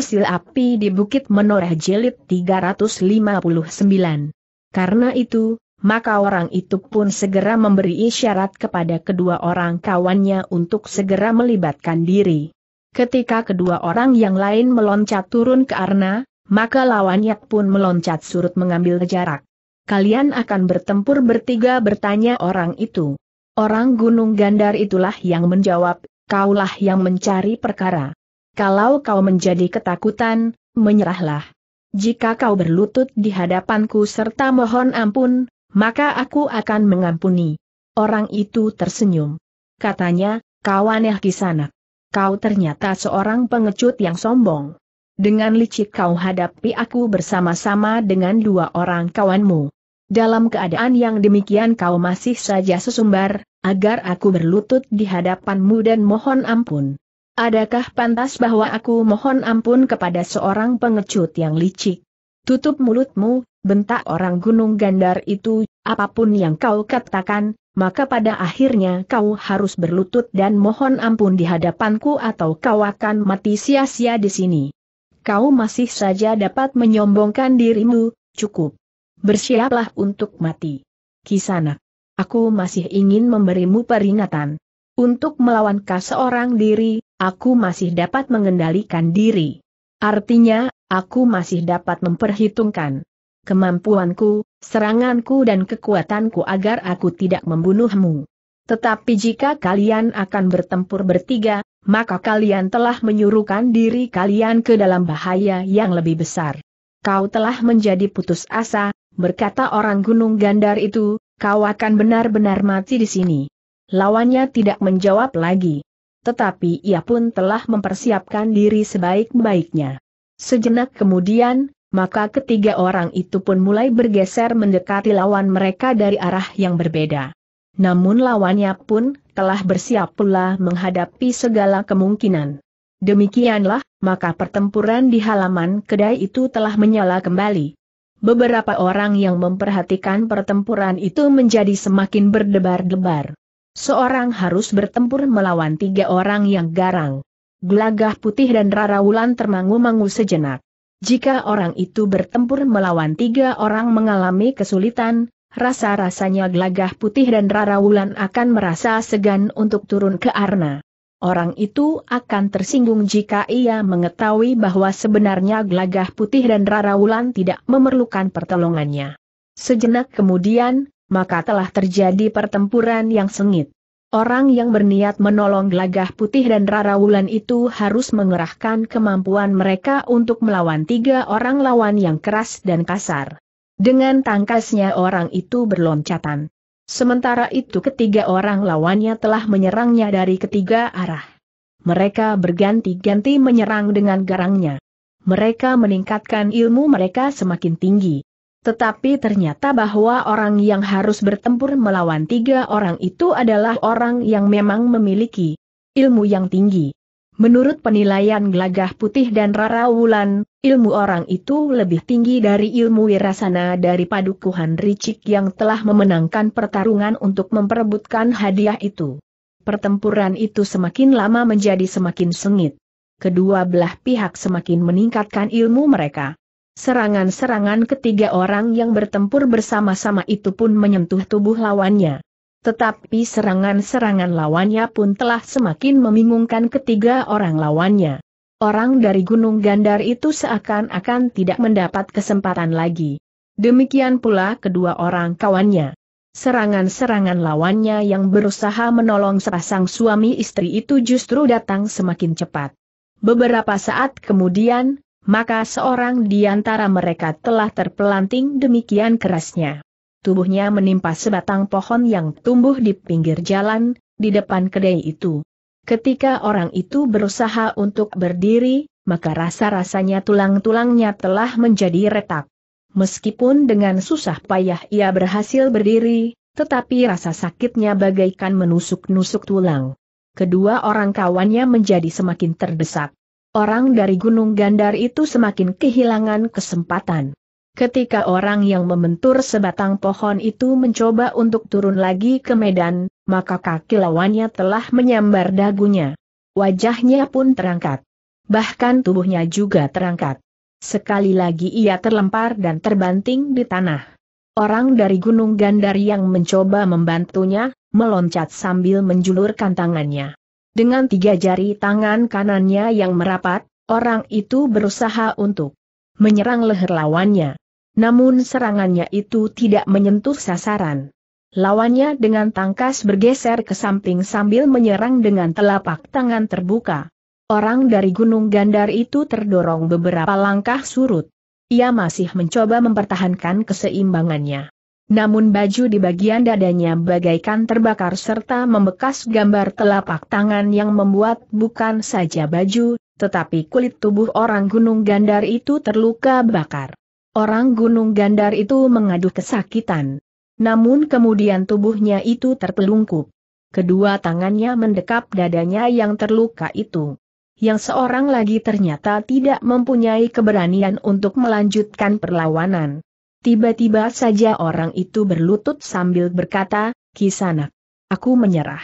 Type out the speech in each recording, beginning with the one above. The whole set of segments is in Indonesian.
Sil api di Bukit Menoreh Jelit 359. Karena itu, maka orang itu pun segera memberi isyarat kepada kedua orang kawannya untuk segera melibatkan diri. Ketika kedua orang yang lain meloncat turun ke arna, maka lawannya pun meloncat surut mengambil jarak. Kalian akan bertempur bertiga bertanya orang itu. Orang Gunung Gandar itulah yang menjawab, kaulah yang mencari perkara. Kalau kau menjadi ketakutan, menyerahlah. Jika kau berlutut di hadapanku serta mohon ampun, maka aku akan mengampuni. Orang itu tersenyum. Katanya, kau aneh kisanak. Kau ternyata seorang pengecut yang sombong. Dengan licik kau hadapi aku bersama-sama dengan dua orang kawanmu. Dalam keadaan yang demikian kau masih saja sesumbar, agar aku berlutut di hadapanmu dan mohon ampun. Adakah pantas bahwa aku mohon ampun kepada seorang pengecut yang licik? Tutup mulutmu, bentak orang gunung gandar itu, apapun yang kau katakan, maka pada akhirnya kau harus berlutut dan mohon ampun di hadapanku atau kau akan mati sia-sia di sini. Kau masih saja dapat menyombongkan dirimu, cukup. Bersiaplah untuk mati. Kisana, aku masih ingin memberimu peringatan. Untuk melawan seorang diri, aku masih dapat mengendalikan diri. Artinya, aku masih dapat memperhitungkan kemampuanku, seranganku dan kekuatanku agar aku tidak membunuhmu. Tetapi jika kalian akan bertempur bertiga, maka kalian telah menyuruhkan diri kalian ke dalam bahaya yang lebih besar. Kau telah menjadi putus asa, berkata orang Gunung Gandar itu, kau akan benar-benar mati di sini. Lawannya tidak menjawab lagi tetapi ia pun telah mempersiapkan diri sebaik-baiknya. Sejenak kemudian, maka ketiga orang itu pun mulai bergeser mendekati lawan mereka dari arah yang berbeda. Namun lawannya pun telah bersiap pula menghadapi segala kemungkinan. Demikianlah, maka pertempuran di halaman kedai itu telah menyala kembali. Beberapa orang yang memperhatikan pertempuran itu menjadi semakin berdebar-debar. Seorang harus bertempur melawan tiga orang yang garang. Gelagah putih dan Rara Wulan termangu-mangu sejenak. Jika orang itu bertempur melawan tiga orang mengalami kesulitan, rasa-rasanya gelagah putih dan Rara Wulan akan merasa segan untuk turun ke arna. Orang itu akan tersinggung jika ia mengetahui bahwa sebenarnya Gelagah Putih dan Rara Wulan tidak memerlukan pertolongannya. Sejenak kemudian, maka telah terjadi pertempuran yang sengit. Orang yang berniat menolong Gelagah Putih dan Rara Wulan itu harus mengerahkan kemampuan mereka untuk melawan tiga orang lawan yang keras dan kasar. Dengan tangkasnya orang itu berloncatan. Sementara itu ketiga orang lawannya telah menyerangnya dari ketiga arah. Mereka berganti-ganti menyerang dengan garangnya. Mereka meningkatkan ilmu mereka semakin tinggi. Tetapi ternyata bahwa orang yang harus bertempur melawan tiga orang itu adalah orang yang memang memiliki ilmu yang tinggi. Menurut penilaian Glagah Putih dan Rara Wulan, ilmu orang itu lebih tinggi dari ilmu wirasana dari padukuhan Ricik yang telah memenangkan pertarungan untuk memperebutkan hadiah itu. Pertempuran itu semakin lama menjadi semakin sengit. Kedua belah pihak semakin meningkatkan ilmu mereka. Serangan-serangan ketiga orang yang bertempur bersama-sama itu pun menyentuh tubuh lawannya. Tetapi serangan-serangan lawannya pun telah semakin membingungkan ketiga orang lawannya. Orang dari Gunung Gandar itu seakan-akan tidak mendapat kesempatan lagi. Demikian pula kedua orang kawannya. Serangan-serangan lawannya yang berusaha menolong sepasang suami istri itu justru datang semakin cepat. Beberapa saat kemudian, maka seorang di antara mereka telah terpelanting demikian kerasnya. Tubuhnya menimpa sebatang pohon yang tumbuh di pinggir jalan, di depan kedai itu. Ketika orang itu berusaha untuk berdiri, maka rasa-rasanya tulang-tulangnya telah menjadi retak. Meskipun dengan susah payah ia berhasil berdiri, tetapi rasa sakitnya bagaikan menusuk-nusuk tulang. Kedua orang kawannya menjadi semakin terdesak. Orang dari Gunung Gandar itu semakin kehilangan kesempatan. Ketika orang yang membentur sebatang pohon itu mencoba untuk turun lagi ke medan, maka kaki lawannya telah menyambar dagunya. Wajahnya pun terangkat. Bahkan tubuhnya juga terangkat. Sekali lagi ia terlempar dan terbanting di tanah. Orang dari Gunung Gandar yang mencoba membantunya, meloncat sambil menjulurkan tangannya. Dengan tiga jari tangan kanannya yang merapat, orang itu berusaha untuk menyerang leher lawannya. Namun serangannya itu tidak menyentuh sasaran. Lawannya dengan tangkas bergeser ke samping sambil menyerang dengan telapak tangan terbuka. Orang dari Gunung Gandar itu terdorong beberapa langkah surut. Ia masih mencoba mempertahankan keseimbangannya. Namun baju di bagian dadanya bagaikan terbakar serta membekas gambar telapak tangan yang membuat bukan saja baju, tetapi kulit tubuh orang Gunung Gandar itu terluka bakar. Orang Gunung Gandar itu mengaduh kesakitan. Namun kemudian tubuhnya itu terpelungkup. Kedua tangannya mendekap dadanya yang terluka itu. Yang seorang lagi ternyata tidak mempunyai keberanian untuk melanjutkan perlawanan. Tiba-tiba saja orang itu berlutut sambil berkata, Kisanak. Aku menyerah.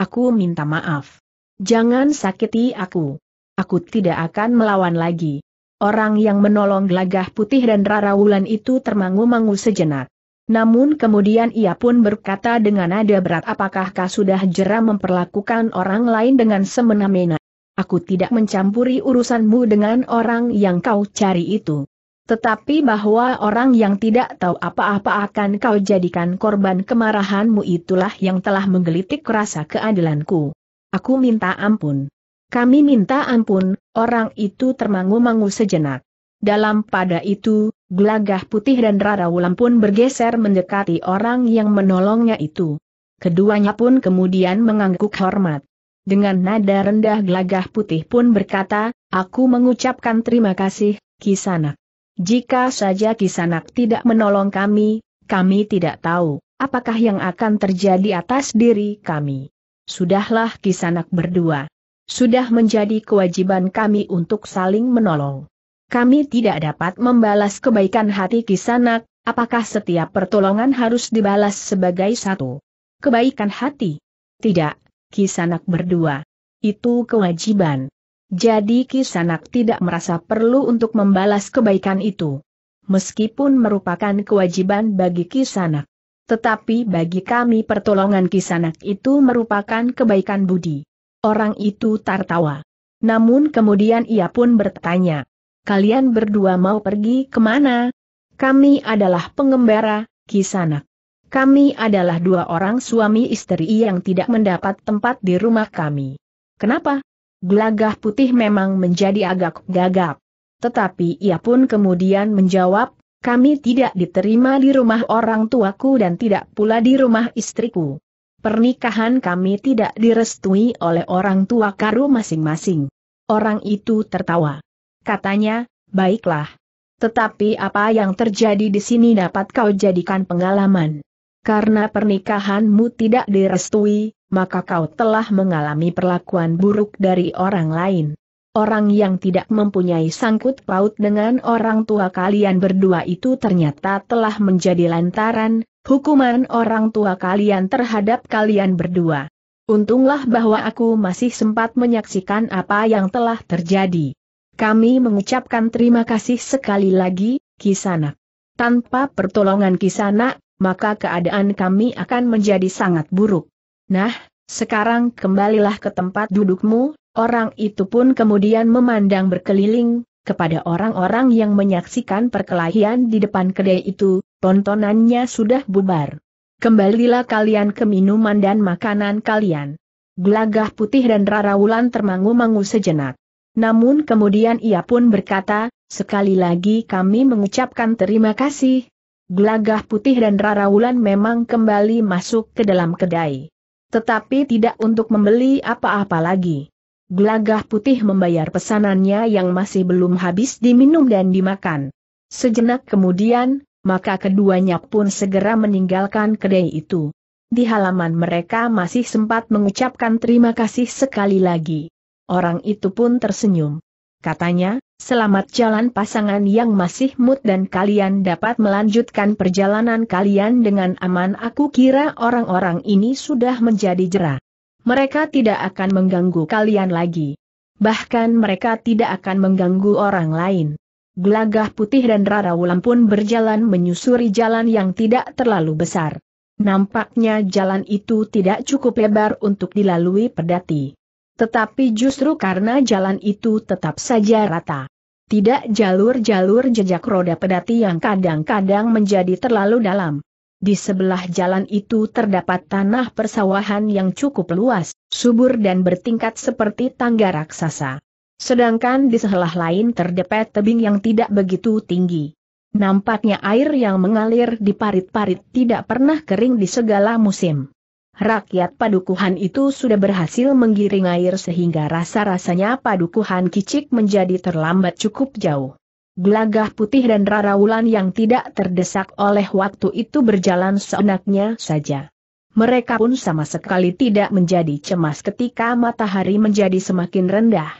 Aku minta maaf. Jangan sakiti aku. Aku tidak akan melawan lagi. Orang yang menolong Gelagah Putih dan Rarawulan itu termangu-mangu sejenak. Namun kemudian ia pun berkata dengan nada berat apakah kau sudah jera memperlakukan orang lain dengan semena-mena. Aku tidak mencampuri urusanmu dengan orang yang kau cari itu. Tetapi bahwa orang yang tidak tahu apa-apa akan kau jadikan korban kemarahanmu itulah yang telah menggelitik rasa keadilanku. Aku minta ampun. Kami minta ampun, orang itu termangu-mangu sejenak. Dalam pada itu, Glagah putih dan Rara Wulan pun bergeser mendekati orang yang menolongnya itu. Keduanya pun kemudian mengangguk hormat. Dengan nada rendah Glagah putih pun berkata, aku mengucapkan terima kasih, Kisanak. Jika saja Kisanak tidak menolong kami, kami tidak tahu apakah yang akan terjadi atas diri kami. Sudahlah Kisanak berdua. Sudah menjadi kewajiban kami untuk saling menolong. Kami tidak dapat membalas kebaikan hati Kisanak, apakah setiap pertolongan harus dibalas sebagai satu kebaikan hati? Tidak, Kisanak berdua. Itu kewajiban. Jadi Kisanak tidak merasa perlu untuk membalas kebaikan itu. Meskipun merupakan kewajiban bagi Kisanak. Tetapi bagi kami pertolongan Kisanak itu merupakan kebaikan budi. Orang itu tertawa. Namun kemudian ia pun bertanya. Kalian berdua mau pergi kemana? Kami adalah pengembara, Kisanak. Kami adalah dua orang suami istri yang tidak mendapat tempat di rumah kami. Kenapa? Gelagah putih memang menjadi agak gagap. Tetapi ia pun kemudian menjawab, kami tidak diterima di rumah orang tuaku dan tidak pula di rumah istriku. Pernikahan kami tidak direstui oleh orang tua karu masing-masing. Orang itu tertawa. Katanya, baiklah. Tetapi apa yang terjadi di sini dapat kau jadikan pengalaman karena pernikahanmu tidak direstui, maka kau telah mengalami perlakuan buruk dari orang lain. Orang yang tidak mempunyai sangkut paut dengan orang tua kalian berdua itu ternyata telah menjadi lantaran, hukuman orang tua kalian terhadap kalian berdua. Untunglah bahwa aku masih sempat menyaksikan apa yang telah terjadi. Kami mengucapkan terima kasih sekali lagi, Kisana. Tanpa pertolongan Kisana maka keadaan kami akan menjadi sangat buruk. Nah, sekarang kembalilah ke tempat dudukmu, orang itu pun kemudian memandang berkeliling, kepada orang-orang yang menyaksikan perkelahian di depan kedai itu, tontonannya sudah bubar. Kembalilah kalian ke minuman dan makanan kalian. Gelagah putih dan Raraulan termangu-mangu sejenak. Namun kemudian ia pun berkata, sekali lagi kami mengucapkan terima kasih, Gelagah putih dan Rara Wulan memang kembali masuk ke dalam kedai. Tetapi tidak untuk membeli apa-apa lagi. Gelagah putih membayar pesanannya yang masih belum habis diminum dan dimakan. Sejenak kemudian, maka keduanya pun segera meninggalkan kedai itu. Di halaman mereka masih sempat mengucapkan terima kasih sekali lagi. Orang itu pun tersenyum. Katanya, Selamat jalan pasangan yang masih mut, dan kalian dapat melanjutkan perjalanan kalian dengan aman aku kira orang-orang ini sudah menjadi jera. Mereka tidak akan mengganggu kalian lagi. Bahkan mereka tidak akan mengganggu orang lain. Gelagah putih dan Rara Wulan pun berjalan menyusuri jalan yang tidak terlalu besar. Nampaknya jalan itu tidak cukup lebar untuk dilalui pedati. Tetapi justru karena jalan itu tetap saja rata. Tidak jalur-jalur jejak roda pedati yang kadang-kadang menjadi terlalu dalam. Di sebelah jalan itu terdapat tanah persawahan yang cukup luas, subur dan bertingkat seperti tangga raksasa. Sedangkan di sebelah lain terdapat tebing yang tidak begitu tinggi. Nampaknya air yang mengalir di parit-parit tidak pernah kering di segala musim. Rakyat padukuhan itu sudah berhasil menggiring air sehingga rasa-rasanya padukuhan kicik menjadi terlambat cukup jauh. Gelagah putih dan raraulan yang tidak terdesak oleh waktu itu berjalan seenaknya saja. Mereka pun sama sekali tidak menjadi cemas ketika matahari menjadi semakin rendah.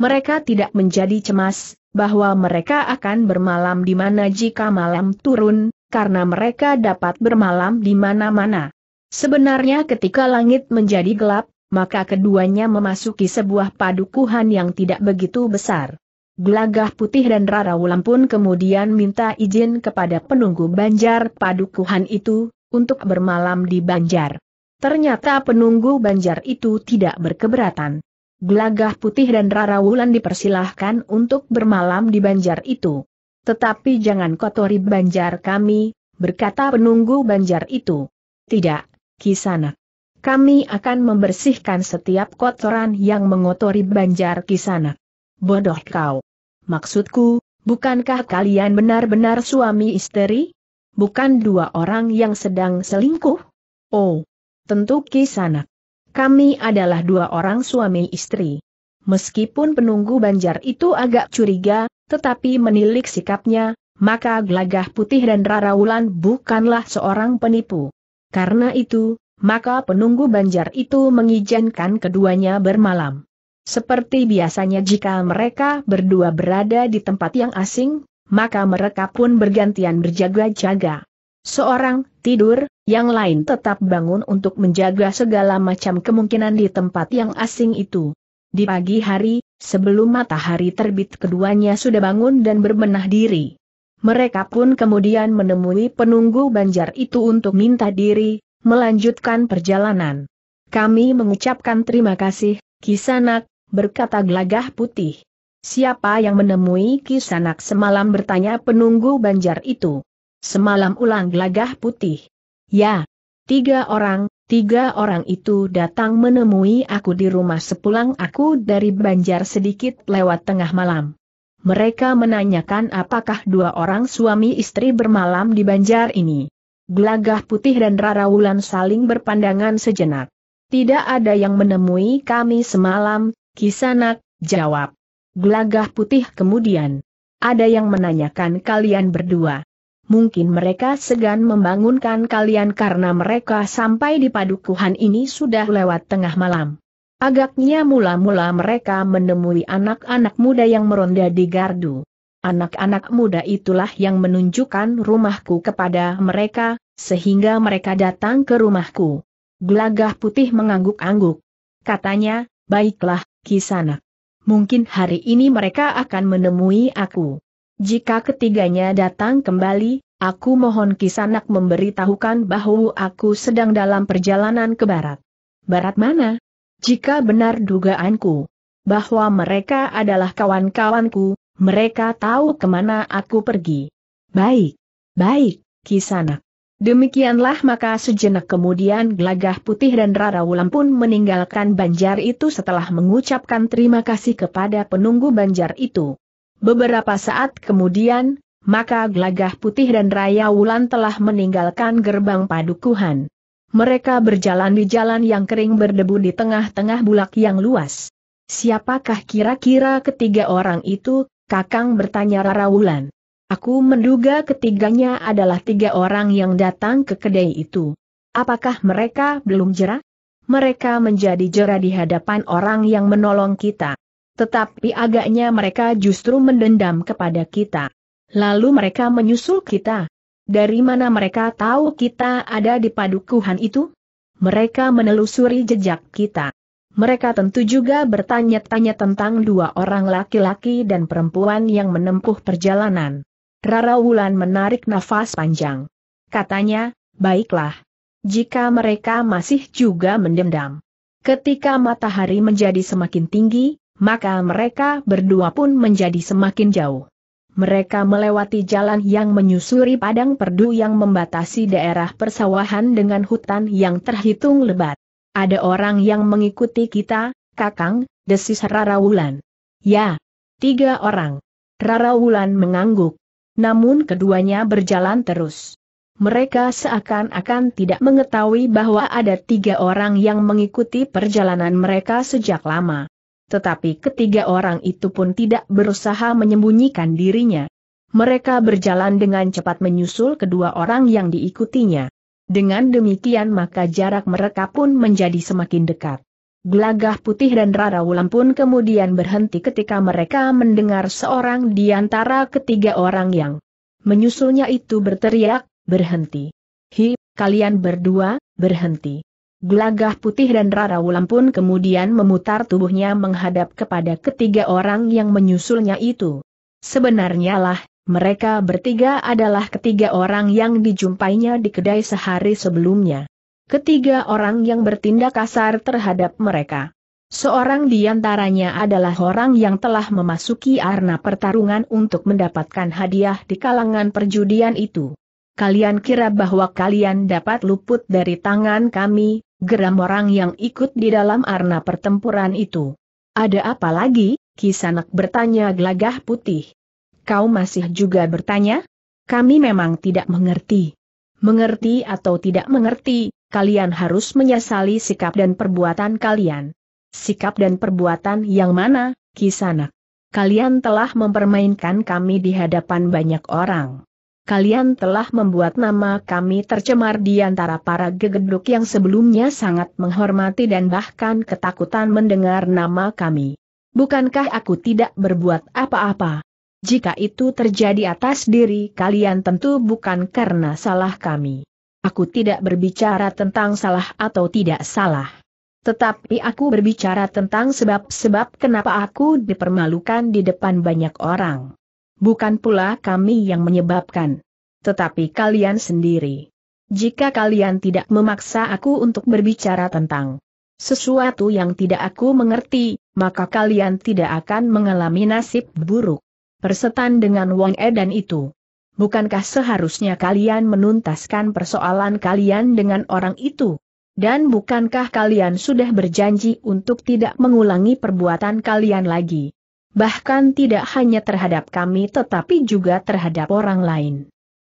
Mereka tidak menjadi cemas bahwa mereka akan bermalam di mana jika malam turun, karena mereka dapat bermalam di mana-mana. Sebenarnya ketika langit menjadi gelap, maka keduanya memasuki sebuah padukuhan yang tidak begitu besar. Gelagah Putih dan Rara Wulan pun kemudian minta izin kepada penunggu banjar padukuhan itu, untuk bermalam di banjar. Ternyata penunggu banjar itu tidak berkeberatan. Gelagah Putih dan Rara Wulan dipersilahkan untuk bermalam di banjar itu. Tetapi jangan kotori banjar kami, berkata penunggu banjar itu. Tidak, Kisana, Kami akan membersihkan setiap kotoran yang mengotori banjar kisana. Bodoh kau. Maksudku, bukankah kalian benar-benar suami istri? Bukan dua orang yang sedang selingkuh? Oh, tentu kisana. Kami adalah dua orang suami istri. Meskipun penunggu banjar itu agak curiga, tetapi menilik sikapnya, maka Gelagah Putih dan Rara Wulan bukanlah seorang penipu. Karena itu, maka penunggu banjar itu mengizinkan keduanya bermalam. Seperti biasanya jika mereka berdua berada di tempat yang asing, maka mereka pun bergantian berjaga-jaga. Seorang tidur, yang lain tetap bangun untuk menjaga segala macam kemungkinan di tempat yang asing itu. Di pagi hari, sebelum matahari terbit keduanya sudah bangun dan berbenah diri. Mereka pun kemudian menemui penunggu banjar itu untuk minta diri, melanjutkan perjalanan. Kami mengucapkan terima kasih, Kisanak, berkata gelagah putih. Siapa yang menemui Kisanak semalam bertanya penunggu banjar itu? Semalam ulang gelagah putih. Ya, tiga orang, tiga orang itu datang menemui aku di rumah sepulang aku dari banjar sedikit lewat tengah malam. Mereka menanyakan apakah dua orang suami istri bermalam di banjar ini. Gelagah putih dan Rara Wulan saling berpandangan sejenak. Tidak ada yang menemui kami semalam, Kisanak, jawab. Gelagah putih kemudian. Ada yang menanyakan kalian berdua. Mungkin mereka segan membangunkan kalian karena mereka sampai di padukuhan ini sudah lewat tengah malam. Agaknya mula-mula mereka menemui anak-anak muda yang meronda di gardu. Anak-anak muda itulah yang menunjukkan rumahku kepada mereka, sehingga mereka datang ke rumahku. Gelagah putih mengangguk-angguk. Katanya, baiklah, kisanak. Mungkin hari ini mereka akan menemui aku. Jika ketiganya datang kembali, aku mohon kisanak memberitahukan bahwa aku sedang dalam perjalanan ke barat. Barat mana? Jika benar dugaanku bahwa mereka adalah kawan-kawanku, mereka tahu kemana aku pergi. Baik, baik, kisanak. Demikianlah maka sejenak kemudian Glagah Putih dan Rara Wulan pun meninggalkan banjar itu setelah mengucapkan terima kasih kepada penunggu banjar itu. Beberapa saat kemudian, maka Glagah Putih dan Raya Wulan telah meninggalkan gerbang padukuhan. Mereka berjalan di jalan yang kering berdebu di tengah-tengah bulak yang luas. Siapakah kira-kira ketiga orang itu? Kakang bertanya Rara Wulan. Aku menduga ketiganya adalah tiga orang yang datang ke kedai itu. Apakah mereka belum jera? Mereka menjadi jera di hadapan orang yang menolong kita. Tetapi agaknya mereka justru mendendam kepada kita. Lalu mereka menyusul kita. Dari mana mereka tahu kita ada di padukuhan itu? Mereka menelusuri jejak kita. Mereka tentu juga bertanya-tanya tentang dua orang laki-laki dan perempuan yang menempuh perjalanan. Rara Wulan menarik nafas panjang. Katanya, baiklah. Jika mereka masih juga mendendam. Ketika matahari menjadi semakin tinggi, maka mereka berdua pun menjadi semakin jauh. Mereka melewati jalan yang menyusuri padang perdu yang membatasi daerah persawahan dengan hutan yang terhitung lebat. Ada orang yang mengikuti kita, Kakang, desis Rara Wulan. Ya, tiga orang. Rara Wulan mengangguk. Namun keduanya berjalan terus. Mereka seakan-akan tidak mengetahui bahwa ada tiga orang yang mengikuti perjalanan mereka sejak lama tetapi ketiga orang itu pun tidak berusaha menyembunyikan dirinya. Mereka berjalan dengan cepat menyusul kedua orang yang diikutinya. Dengan demikian maka jarak mereka pun menjadi semakin dekat. Gelagah putih dan Rara Wulan pun kemudian berhenti ketika mereka mendengar seorang di antara ketiga orang yang menyusulnya itu berteriak, berhenti. Hi, kalian berdua, berhenti. Gelagah putih dan Rara Wulan pun kemudian memutar tubuhnya menghadap kepada ketiga orang yang menyusulnya itu. Sebenarnya lah, mereka bertiga adalah ketiga orang yang dijumpainya di kedai sehari sebelumnya. Ketiga orang yang bertindak kasar terhadap mereka. Seorang di antaranya adalah orang yang telah memasuki arena pertarungan untuk mendapatkan hadiah di kalangan perjudian itu. Kalian kira bahwa kalian dapat luput dari tangan kami, geram orang yang ikut di dalam arna pertempuran itu. Ada apa lagi? Kisanak bertanya gelagah putih. Kau masih juga bertanya? Kami memang tidak mengerti. Mengerti atau tidak mengerti, kalian harus menyesali sikap dan perbuatan kalian. Sikap dan perbuatan yang mana, Kisanak? Kalian telah mempermainkan kami di hadapan banyak orang kalian telah membuat nama kami tercemar di antara para gegeduk yang sebelumnya sangat menghormati dan bahkan ketakutan mendengar nama kami. Bukankah aku tidak berbuat apa-apa? Jika itu terjadi atas diri kalian tentu bukan karena salah kami. Aku tidak berbicara tentang salah atau tidak salah. Tetapi aku berbicara tentang sebab-sebab kenapa aku dipermalukan di depan banyak orang bukan pula kami yang menyebabkan. Tetapi kalian sendiri. Jika kalian tidak memaksa aku untuk berbicara tentang sesuatu yang tidak aku mengerti, maka kalian tidak akan mengalami nasib buruk. Persetan dengan Wang Edan itu. Bukankah seharusnya kalian menuntaskan persoalan kalian dengan orang itu? Dan bukankah kalian sudah berjanji untuk tidak mengulangi perbuatan kalian lagi? bahkan tidak hanya terhadap kami tetapi juga terhadap orang lain.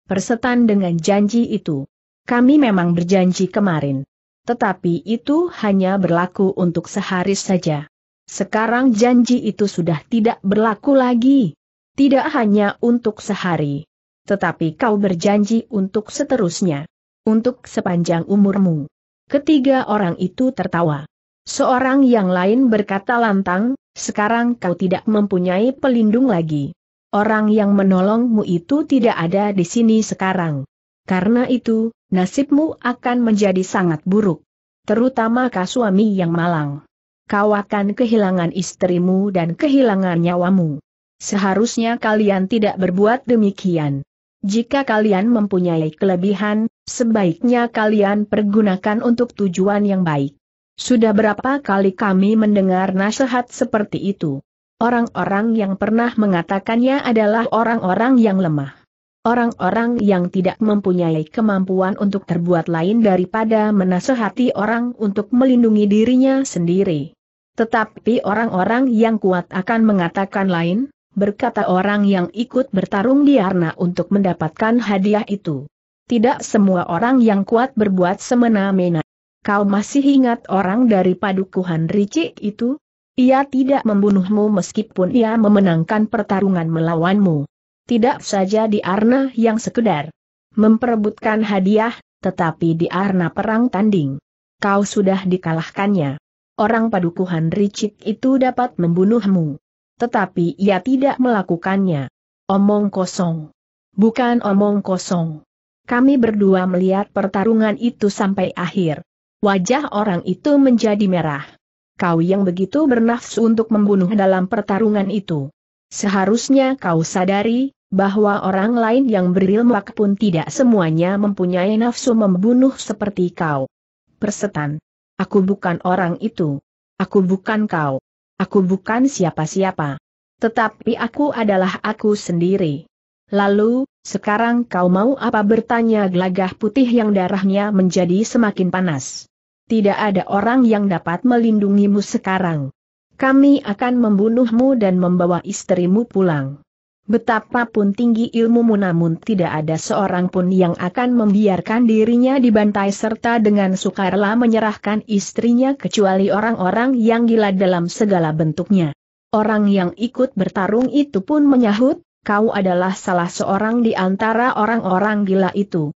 Persetan dengan janji itu. Kami memang berjanji kemarin. Tetapi itu hanya berlaku untuk sehari saja. Sekarang janji itu sudah tidak berlaku lagi. Tidak hanya untuk sehari. Tetapi kau berjanji untuk seterusnya. Untuk sepanjang umurmu. Ketiga orang itu tertawa. Seorang yang lain berkata lantang, sekarang kau tidak mempunyai pelindung lagi. Orang yang menolongmu itu tidak ada di sini sekarang. Karena itu, nasibmu akan menjadi sangat buruk. Terutama kau suami yang malang. Kau akan kehilangan istrimu dan kehilangan nyawamu. Seharusnya kalian tidak berbuat demikian. Jika kalian mempunyai kelebihan, sebaiknya kalian pergunakan untuk tujuan yang baik. Sudah berapa kali kami mendengar nasihat seperti itu? Orang-orang yang pernah mengatakannya adalah orang-orang yang lemah. Orang-orang yang tidak mempunyai kemampuan untuk terbuat lain daripada menasehati orang untuk melindungi dirinya sendiri. Tetapi orang-orang yang kuat akan mengatakan lain, berkata orang yang ikut bertarung di Arna untuk mendapatkan hadiah itu. Tidak semua orang yang kuat berbuat semena-mena. Kau masih ingat orang dari padukuhan Ricik itu? Ia tidak membunuhmu meskipun ia memenangkan pertarungan melawanmu. Tidak saja di arna yang sekedar memperebutkan hadiah, tetapi di arna perang tanding. Kau sudah dikalahkannya. Orang padukuhan Ricik itu dapat membunuhmu. Tetapi ia tidak melakukannya. Omong kosong. Bukan omong kosong. Kami berdua melihat pertarungan itu sampai akhir. Wajah orang itu menjadi merah. Kau yang begitu bernafsu untuk membunuh dalam pertarungan itu. Seharusnya kau sadari, bahwa orang lain yang berilmu pun tidak semuanya mempunyai nafsu membunuh seperti kau. Persetan. Aku bukan orang itu. Aku bukan kau. Aku bukan siapa-siapa. Tetapi aku adalah aku sendiri. Lalu, sekarang kau mau apa bertanya gelagah putih yang darahnya menjadi semakin panas tidak ada orang yang dapat melindungimu sekarang. Kami akan membunuhmu dan membawa istrimu pulang. Betapapun tinggi ilmumu namun tidak ada seorang pun yang akan membiarkan dirinya dibantai serta dengan sukarela menyerahkan istrinya kecuali orang-orang yang gila dalam segala bentuknya. Orang yang ikut bertarung itu pun menyahut, kau adalah salah seorang di antara orang-orang gila itu.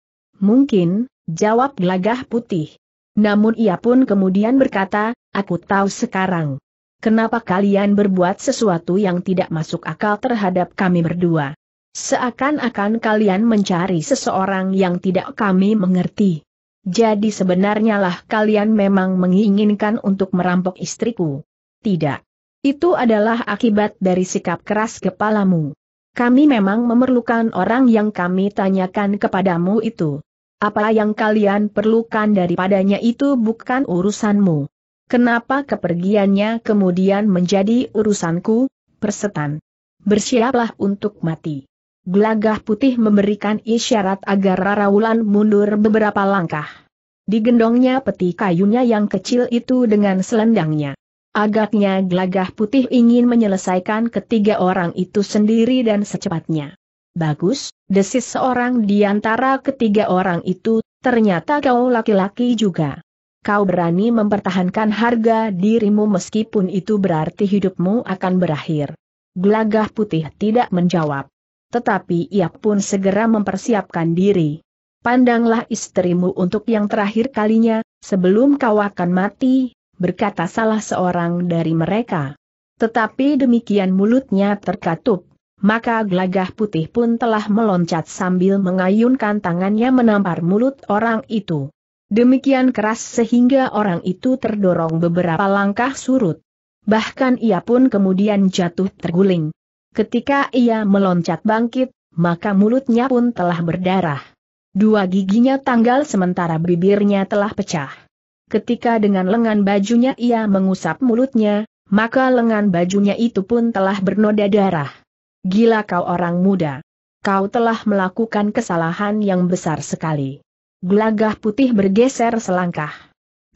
Mungkin, jawab gelagah putih. Namun ia pun kemudian berkata, aku tahu sekarang. Kenapa kalian berbuat sesuatu yang tidak masuk akal terhadap kami berdua? Seakan-akan kalian mencari seseorang yang tidak kami mengerti. Jadi sebenarnya lah kalian memang menginginkan untuk merampok istriku. Tidak. Itu adalah akibat dari sikap keras kepalamu. Kami memang memerlukan orang yang kami tanyakan kepadamu itu. Apa yang kalian perlukan daripadanya itu bukan urusanmu. Kenapa kepergiannya kemudian menjadi urusanku, persetan? Bersiaplah untuk mati. Gelagah putih memberikan isyarat agar Wulan mundur beberapa langkah. Digendongnya peti kayunya yang kecil itu dengan selendangnya. Agaknya gelagah putih ingin menyelesaikan ketiga orang itu sendiri dan secepatnya. Bagus, desis seorang di antara ketiga orang itu, ternyata kau laki-laki juga. Kau berani mempertahankan harga dirimu meskipun itu berarti hidupmu akan berakhir. Gelagah putih tidak menjawab. Tetapi ia pun segera mempersiapkan diri. Pandanglah istrimu untuk yang terakhir kalinya, sebelum kau akan mati, berkata salah seorang dari mereka. Tetapi demikian mulutnya terkatup maka gelagah putih pun telah meloncat sambil mengayunkan tangannya menampar mulut orang itu. Demikian keras sehingga orang itu terdorong beberapa langkah surut. Bahkan ia pun kemudian jatuh terguling. Ketika ia meloncat bangkit, maka mulutnya pun telah berdarah. Dua giginya tanggal sementara bibirnya telah pecah. Ketika dengan lengan bajunya ia mengusap mulutnya, maka lengan bajunya itu pun telah bernoda darah. Gila kau orang muda. Kau telah melakukan kesalahan yang besar sekali. Gelagah putih bergeser selangkah.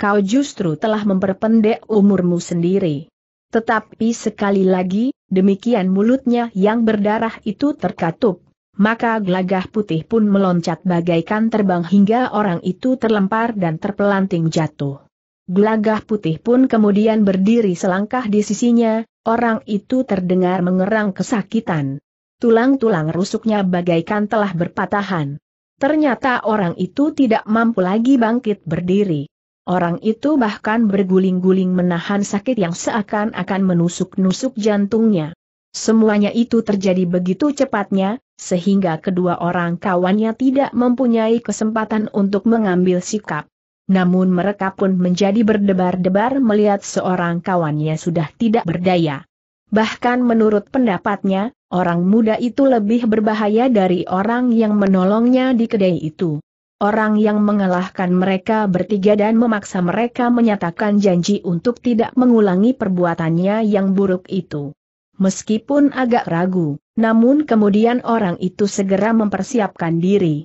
Kau justru telah memperpendek umurmu sendiri. Tetapi sekali lagi, demikian mulutnya yang berdarah itu terkatup. Maka gelagah putih pun meloncat bagaikan terbang hingga orang itu terlempar dan terpelanting jatuh. Gelagah putih pun kemudian berdiri selangkah di sisinya, orang itu terdengar mengerang kesakitan. Tulang-tulang rusuknya bagaikan telah berpatahan. Ternyata orang itu tidak mampu lagi bangkit berdiri. Orang itu bahkan berguling-guling menahan sakit yang seakan-akan menusuk-nusuk jantungnya. Semuanya itu terjadi begitu cepatnya, sehingga kedua orang kawannya tidak mempunyai kesempatan untuk mengambil sikap namun mereka pun menjadi berdebar-debar melihat seorang kawannya sudah tidak berdaya. Bahkan menurut pendapatnya, orang muda itu lebih berbahaya dari orang yang menolongnya di kedai itu. Orang yang mengalahkan mereka bertiga dan memaksa mereka menyatakan janji untuk tidak mengulangi perbuatannya yang buruk itu. Meskipun agak ragu, namun kemudian orang itu segera mempersiapkan diri.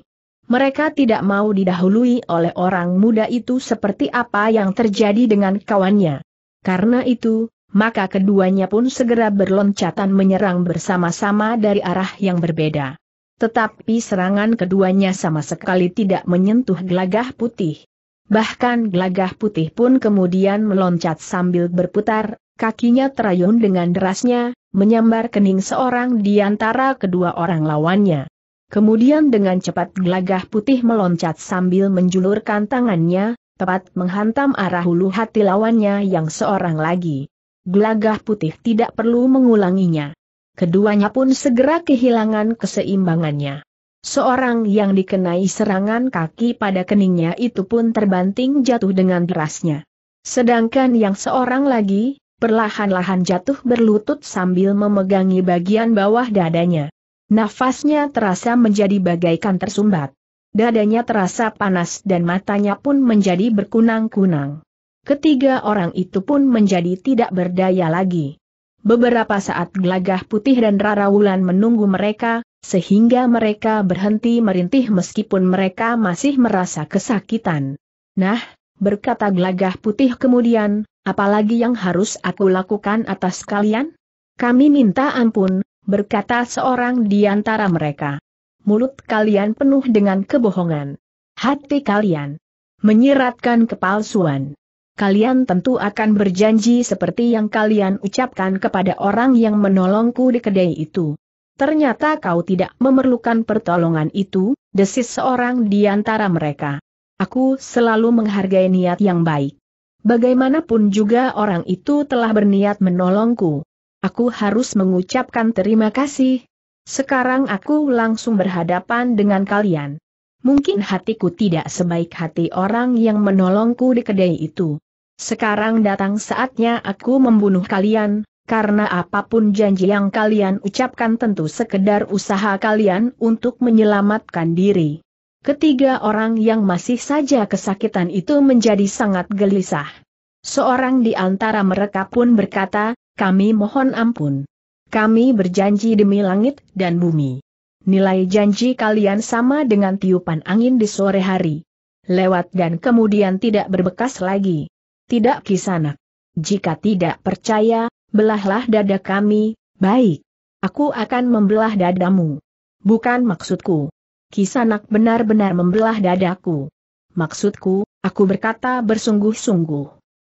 Mereka tidak mau didahului oleh orang muda itu seperti apa yang terjadi dengan kawannya. Karena itu, maka keduanya pun segera berloncatan menyerang bersama-sama dari arah yang berbeda. Tetapi serangan keduanya sama sekali tidak menyentuh gelagah putih. Bahkan gelagah putih pun kemudian meloncat sambil berputar, kakinya terayun dengan derasnya, menyambar kening seorang di antara kedua orang lawannya. Kemudian dengan cepat gelagah putih meloncat sambil menjulurkan tangannya, tepat menghantam arah hulu hati lawannya yang seorang lagi. Gelagah putih tidak perlu mengulanginya. Keduanya pun segera kehilangan keseimbangannya. Seorang yang dikenai serangan kaki pada keningnya itu pun terbanting jatuh dengan derasnya. Sedangkan yang seorang lagi, perlahan-lahan jatuh berlutut sambil memegangi bagian bawah dadanya. Nafasnya terasa menjadi bagaikan tersumbat. Dadanya terasa panas dan matanya pun menjadi berkunang-kunang. Ketiga orang itu pun menjadi tidak berdaya lagi. Beberapa saat Glagah putih dan Rara Wulan menunggu mereka, sehingga mereka berhenti merintih meskipun mereka masih merasa kesakitan. Nah, berkata Glagah putih kemudian, apalagi yang harus aku lakukan atas kalian? Kami minta ampun, berkata seorang di antara mereka. Mulut kalian penuh dengan kebohongan. Hati kalian menyiratkan kepalsuan. Kalian tentu akan berjanji seperti yang kalian ucapkan kepada orang yang menolongku di kedai itu. Ternyata kau tidak memerlukan pertolongan itu, desis seorang di antara mereka. Aku selalu menghargai niat yang baik. Bagaimanapun juga orang itu telah berniat menolongku. Aku harus mengucapkan terima kasih. Sekarang aku langsung berhadapan dengan kalian. Mungkin hatiku tidak sebaik hati orang yang menolongku di kedai itu. Sekarang datang saatnya aku membunuh kalian, karena apapun janji yang kalian ucapkan tentu sekedar usaha kalian untuk menyelamatkan diri. Ketiga orang yang masih saja kesakitan itu menjadi sangat gelisah. Seorang di antara mereka pun berkata, kami mohon ampun. Kami berjanji demi langit dan bumi. Nilai janji kalian sama dengan tiupan angin di sore hari. Lewat dan kemudian tidak berbekas lagi. Tidak kisanak. Jika tidak percaya, belahlah dada kami, baik. Aku akan membelah dadamu. Bukan maksudku. Kisanak benar-benar membelah dadaku. Maksudku, aku berkata bersungguh-sungguh.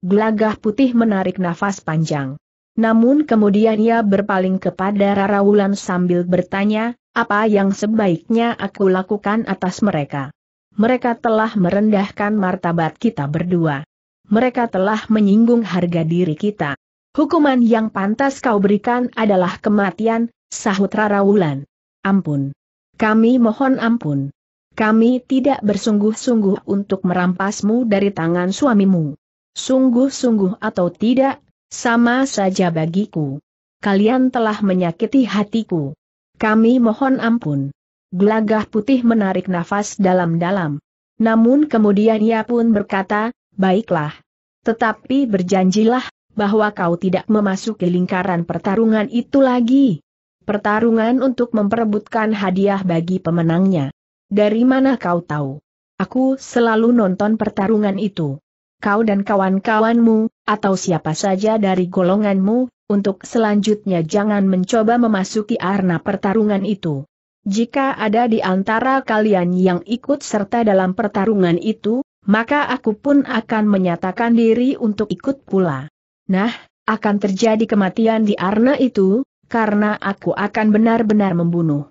Gelagah putih menarik nafas panjang. Namun kemudian ia berpaling kepada Rara Wulan sambil bertanya, apa yang sebaiknya aku lakukan atas mereka? Mereka telah merendahkan martabat kita berdua. Mereka telah menyinggung harga diri kita. Hukuman yang pantas kau berikan adalah kematian, sahut Rara Wulan. Ampun. Kami mohon ampun. Kami tidak bersungguh-sungguh untuk merampasmu dari tangan suamimu. Sungguh-sungguh atau tidak, sama saja bagiku. Kalian telah menyakiti hatiku. Kami mohon ampun. Gelagah putih menarik nafas dalam-dalam. Namun kemudian ia pun berkata, baiklah. Tetapi berjanjilah, bahwa kau tidak memasuki lingkaran pertarungan itu lagi. Pertarungan untuk memperebutkan hadiah bagi pemenangnya. Dari mana kau tahu? Aku selalu nonton pertarungan itu kau dan kawan-kawanmu, atau siapa saja dari golonganmu, untuk selanjutnya jangan mencoba memasuki arena pertarungan itu. Jika ada di antara kalian yang ikut serta dalam pertarungan itu, maka aku pun akan menyatakan diri untuk ikut pula. Nah, akan terjadi kematian di arena itu, karena aku akan benar-benar membunuh.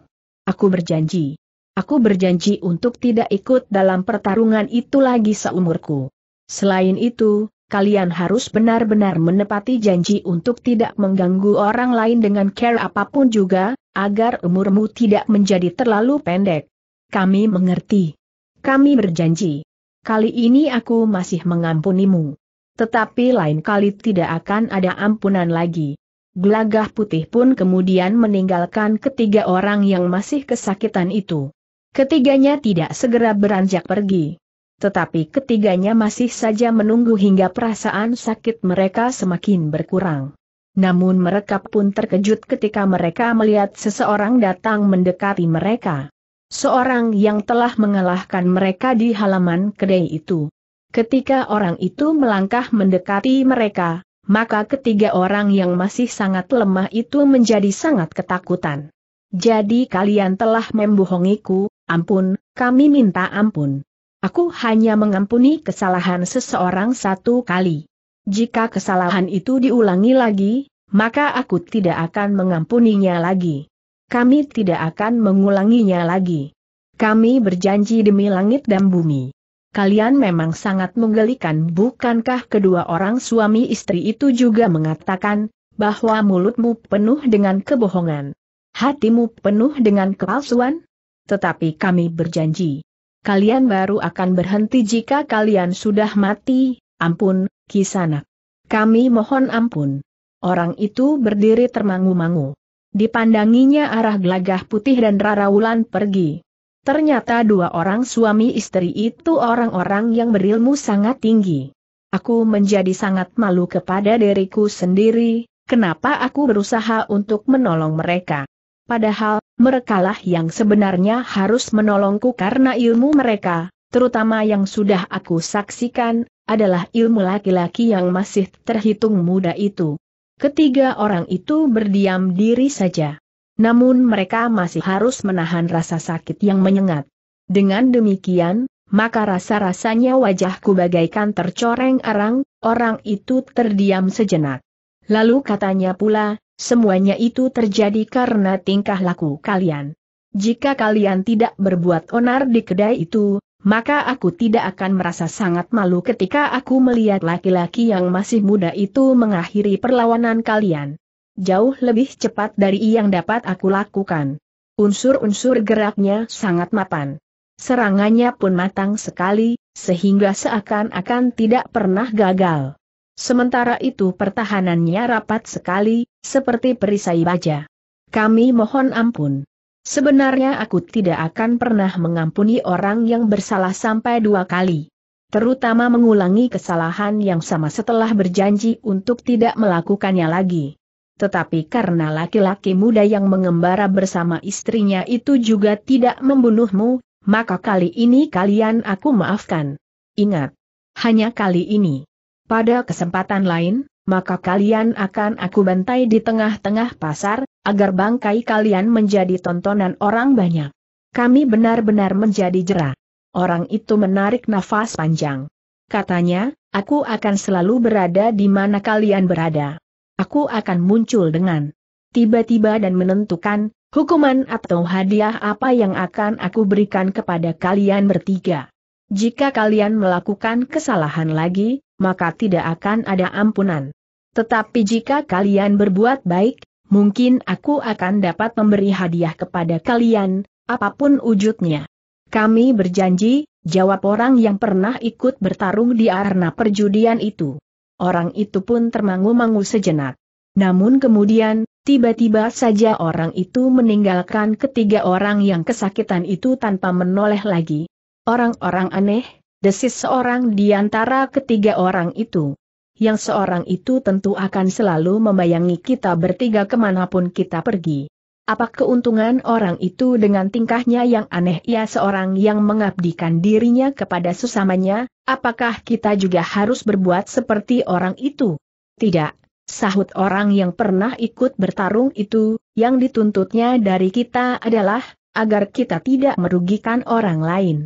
Aku berjanji. Aku berjanji untuk tidak ikut dalam pertarungan itu lagi seumurku. Selain itu, kalian harus benar-benar menepati janji untuk tidak mengganggu orang lain dengan care apapun juga, agar umurmu tidak menjadi terlalu pendek. Kami mengerti. Kami berjanji. Kali ini aku masih mengampunimu. Tetapi lain kali tidak akan ada ampunan lagi. Gelagah putih pun kemudian meninggalkan ketiga orang yang masih kesakitan itu. Ketiganya tidak segera beranjak pergi tetapi ketiganya masih saja menunggu hingga perasaan sakit mereka semakin berkurang. Namun mereka pun terkejut ketika mereka melihat seseorang datang mendekati mereka. Seorang yang telah mengalahkan mereka di halaman kedai itu. Ketika orang itu melangkah mendekati mereka, maka ketiga orang yang masih sangat lemah itu menjadi sangat ketakutan. Jadi kalian telah membohongiku, ampun, kami minta ampun. Aku hanya mengampuni kesalahan seseorang satu kali. Jika kesalahan itu diulangi lagi, maka aku tidak akan mengampuninya lagi. Kami tidak akan mengulanginya lagi. Kami berjanji demi langit dan bumi. Kalian memang sangat menggelikan bukankah kedua orang suami istri itu juga mengatakan, bahwa mulutmu penuh dengan kebohongan. Hatimu penuh dengan kepalsuan? Tetapi kami berjanji kalian baru akan berhenti jika kalian sudah mati, ampun, kisanak. Kami mohon ampun. Orang itu berdiri termangu-mangu. Dipandanginya arah gelagah putih dan raraulan pergi. Ternyata dua orang suami istri itu orang-orang yang berilmu sangat tinggi. Aku menjadi sangat malu kepada diriku sendiri, kenapa aku berusaha untuk menolong mereka. Padahal merekalah yang sebenarnya harus menolongku karena ilmu mereka, terutama yang sudah aku saksikan, adalah ilmu laki-laki yang masih terhitung muda itu. Ketiga orang itu berdiam diri saja. Namun mereka masih harus menahan rasa sakit yang menyengat. Dengan demikian, maka rasa-rasanya wajahku bagaikan tercoreng arang, orang itu terdiam sejenak. Lalu katanya pula, Semuanya itu terjadi karena tingkah laku kalian. Jika kalian tidak berbuat onar di kedai itu, maka aku tidak akan merasa sangat malu ketika aku melihat laki-laki yang masih muda itu mengakhiri perlawanan kalian. Jauh lebih cepat dari yang dapat aku lakukan. Unsur-unsur geraknya sangat mapan. Serangannya pun matang sekali, sehingga seakan-akan tidak pernah gagal. Sementara itu pertahanannya rapat sekali, seperti perisai baja. Kami mohon ampun. Sebenarnya aku tidak akan pernah mengampuni orang yang bersalah sampai dua kali. Terutama mengulangi kesalahan yang sama setelah berjanji untuk tidak melakukannya lagi. Tetapi karena laki-laki muda yang mengembara bersama istrinya itu juga tidak membunuhmu, maka kali ini kalian aku maafkan. Ingat, hanya kali ini. Pada kesempatan lain, maka kalian akan aku bantai di tengah-tengah pasar, agar bangkai kalian menjadi tontonan orang banyak. Kami benar-benar menjadi jerah. Orang itu menarik nafas panjang. Katanya, aku akan selalu berada di mana kalian berada. Aku akan muncul dengan tiba-tiba dan menentukan hukuman atau hadiah apa yang akan aku berikan kepada kalian bertiga. Jika kalian melakukan kesalahan lagi, maka tidak akan ada ampunan. Tetapi jika kalian berbuat baik, mungkin aku akan dapat memberi hadiah kepada kalian, apapun wujudnya. Kami berjanji, jawab orang yang pernah ikut bertarung di arena perjudian itu. Orang itu pun termangu-mangu sejenak. Namun kemudian, tiba-tiba saja orang itu meninggalkan ketiga orang yang kesakitan itu tanpa menoleh lagi. Orang-orang aneh, desis seorang di antara ketiga orang itu. Yang seorang itu tentu akan selalu membayangi kita bertiga kemanapun kita pergi. Apa keuntungan orang itu dengan tingkahnya yang aneh ia seorang yang mengabdikan dirinya kepada sesamanya, apakah kita juga harus berbuat seperti orang itu? Tidak, sahut orang yang pernah ikut bertarung itu, yang dituntutnya dari kita adalah, agar kita tidak merugikan orang lain.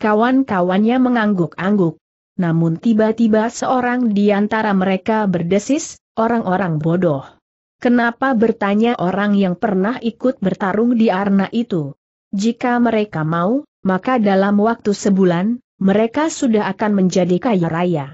Kawan-kawannya mengangguk-angguk. Namun tiba-tiba seorang di antara mereka berdesis, orang-orang bodoh. Kenapa bertanya orang yang pernah ikut bertarung di arna itu? Jika mereka mau, maka dalam waktu sebulan, mereka sudah akan menjadi kaya raya.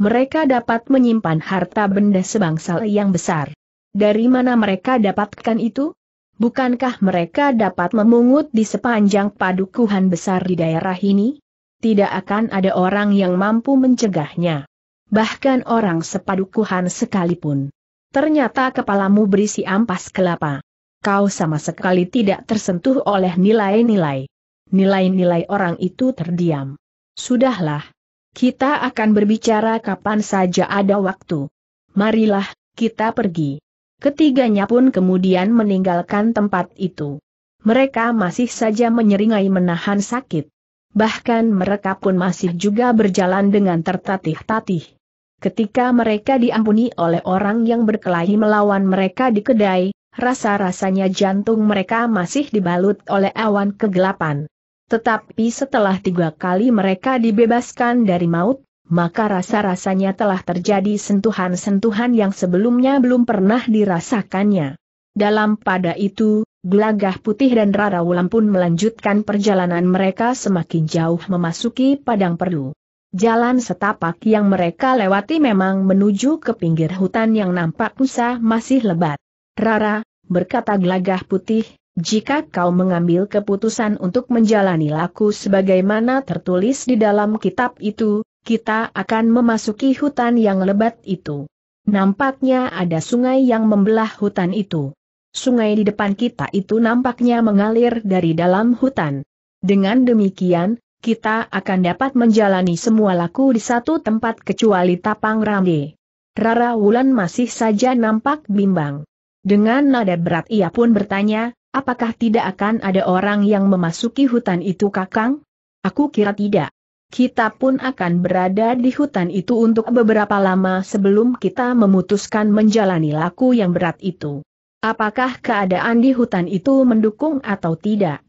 Mereka dapat menyimpan harta benda sebangsal yang besar. Dari mana mereka dapatkan itu? Bukankah mereka dapat memungut di sepanjang padukuhan besar di daerah ini? Tidak akan ada orang yang mampu mencegahnya. Bahkan orang sepadukuhan sekalipun. Ternyata kepalamu berisi ampas kelapa. Kau sama sekali tidak tersentuh oleh nilai-nilai. Nilai-nilai orang itu terdiam. Sudahlah. Kita akan berbicara kapan saja ada waktu. Marilah, kita pergi. Ketiganya pun kemudian meninggalkan tempat itu. Mereka masih saja menyeringai menahan sakit. Bahkan mereka pun masih juga berjalan dengan tertatih-tatih. Ketika mereka diampuni oleh orang yang berkelahi melawan mereka di kedai, rasa-rasanya jantung mereka masih dibalut oleh awan kegelapan. Tetapi setelah tiga kali mereka dibebaskan dari maut, maka rasa-rasanya telah terjadi sentuhan-sentuhan yang sebelumnya belum pernah dirasakannya. Dalam pada itu, Glagah Putih dan Rara Wulan pun melanjutkan perjalanan mereka semakin jauh memasuki padang perlu. Jalan setapak yang mereka lewati memang menuju ke pinggir hutan yang nampak usah masih lebat. Rara, berkata Glagah Putih, jika kau mengambil keputusan untuk menjalani laku sebagaimana tertulis di dalam kitab itu, kita akan memasuki hutan yang lebat itu. Nampaknya ada sungai yang membelah hutan itu. Sungai di depan kita itu nampaknya mengalir dari dalam hutan. Dengan demikian, kita akan dapat menjalani semua laku di satu tempat kecuali Tapang Rame. Rara Wulan masih saja nampak bimbang. Dengan nada berat ia pun bertanya, apakah tidak akan ada orang yang memasuki hutan itu kakang? Aku kira tidak kita pun akan berada di hutan itu untuk beberapa lama sebelum kita memutuskan menjalani laku yang berat itu. Apakah keadaan di hutan itu mendukung atau tidak?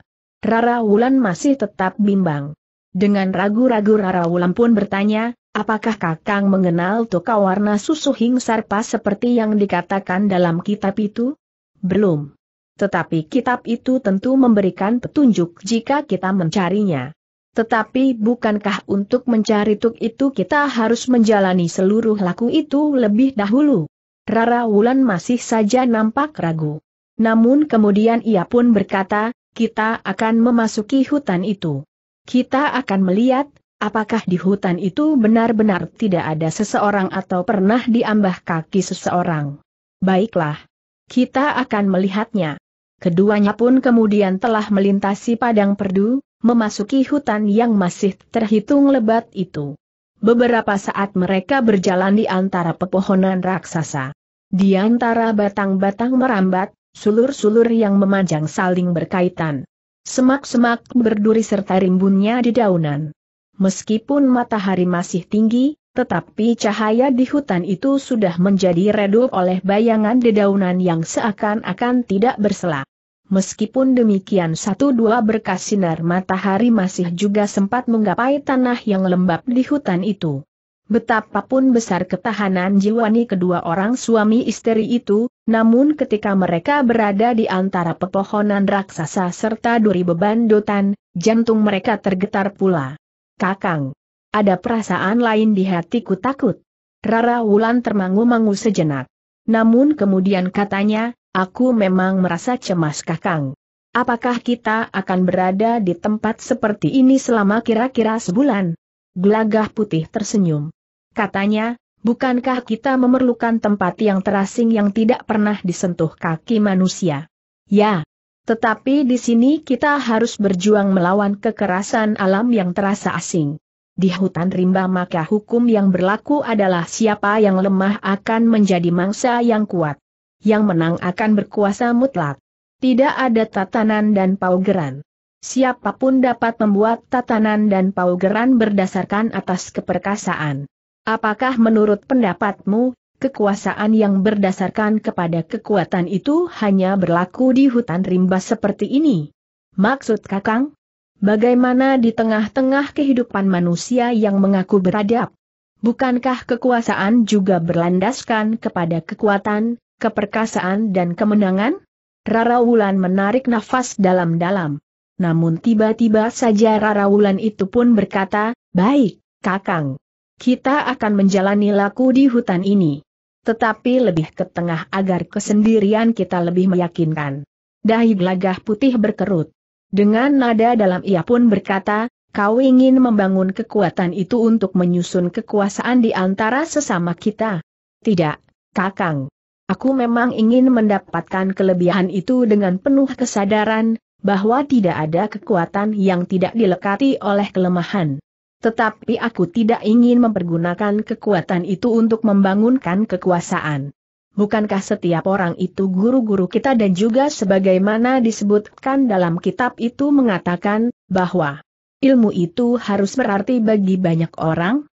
Rara Wulan masih tetap bimbang. Dengan ragu-ragu Rara Wulan pun bertanya, apakah Kakang mengenal toka warna susu hing sarpa seperti yang dikatakan dalam kitab itu? Belum. Tetapi kitab itu tentu memberikan petunjuk jika kita mencarinya. Tetapi bukankah untuk mencari tuk itu kita harus menjalani seluruh laku itu lebih dahulu? Rara Wulan masih saja nampak ragu. Namun kemudian ia pun berkata, kita akan memasuki hutan itu. Kita akan melihat, apakah di hutan itu benar-benar tidak ada seseorang atau pernah diambah kaki seseorang. Baiklah. Kita akan melihatnya. Keduanya pun kemudian telah melintasi padang perdu, memasuki hutan yang masih terhitung lebat itu. Beberapa saat mereka berjalan di antara pepohonan raksasa. Di antara batang-batang merambat, sulur-sulur yang memanjang saling berkaitan. Semak-semak berduri serta rimbunnya di daunan. Meskipun matahari masih tinggi, tetapi cahaya di hutan itu sudah menjadi redup oleh bayangan dedaunan yang seakan-akan tidak berselang. Meskipun demikian satu dua berkas sinar matahari masih juga sempat menggapai tanah yang lembab di hutan itu. Betapapun besar ketahanan jiwani kedua orang suami istri itu, namun ketika mereka berada di antara pepohonan raksasa serta duri beban dotan, jantung mereka tergetar pula. Kakang, ada perasaan lain di hatiku takut. Rara Wulan termangu-mangu sejenak. Namun kemudian katanya, aku memang merasa cemas kakang. Apakah kita akan berada di tempat seperti ini selama kira-kira sebulan? Gelagah putih tersenyum. Katanya, bukankah kita memerlukan tempat yang terasing yang tidak pernah disentuh kaki manusia? Ya. Tetapi di sini kita harus berjuang melawan kekerasan alam yang terasa asing. Di hutan rimba maka hukum yang berlaku adalah siapa yang lemah akan menjadi mangsa yang kuat yang menang akan berkuasa mutlak. Tidak ada tatanan dan paugeran. Siapapun dapat membuat tatanan dan paugeran berdasarkan atas keperkasaan. Apakah menurut pendapatmu, kekuasaan yang berdasarkan kepada kekuatan itu hanya berlaku di hutan rimba seperti ini? Maksud Kakang? Bagaimana di tengah-tengah kehidupan manusia yang mengaku beradab? Bukankah kekuasaan juga berlandaskan kepada kekuatan, keperkasaan dan kemenangan? Rara Wulan menarik nafas dalam-dalam. Namun tiba-tiba saja Rara Wulan itu pun berkata, baik, kakang. Kita akan menjalani laku di hutan ini. Tetapi lebih ke tengah agar kesendirian kita lebih meyakinkan. Dahi gelagah putih berkerut. Dengan nada dalam ia pun berkata, kau ingin membangun kekuatan itu untuk menyusun kekuasaan di antara sesama kita? Tidak, kakang. Aku memang ingin mendapatkan kelebihan itu dengan penuh kesadaran, bahwa tidak ada kekuatan yang tidak dilekati oleh kelemahan. Tetapi aku tidak ingin mempergunakan kekuatan itu untuk membangunkan kekuasaan. Bukankah setiap orang itu guru-guru kita dan juga sebagaimana disebutkan dalam kitab itu mengatakan, bahwa ilmu itu harus berarti bagi banyak orang?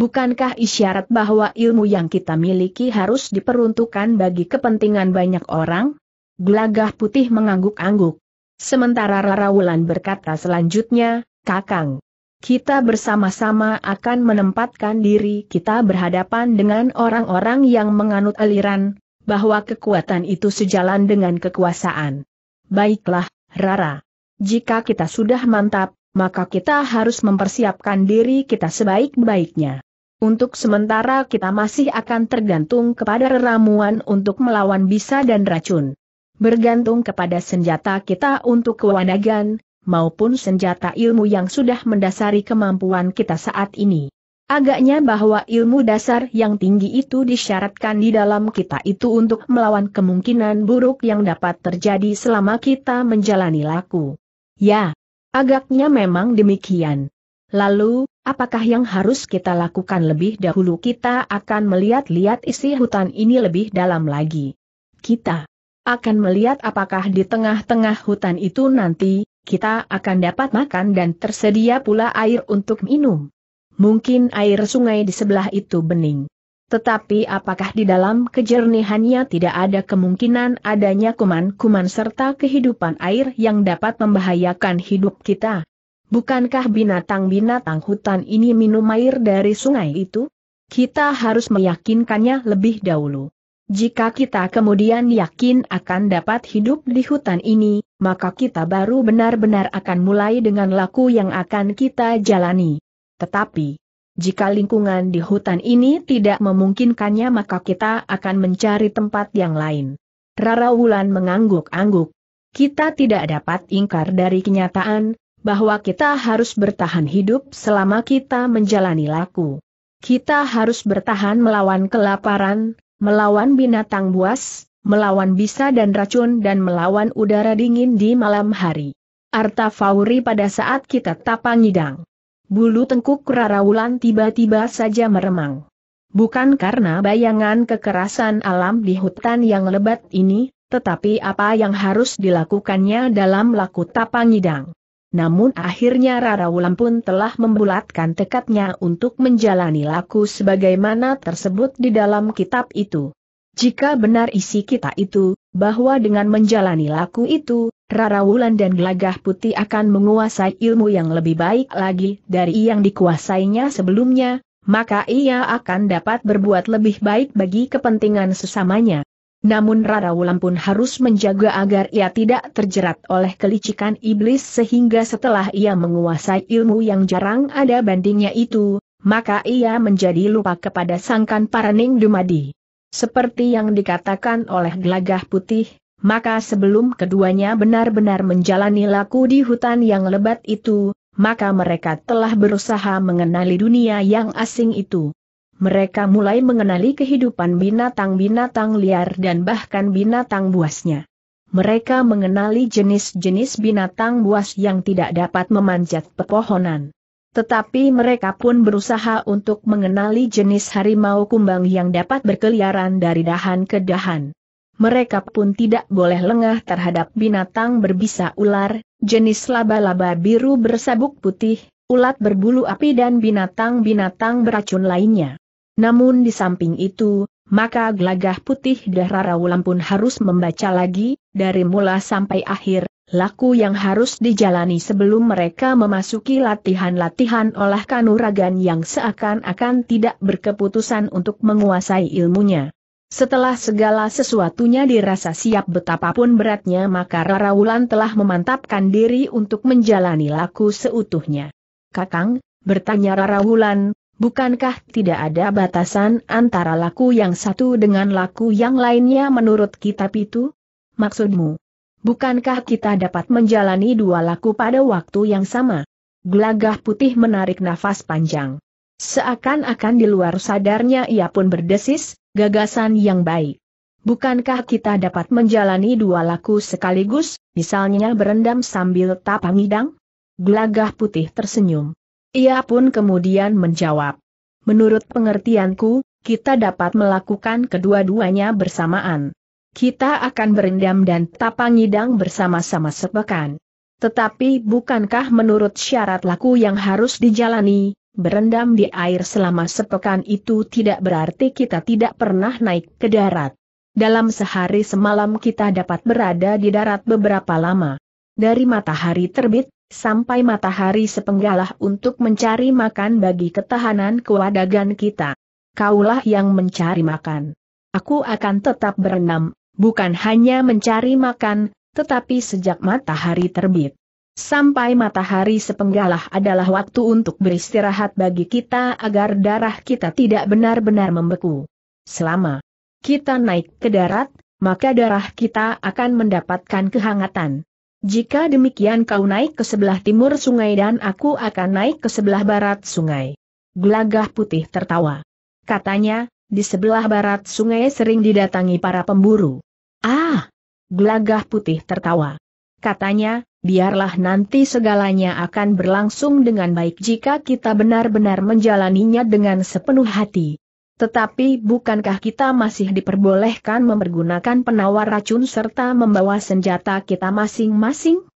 Bukankah isyarat bahwa ilmu yang kita miliki harus diperuntukkan bagi kepentingan banyak orang? Gelagah putih mengangguk-angguk. Sementara Rara Wulan berkata selanjutnya, Kakang, kita bersama-sama akan menempatkan diri kita berhadapan dengan orang-orang yang menganut aliran, bahwa kekuatan itu sejalan dengan kekuasaan. Baiklah, Rara. Jika kita sudah mantap, maka kita harus mempersiapkan diri kita sebaik-baiknya. Untuk sementara kita masih akan tergantung kepada ramuan untuk melawan bisa dan racun. Bergantung kepada senjata kita untuk kewanagan, maupun senjata ilmu yang sudah mendasari kemampuan kita saat ini. Agaknya bahwa ilmu dasar yang tinggi itu disyaratkan di dalam kita itu untuk melawan kemungkinan buruk yang dapat terjadi selama kita menjalani laku. Ya, agaknya memang demikian. Lalu, Apakah yang harus kita lakukan lebih dahulu kita akan melihat-lihat isi hutan ini lebih dalam lagi. Kita akan melihat apakah di tengah-tengah hutan itu nanti, kita akan dapat makan dan tersedia pula air untuk minum. Mungkin air sungai di sebelah itu bening. Tetapi apakah di dalam kejernihannya tidak ada kemungkinan adanya kuman-kuman serta kehidupan air yang dapat membahayakan hidup kita? Bukankah binatang-binatang hutan ini minum air dari sungai itu? Kita harus meyakinkannya lebih dahulu. Jika kita kemudian yakin akan dapat hidup di hutan ini, maka kita baru benar-benar akan mulai dengan laku yang akan kita jalani. Tetapi, jika lingkungan di hutan ini tidak memungkinkannya maka kita akan mencari tempat yang lain. Rara Wulan mengangguk-angguk. Kita tidak dapat ingkar dari kenyataan, bahwa kita harus bertahan hidup selama kita menjalani laku. Kita harus bertahan melawan kelaparan, melawan binatang buas, melawan bisa dan racun dan melawan udara dingin di malam hari. Arta Fauri pada saat kita tapang hidang. Bulu tengkuk Rarawulan tiba-tiba saja meremang. Bukan karena bayangan kekerasan alam di hutan yang lebat ini, tetapi apa yang harus dilakukannya dalam laku tapang hidang. Namun akhirnya Rara Wulan pun telah membulatkan tekadnya untuk menjalani laku sebagaimana tersebut di dalam kitab itu. Jika benar isi kita itu, bahwa dengan menjalani laku itu, Rara Wulan dan Gelagah Putih akan menguasai ilmu yang lebih baik lagi dari yang dikuasainya sebelumnya, maka ia akan dapat berbuat lebih baik bagi kepentingan sesamanya. Namun Rara Wulan pun harus menjaga agar ia tidak terjerat oleh kelicikan iblis sehingga setelah ia menguasai ilmu yang jarang ada bandingnya itu, maka ia menjadi lupa kepada sangkan paraning dumadi. Seperti yang dikatakan oleh gelagah putih, maka sebelum keduanya benar-benar menjalani laku di hutan yang lebat itu, maka mereka telah berusaha mengenali dunia yang asing itu mereka mulai mengenali kehidupan binatang-binatang liar dan bahkan binatang buasnya. Mereka mengenali jenis-jenis binatang buas yang tidak dapat memanjat pepohonan. Tetapi mereka pun berusaha untuk mengenali jenis harimau kumbang yang dapat berkeliaran dari dahan ke dahan. Mereka pun tidak boleh lengah terhadap binatang berbisa ular, jenis laba-laba biru bersabuk putih, ulat berbulu api dan binatang-binatang beracun lainnya. Namun di samping itu, maka gelagah putih Dahra Rawulan pun harus membaca lagi, dari mula sampai akhir, laku yang harus dijalani sebelum mereka memasuki latihan-latihan olah kanuragan yang seakan-akan tidak berkeputusan untuk menguasai ilmunya. Setelah segala sesuatunya dirasa siap betapapun beratnya maka Wulan telah memantapkan diri untuk menjalani laku seutuhnya. Kakang, bertanya Wulan, Bukankah tidak ada batasan antara laku yang satu dengan laku yang lainnya menurut kitab itu? Maksudmu, bukankah kita dapat menjalani dua laku pada waktu yang sama? Gelagah putih menarik nafas panjang. Seakan-akan di luar sadarnya ia pun berdesis, gagasan yang baik. Bukankah kita dapat menjalani dua laku sekaligus, misalnya berendam sambil tapang hidang? Gelagah putih tersenyum. Ia pun kemudian menjawab. Menurut pengertianku, kita dapat melakukan kedua-duanya bersamaan. Kita akan berendam dan tapangidang bersama-sama sepekan. Tetapi bukankah menurut syarat laku yang harus dijalani, berendam di air selama sepekan itu tidak berarti kita tidak pernah naik ke darat. Dalam sehari semalam kita dapat berada di darat beberapa lama. Dari matahari terbit, sampai matahari sepenggalah untuk mencari makan bagi ketahanan kewadagan kita. Kaulah yang mencari makan. Aku akan tetap berenam, bukan hanya mencari makan, tetapi sejak matahari terbit. Sampai matahari sepenggalah adalah waktu untuk beristirahat bagi kita agar darah kita tidak benar-benar membeku. Selama kita naik ke darat, maka darah kita akan mendapatkan kehangatan. Jika demikian kau naik ke sebelah timur sungai dan aku akan naik ke sebelah barat sungai. Gelagah putih tertawa. Katanya, di sebelah barat sungai sering didatangi para pemburu. Ah! Gelagah putih tertawa. Katanya, biarlah nanti segalanya akan berlangsung dengan baik jika kita benar-benar menjalaninya dengan sepenuh hati. Tetapi bukankah kita masih diperbolehkan mempergunakan penawar racun serta membawa senjata kita masing-masing?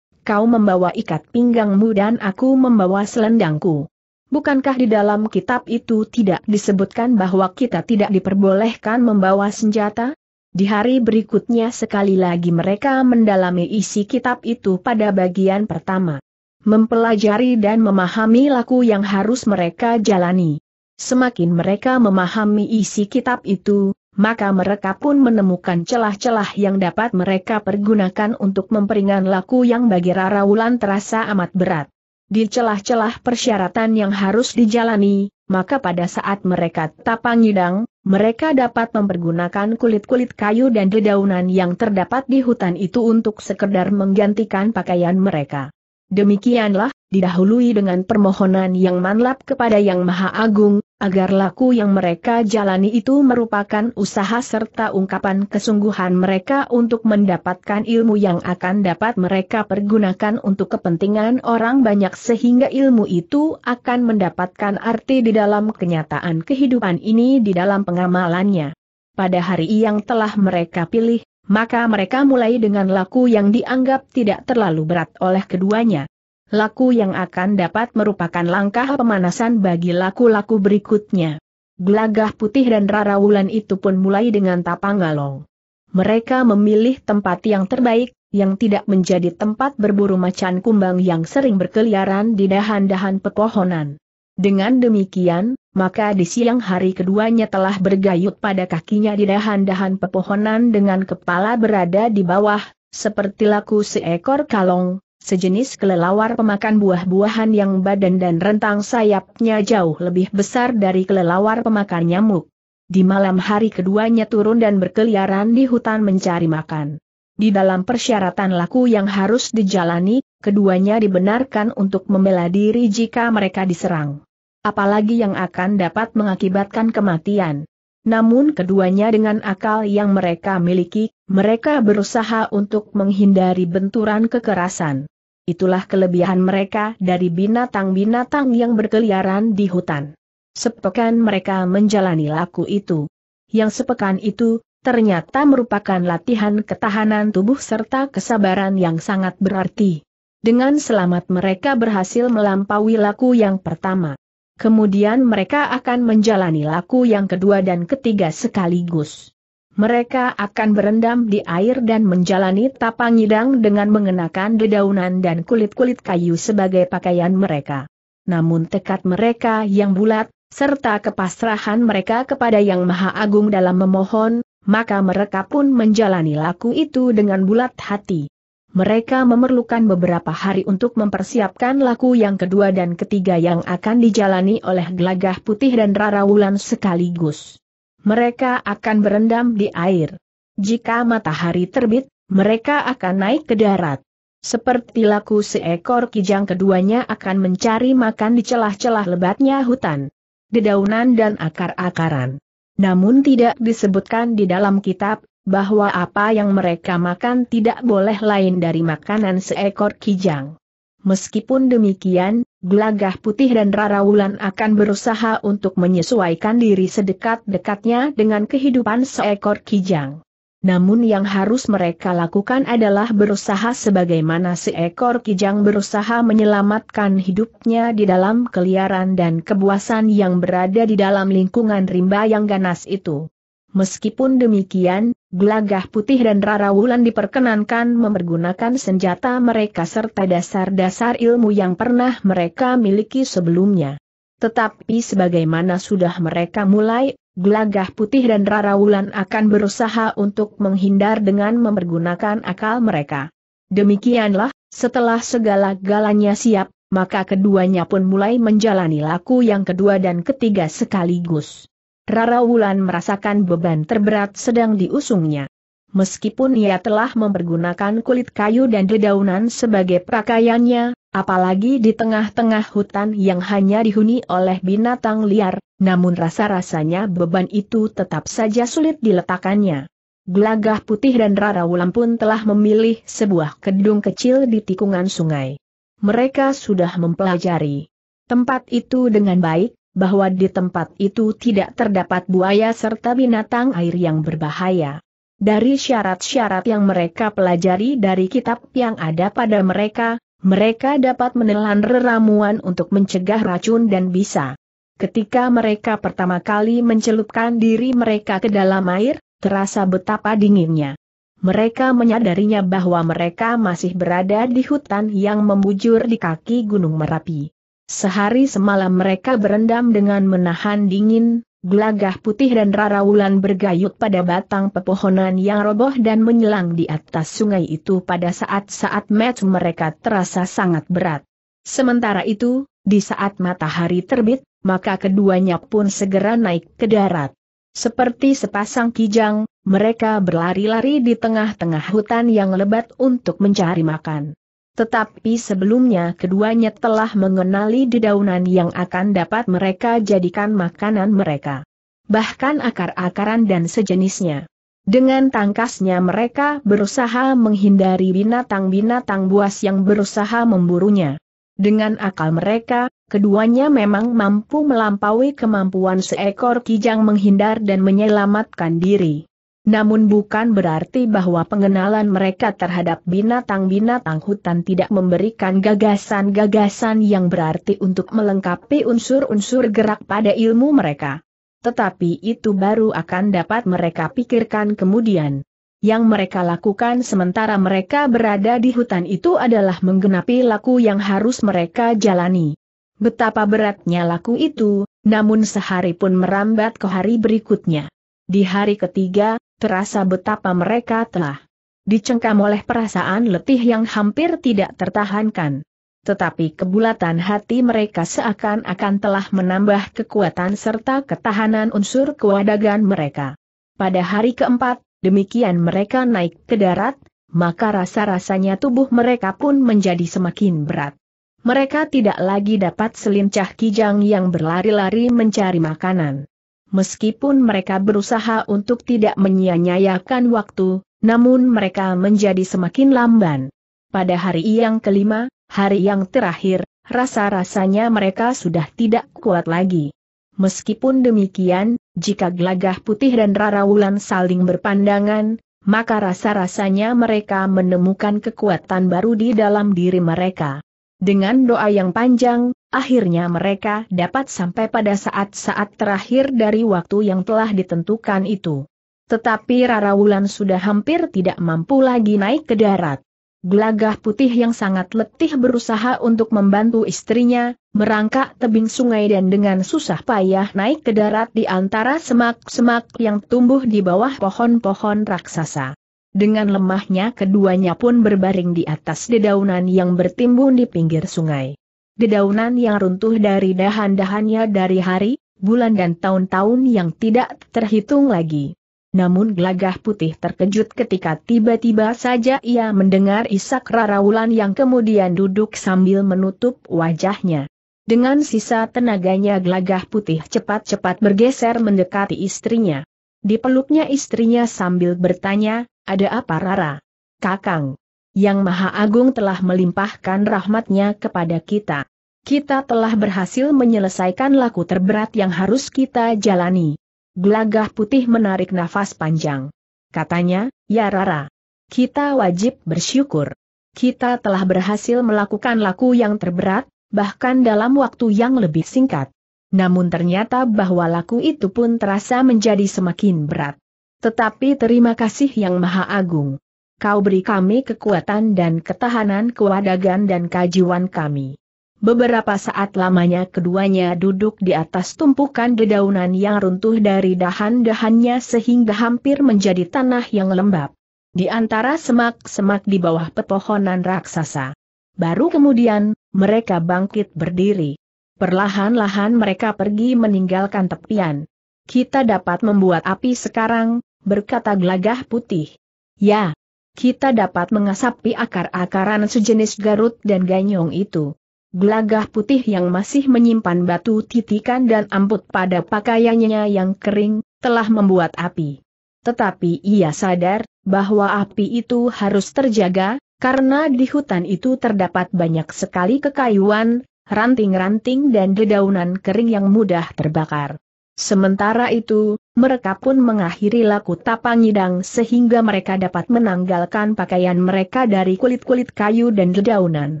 Kau membawa ikat pinggangmu dan aku membawa selendangku. Bukankah di dalam kitab itu tidak disebutkan bahwa kita tidak diperbolehkan membawa senjata? Di hari berikutnya sekali lagi mereka mendalami isi kitab itu pada bagian pertama. Mempelajari dan memahami laku yang harus mereka jalani. Semakin mereka memahami isi kitab itu, maka mereka pun menemukan celah-celah yang dapat mereka pergunakan untuk memperingan laku yang bagi Rara Wulan terasa amat berat. Di celah-celah persyaratan yang harus dijalani, maka pada saat mereka tapang yidang, mereka dapat mempergunakan kulit-kulit kayu dan dedaunan yang terdapat di hutan itu untuk sekedar menggantikan pakaian mereka. Demikianlah, didahului dengan permohonan yang manlap kepada Yang Maha Agung, agar laku yang mereka jalani itu merupakan usaha serta ungkapan kesungguhan mereka untuk mendapatkan ilmu yang akan dapat mereka pergunakan untuk kepentingan orang banyak sehingga ilmu itu akan mendapatkan arti di dalam kenyataan kehidupan ini di dalam pengamalannya. Pada hari yang telah mereka pilih, maka mereka mulai dengan laku yang dianggap tidak terlalu berat oleh keduanya laku yang akan dapat merupakan langkah pemanasan bagi laku-laku berikutnya. Gelagah putih dan Rara Wulan itu pun mulai dengan tapang galong. Mereka memilih tempat yang terbaik, yang tidak menjadi tempat berburu macan kumbang yang sering berkeliaran di dahan-dahan pepohonan. Dengan demikian, maka di siang hari keduanya telah bergayut pada kakinya di dahan-dahan pepohonan dengan kepala berada di bawah, seperti laku seekor kalong, sejenis kelelawar pemakan buah-buahan yang badan dan rentang sayapnya jauh lebih besar dari kelelawar pemakan nyamuk. Di malam hari keduanya turun dan berkeliaran di hutan mencari makan. Di dalam persyaratan laku yang harus dijalani, keduanya dibenarkan untuk membela diri jika mereka diserang. Apalagi yang akan dapat mengakibatkan kematian. Namun keduanya dengan akal yang mereka miliki, mereka berusaha untuk menghindari benturan kekerasan itulah kelebihan mereka dari binatang-binatang yang berkeliaran di hutan. Sepekan mereka menjalani laku itu. Yang sepekan itu, ternyata merupakan latihan ketahanan tubuh serta kesabaran yang sangat berarti. Dengan selamat mereka berhasil melampaui laku yang pertama. Kemudian mereka akan menjalani laku yang kedua dan ketiga sekaligus. Mereka akan berendam di air dan menjalani tapang hidang dengan mengenakan dedaunan dan kulit-kulit kayu sebagai pakaian mereka. Namun tekad mereka yang bulat, serta kepasrahan mereka kepada Yang Maha Agung dalam memohon, maka mereka pun menjalani laku itu dengan bulat hati. Mereka memerlukan beberapa hari untuk mempersiapkan laku yang kedua dan ketiga yang akan dijalani oleh Gelagah Putih dan Rara Wulan sekaligus mereka akan berendam di air. Jika matahari terbit, mereka akan naik ke darat. Seperti laku seekor kijang keduanya akan mencari makan di celah-celah lebatnya hutan, dedaunan dan akar-akaran. Namun tidak disebutkan di dalam kitab, bahwa apa yang mereka makan tidak boleh lain dari makanan seekor kijang. Meskipun demikian, Gelagah Putih dan Rara Wulan akan berusaha untuk menyesuaikan diri sedekat-dekatnya dengan kehidupan seekor kijang. Namun yang harus mereka lakukan adalah berusaha sebagaimana seekor kijang berusaha menyelamatkan hidupnya di dalam keliaran dan kebuasan yang berada di dalam lingkungan rimba yang ganas itu. Meskipun demikian, Gelagah Putih dan Rara Wulan diperkenankan mempergunakan senjata mereka serta dasar-dasar ilmu yang pernah mereka miliki sebelumnya. Tetapi sebagaimana sudah mereka mulai, Gelagah Putih dan Rara Wulan akan berusaha untuk menghindar dengan mempergunakan akal mereka. Demikianlah, setelah segala galanya siap, maka keduanya pun mulai menjalani laku yang kedua dan ketiga sekaligus. Rara Wulan merasakan beban terberat sedang diusungnya. Meskipun ia telah mempergunakan kulit kayu dan dedaunan sebagai pakaiannya, apalagi di tengah-tengah hutan yang hanya dihuni oleh binatang liar, namun rasa-rasanya beban itu tetap saja sulit diletakkannya. Gelagah putih dan Rara Wulan pun telah memilih sebuah gedung kecil di tikungan sungai. Mereka sudah mempelajari tempat itu dengan baik, bahwa di tempat itu tidak terdapat buaya serta binatang air yang berbahaya. Dari syarat-syarat yang mereka pelajari dari kitab yang ada pada mereka, mereka dapat menelan reramuan untuk mencegah racun dan bisa. Ketika mereka pertama kali mencelupkan diri mereka ke dalam air, terasa betapa dinginnya. Mereka menyadarinya bahwa mereka masih berada di hutan yang membujur di kaki Gunung Merapi. Sehari semalam mereka berendam dengan menahan dingin, gelagah putih dan rarawulan bergayut pada batang pepohonan yang roboh dan menyelang di atas sungai itu pada saat-saat match mereka terasa sangat berat. Sementara itu, di saat matahari terbit, maka keduanya pun segera naik ke darat. Seperti sepasang kijang, mereka berlari-lari di tengah-tengah hutan yang lebat untuk mencari makan. Tetapi sebelumnya keduanya telah mengenali dedaunan yang akan dapat mereka jadikan makanan mereka. Bahkan akar-akaran dan sejenisnya. Dengan tangkasnya mereka berusaha menghindari binatang-binatang buas yang berusaha memburunya. Dengan akal mereka, keduanya memang mampu melampaui kemampuan seekor kijang menghindar dan menyelamatkan diri. Namun bukan berarti bahwa pengenalan mereka terhadap binatang-binatang hutan tidak memberikan gagasan-gagasan yang berarti untuk melengkapi unsur-unsur gerak pada ilmu mereka. Tetapi itu baru akan dapat mereka pikirkan kemudian. Yang mereka lakukan sementara mereka berada di hutan itu adalah menggenapi laku yang harus mereka jalani. Betapa beratnya laku itu, namun sehari pun merambat ke hari berikutnya. Di hari ketiga, terasa betapa mereka telah dicengkam oleh perasaan letih yang hampir tidak tertahankan. Tetapi kebulatan hati mereka seakan-akan telah menambah kekuatan serta ketahanan unsur kewadagan mereka. Pada hari keempat, demikian mereka naik ke darat, maka rasa-rasanya tubuh mereka pun menjadi semakin berat. Mereka tidak lagi dapat selincah kijang yang berlari-lari mencari makanan. Meskipun mereka berusaha untuk tidak menyia-nyiakan waktu, namun mereka menjadi semakin lamban. Pada hari yang kelima, hari yang terakhir, rasa-rasanya mereka sudah tidak kuat lagi. Meskipun demikian, jika Gelagah Putih dan Rarawulan saling berpandangan, maka rasa-rasanya mereka menemukan kekuatan baru di dalam diri mereka. Dengan doa yang panjang, akhirnya mereka dapat sampai pada saat-saat terakhir dari waktu yang telah ditentukan itu. Tetapi Rara Wulan sudah hampir tidak mampu lagi naik ke darat. Gelagah putih yang sangat letih berusaha untuk membantu istrinya, merangkak tebing sungai dan dengan susah payah naik ke darat di antara semak-semak yang tumbuh di bawah pohon-pohon raksasa. Dengan lemahnya keduanya pun berbaring di atas dedaunan yang bertimbun di pinggir sungai. Dedaunan yang runtuh dari dahan-dahannya dari hari, bulan dan tahun-tahun yang tidak terhitung lagi. Namun gelagah putih terkejut ketika tiba-tiba saja ia mendengar isak raraulan yang kemudian duduk sambil menutup wajahnya. Dengan sisa tenaganya gelagah putih cepat-cepat bergeser mendekati istrinya. Dipeluknya istrinya sambil bertanya, ada apa Rara? Kakang. Yang Maha Agung telah melimpahkan rahmatnya kepada kita. Kita telah berhasil menyelesaikan laku terberat yang harus kita jalani. Gelagah putih menarik nafas panjang. Katanya, ya Rara. Kita wajib bersyukur. Kita telah berhasil melakukan laku yang terberat, bahkan dalam waktu yang lebih singkat. Namun ternyata bahwa laku itu pun terasa menjadi semakin berat. Tetapi terima kasih Yang Maha Agung. Kau beri kami kekuatan dan ketahanan kewadagan dan kajiwan kami. Beberapa saat lamanya keduanya duduk di atas tumpukan dedaunan yang runtuh dari dahan-dahannya sehingga hampir menjadi tanah yang lembab. Di antara semak-semak di bawah pepohonan raksasa. Baru kemudian, mereka bangkit berdiri. Perlahan-lahan mereka pergi meninggalkan tepian. Kita dapat membuat api sekarang, berkata gelagah putih. Ya, kita dapat mengasapi akar-akaran sejenis garut dan ganyong itu. Gelagah putih yang masih menyimpan batu titikan dan amput pada pakaiannya yang kering, telah membuat api. Tetapi ia sadar, bahwa api itu harus terjaga, karena di hutan itu terdapat banyak sekali kekayuan, ranting-ranting dan dedaunan kering yang mudah terbakar. Sementara itu, mereka pun mengakhiri laku tapangidang sehingga mereka dapat menanggalkan pakaian mereka dari kulit-kulit kayu dan dedaunan.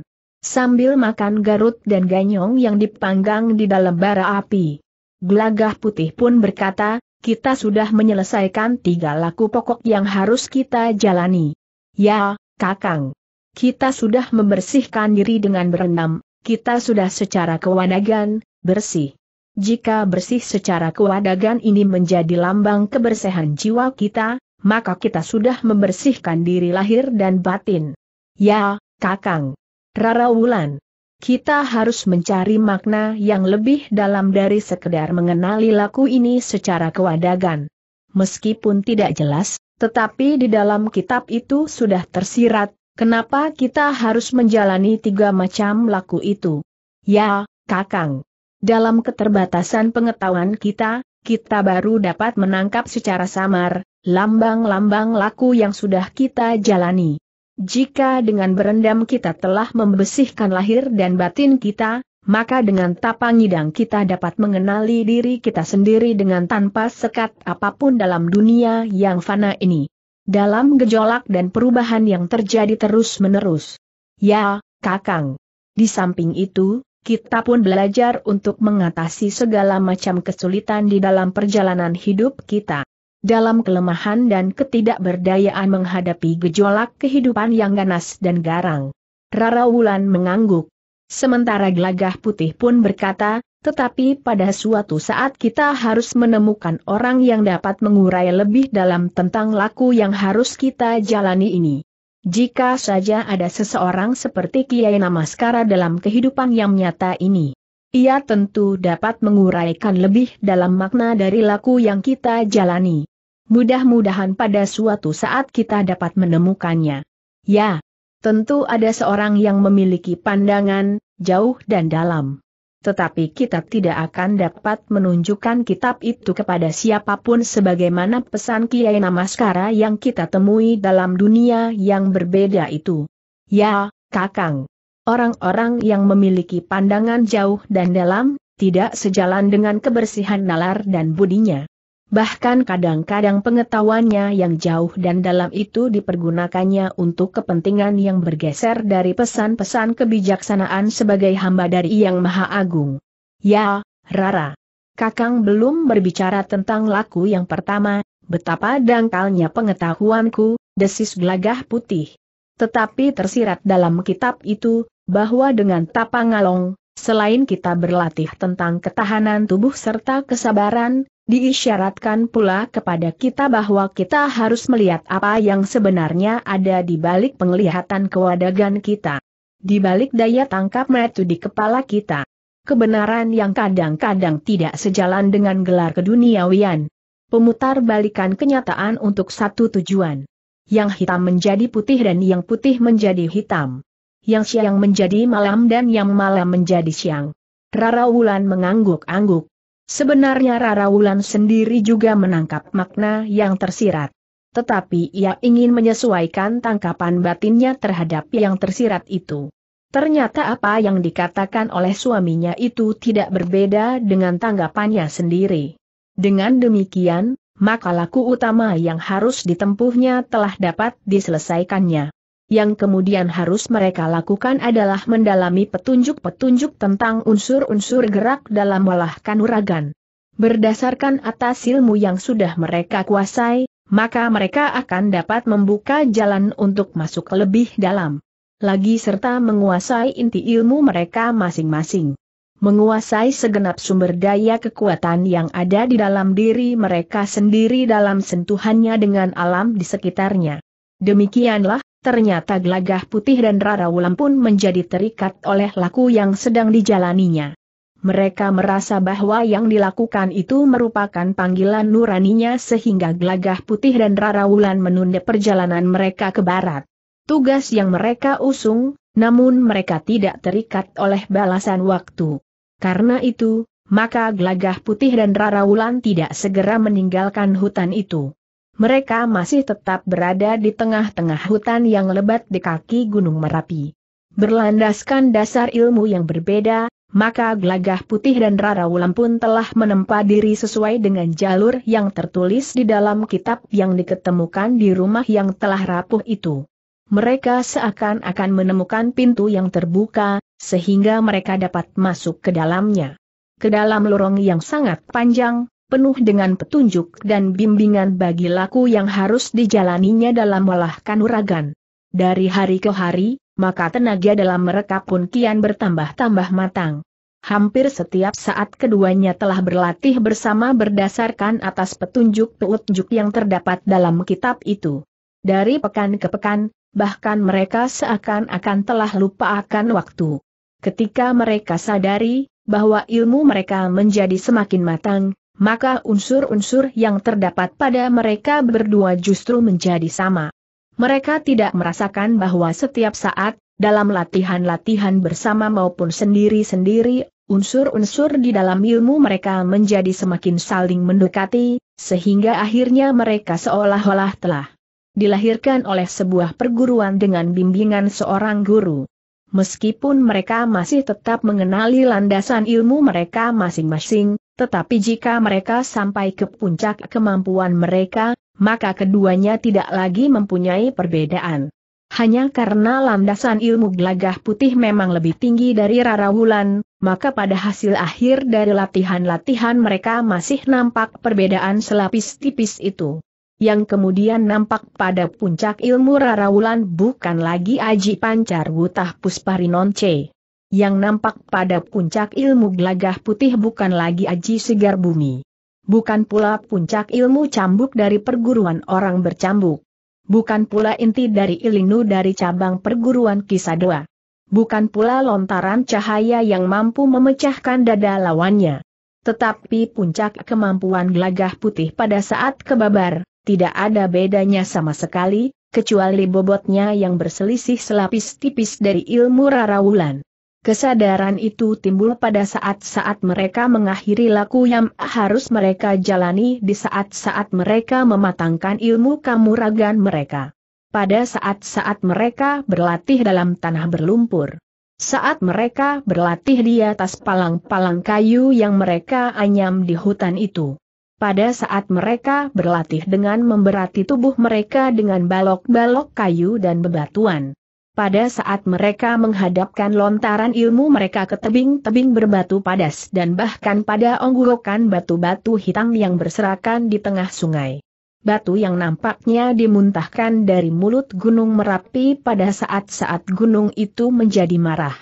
Sambil makan garut dan ganyong yang dipanggang di dalam bara api. Gelagah putih pun berkata, kita sudah menyelesaikan tiga laku pokok yang harus kita jalani. Ya, Kakang. Kita sudah membersihkan diri dengan berenam, kita sudah secara kewanagan, bersih. Jika bersih secara kewadagan ini menjadi lambang kebersihan jiwa kita, maka kita sudah membersihkan diri lahir dan batin. Ya, Kakang. Rara Wulan. Kita harus mencari makna yang lebih dalam dari sekedar mengenali laku ini secara kewadagan. Meskipun tidak jelas, tetapi di dalam kitab itu sudah tersirat, kenapa kita harus menjalani tiga macam laku itu. Ya, Kakang. Dalam keterbatasan pengetahuan kita, kita baru dapat menangkap secara samar, lambang-lambang laku yang sudah kita jalani. Jika dengan berendam kita telah membesihkan lahir dan batin kita, maka dengan tapang idang kita dapat mengenali diri kita sendiri dengan tanpa sekat apapun dalam dunia yang fana ini. Dalam gejolak dan perubahan yang terjadi terus-menerus. Ya, Kakang. Di samping itu, kita pun belajar untuk mengatasi segala macam kesulitan di dalam perjalanan hidup kita. Dalam kelemahan dan ketidakberdayaan menghadapi gejolak kehidupan yang ganas dan garang. Rara Wulan mengangguk. Sementara gelagah putih pun berkata, tetapi pada suatu saat kita harus menemukan orang yang dapat mengurai lebih dalam tentang laku yang harus kita jalani ini. Jika saja ada seseorang seperti Kiai Namaskara dalam kehidupan yang nyata ini, ia tentu dapat menguraikan lebih dalam makna dari laku yang kita jalani. Mudah-mudahan pada suatu saat kita dapat menemukannya. Ya, tentu ada seorang yang memiliki pandangan, jauh dan dalam tetapi kita tidak akan dapat menunjukkan kitab itu kepada siapapun sebagaimana pesan Kiai Namaskara yang kita temui dalam dunia yang berbeda itu. Ya, Kakang. Orang-orang yang memiliki pandangan jauh dan dalam, tidak sejalan dengan kebersihan nalar dan budinya bahkan kadang-kadang pengetahuannya yang jauh dan dalam itu dipergunakannya untuk kepentingan yang bergeser dari pesan-pesan kebijaksanaan sebagai hamba dari Yang Maha Agung. Ya, Rara. Kakang belum berbicara tentang laku yang pertama, betapa dangkalnya pengetahuanku, desis gelagah putih. Tetapi tersirat dalam kitab itu, bahwa dengan tapa tapangalong, selain kita berlatih tentang ketahanan tubuh serta kesabaran, Diisyaratkan pula kepada kita bahwa kita harus melihat apa yang sebenarnya ada di balik penglihatan kewadagan kita. Di balik daya tangkap metu di kepala kita. Kebenaran yang kadang-kadang tidak sejalan dengan gelar keduniawian. Pemutar balikan kenyataan untuk satu tujuan. Yang hitam menjadi putih dan yang putih menjadi hitam. Yang siang menjadi malam dan yang malam menjadi siang. Rara Wulan mengangguk-angguk. Sebenarnya Rara Wulan sendiri juga menangkap makna yang tersirat. Tetapi ia ingin menyesuaikan tangkapan batinnya terhadap yang tersirat itu. Ternyata apa yang dikatakan oleh suaminya itu tidak berbeda dengan tanggapannya sendiri. Dengan demikian, maka laku utama yang harus ditempuhnya telah dapat diselesaikannya yang kemudian harus mereka lakukan adalah mendalami petunjuk-petunjuk tentang unsur-unsur gerak dalam olah kanuragan. Berdasarkan atas ilmu yang sudah mereka kuasai, maka mereka akan dapat membuka jalan untuk masuk lebih dalam. Lagi serta menguasai inti ilmu mereka masing-masing menguasai segenap sumber daya kekuatan yang ada di dalam diri mereka sendiri dalam sentuhannya dengan alam di sekitarnya. Demikianlah, ternyata gelagah putih dan Rara Wulan pun menjadi terikat oleh laku yang sedang dijalaninya. Mereka merasa bahwa yang dilakukan itu merupakan panggilan nuraninya sehingga gelagah putih dan Rara Wulan menunda perjalanan mereka ke barat. Tugas yang mereka usung, namun mereka tidak terikat oleh balasan waktu. Karena itu, maka gelagah putih dan Rara Wulan tidak segera meninggalkan hutan itu mereka masih tetap berada di tengah-tengah hutan yang lebat di kaki Gunung Merapi. Berlandaskan dasar ilmu yang berbeda, maka gelagah putih dan Rara Wulan pun telah menempa diri sesuai dengan jalur yang tertulis di dalam kitab yang diketemukan di rumah yang telah rapuh itu. Mereka seakan-akan menemukan pintu yang terbuka, sehingga mereka dapat masuk ke dalamnya. Ke dalam lorong yang sangat panjang, penuh dengan petunjuk dan bimbingan bagi laku yang harus dijalaninya dalam olah kanuragan. Dari hari ke hari, maka tenaga dalam mereka pun kian bertambah-tambah matang. Hampir setiap saat keduanya telah berlatih bersama berdasarkan atas petunjuk-petunjuk yang terdapat dalam kitab itu. Dari pekan ke pekan, bahkan mereka seakan-akan telah lupa akan waktu. Ketika mereka sadari bahwa ilmu mereka menjadi semakin matang, maka unsur-unsur yang terdapat pada mereka berdua justru menjadi sama. Mereka tidak merasakan bahwa setiap saat, dalam latihan-latihan bersama maupun sendiri-sendiri, unsur-unsur di dalam ilmu mereka menjadi semakin saling mendekati, sehingga akhirnya mereka seolah-olah telah dilahirkan oleh sebuah perguruan dengan bimbingan seorang guru. Meskipun mereka masih tetap mengenali landasan ilmu mereka masing-masing, tetapi jika mereka sampai ke puncak kemampuan mereka, maka keduanya tidak lagi mempunyai perbedaan. Hanya karena landasan ilmu gelagah putih memang lebih tinggi dari Rarawulan, maka pada hasil akhir dari latihan-latihan mereka masih nampak perbedaan selapis tipis itu. Yang kemudian nampak pada puncak ilmu Rarawulan bukan lagi Aji Pancar Wutah pusparinonce yang nampak pada puncak ilmu gelagah putih bukan lagi aji segar bumi. Bukan pula puncak ilmu cambuk dari perguruan orang bercambuk. Bukan pula inti dari ilinu dari cabang perguruan kisadoa. Bukan pula lontaran cahaya yang mampu memecahkan dada lawannya. Tetapi puncak kemampuan gelagah putih pada saat kebabar, tidak ada bedanya sama sekali, kecuali bobotnya yang berselisih selapis tipis dari ilmu rarawulan. Kesadaran itu timbul pada saat-saat mereka mengakhiri laku yang harus mereka jalani di saat-saat mereka mematangkan ilmu kamuragan mereka. Pada saat-saat mereka berlatih dalam tanah berlumpur. Saat mereka berlatih di atas palang-palang kayu yang mereka anyam di hutan itu pada saat mereka berlatih dengan memberati tubuh mereka dengan balok-balok kayu dan bebatuan. Pada saat mereka menghadapkan lontaran ilmu mereka ke tebing-tebing berbatu padas dan bahkan pada onggurukan batu-batu hitam yang berserakan di tengah sungai. Batu yang nampaknya dimuntahkan dari mulut Gunung Merapi pada saat-saat gunung itu menjadi marah.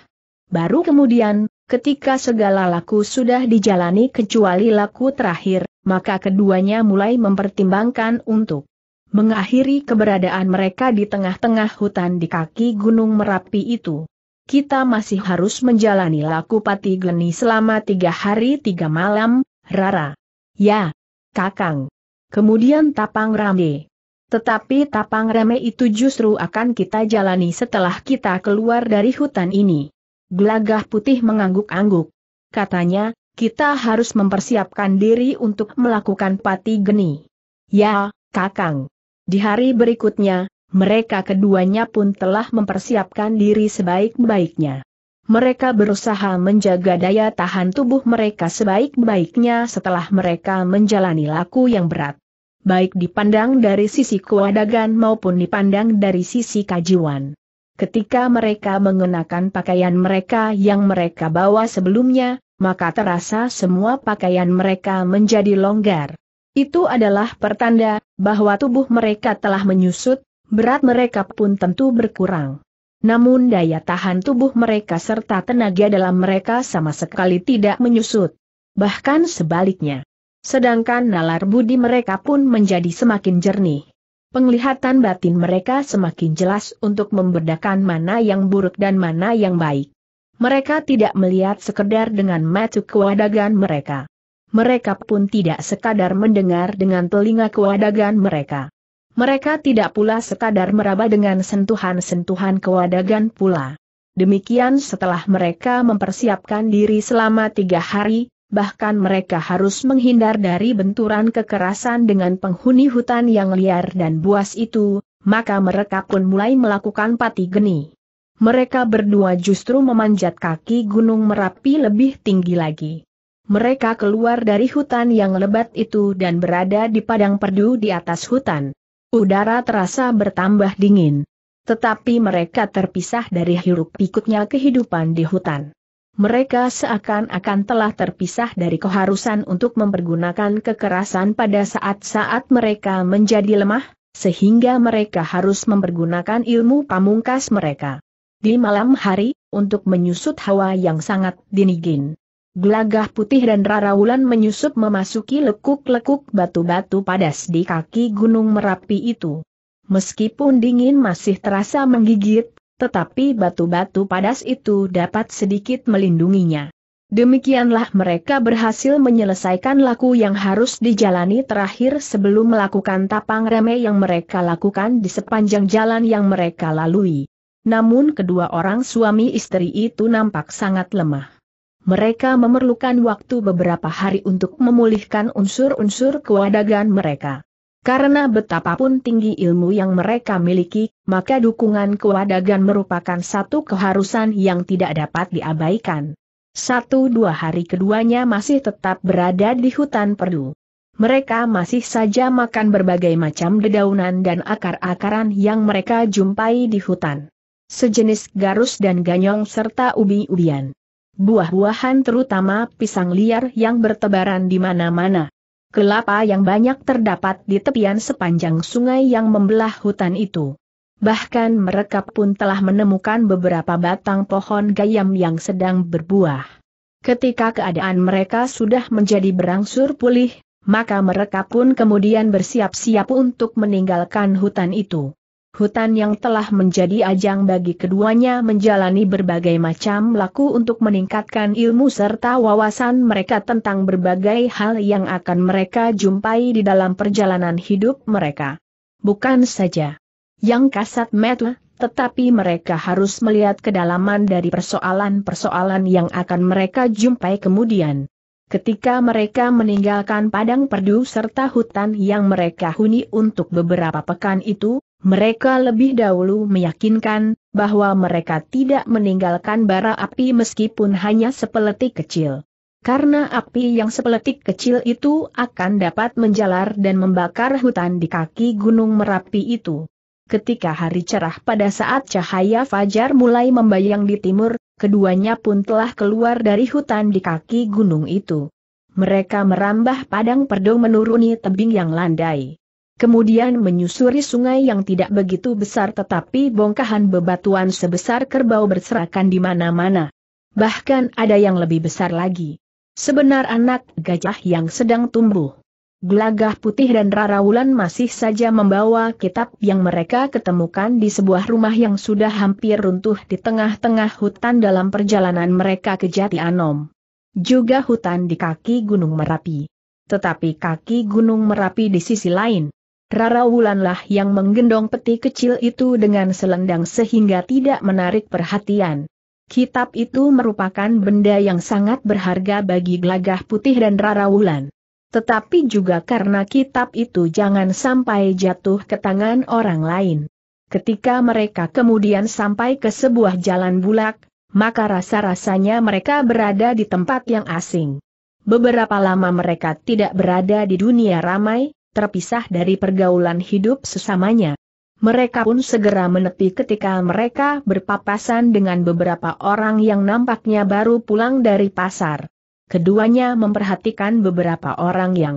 Baru kemudian, ketika segala laku sudah dijalani kecuali laku terakhir, maka keduanya mulai mempertimbangkan untuk mengakhiri keberadaan mereka di tengah-tengah hutan di kaki Gunung Merapi itu. Kita masih harus menjalani laku pati geni selama tiga hari tiga malam, Rara. Ya, Kakang. Kemudian Tapang Rame. Tetapi Tapang Rame itu justru akan kita jalani setelah kita keluar dari hutan ini. Gelagah putih mengangguk-angguk. Katanya, kita harus mempersiapkan diri untuk melakukan pati geni. Ya, Kakang. Di hari berikutnya, mereka keduanya pun telah mempersiapkan diri sebaik-baiknya. Mereka berusaha menjaga daya tahan tubuh mereka sebaik-baiknya setelah mereka menjalani laku yang berat. Baik dipandang dari sisi kewadagan maupun dipandang dari sisi kajiwan. Ketika mereka mengenakan pakaian mereka yang mereka bawa sebelumnya, maka terasa semua pakaian mereka menjadi longgar. Itu adalah pertanda bahwa tubuh mereka telah menyusut, berat mereka pun tentu berkurang. Namun daya tahan tubuh mereka serta tenaga dalam mereka sama sekali tidak menyusut. Bahkan sebaliknya. Sedangkan nalar budi mereka pun menjadi semakin jernih. Penglihatan batin mereka semakin jelas untuk membedakan mana yang buruk dan mana yang baik. Mereka tidak melihat sekedar dengan mata kewadagan mereka mereka pun tidak sekadar mendengar dengan telinga kewadagan mereka. Mereka tidak pula sekadar meraba dengan sentuhan-sentuhan kewadagan pula. Demikian setelah mereka mempersiapkan diri selama tiga hari, bahkan mereka harus menghindar dari benturan kekerasan dengan penghuni hutan yang liar dan buas itu, maka mereka pun mulai melakukan pati geni. Mereka berdua justru memanjat kaki Gunung Merapi lebih tinggi lagi mereka keluar dari hutan yang lebat itu dan berada di padang perdu di atas hutan. Udara terasa bertambah dingin. Tetapi mereka terpisah dari hiruk pikuknya kehidupan di hutan. Mereka seakan-akan telah terpisah dari keharusan untuk mempergunakan kekerasan pada saat-saat mereka menjadi lemah, sehingga mereka harus mempergunakan ilmu pamungkas mereka. Di malam hari, untuk menyusut hawa yang sangat dingin. Gelagah putih dan raraulan menyusup memasuki lekuk-lekuk batu-batu padas di kaki gunung Merapi itu. Meskipun dingin masih terasa menggigit, tetapi batu-batu padas itu dapat sedikit melindunginya. Demikianlah mereka berhasil menyelesaikan laku yang harus dijalani terakhir sebelum melakukan tapang reme yang mereka lakukan di sepanjang jalan yang mereka lalui. Namun kedua orang suami istri itu nampak sangat lemah mereka memerlukan waktu beberapa hari untuk memulihkan unsur-unsur kewadagan mereka. Karena betapapun tinggi ilmu yang mereka miliki, maka dukungan kewadagan merupakan satu keharusan yang tidak dapat diabaikan. Satu dua hari keduanya masih tetap berada di hutan perdu. Mereka masih saja makan berbagai macam dedaunan dan akar-akaran yang mereka jumpai di hutan. Sejenis garus dan ganyong serta ubi-ubian buah-buahan terutama pisang liar yang bertebaran di mana-mana. Kelapa yang banyak terdapat di tepian sepanjang sungai yang membelah hutan itu. Bahkan mereka pun telah menemukan beberapa batang pohon gayam yang sedang berbuah. Ketika keadaan mereka sudah menjadi berangsur pulih, maka mereka pun kemudian bersiap-siap untuk meninggalkan hutan itu. Hutan yang telah menjadi ajang bagi keduanya menjalani berbagai macam laku untuk meningkatkan ilmu serta wawasan mereka tentang berbagai hal yang akan mereka jumpai di dalam perjalanan hidup mereka. Bukan saja yang kasat mata, tetapi mereka harus melihat kedalaman dari persoalan-persoalan yang akan mereka jumpai kemudian. Ketika mereka meninggalkan padang perdu serta hutan yang mereka huni untuk beberapa pekan itu, mereka lebih dahulu meyakinkan bahwa mereka tidak meninggalkan bara api meskipun hanya sepeletik kecil. Karena api yang sepeletik kecil itu akan dapat menjalar dan membakar hutan di kaki gunung Merapi itu. Ketika hari cerah pada saat cahaya fajar mulai membayang di timur, keduanya pun telah keluar dari hutan di kaki gunung itu. Mereka merambah padang perdong menuruni tebing yang landai kemudian menyusuri sungai yang tidak begitu besar tetapi bongkahan bebatuan sebesar kerbau berserakan di mana-mana. Bahkan ada yang lebih besar lagi. Sebenar anak gajah yang sedang tumbuh. Gelagah putih dan Wulan masih saja membawa kitab yang mereka ketemukan di sebuah rumah yang sudah hampir runtuh di tengah-tengah hutan dalam perjalanan mereka ke Jati Anom. Juga hutan di kaki Gunung Merapi. Tetapi kaki Gunung Merapi di sisi lain, Rara Wulanlah yang menggendong peti kecil itu dengan selendang sehingga tidak menarik perhatian. Kitab itu merupakan benda yang sangat berharga bagi Gelagah Putih dan Rara Wulan. Tetapi juga karena kitab itu jangan sampai jatuh ke tangan orang lain. Ketika mereka kemudian sampai ke sebuah jalan bulak, maka rasa-rasanya mereka berada di tempat yang asing. Beberapa lama mereka tidak berada di dunia ramai, terpisah dari pergaulan hidup sesamanya. Mereka pun segera menepi ketika mereka berpapasan dengan beberapa orang yang nampaknya baru pulang dari pasar. Keduanya memperhatikan beberapa orang yang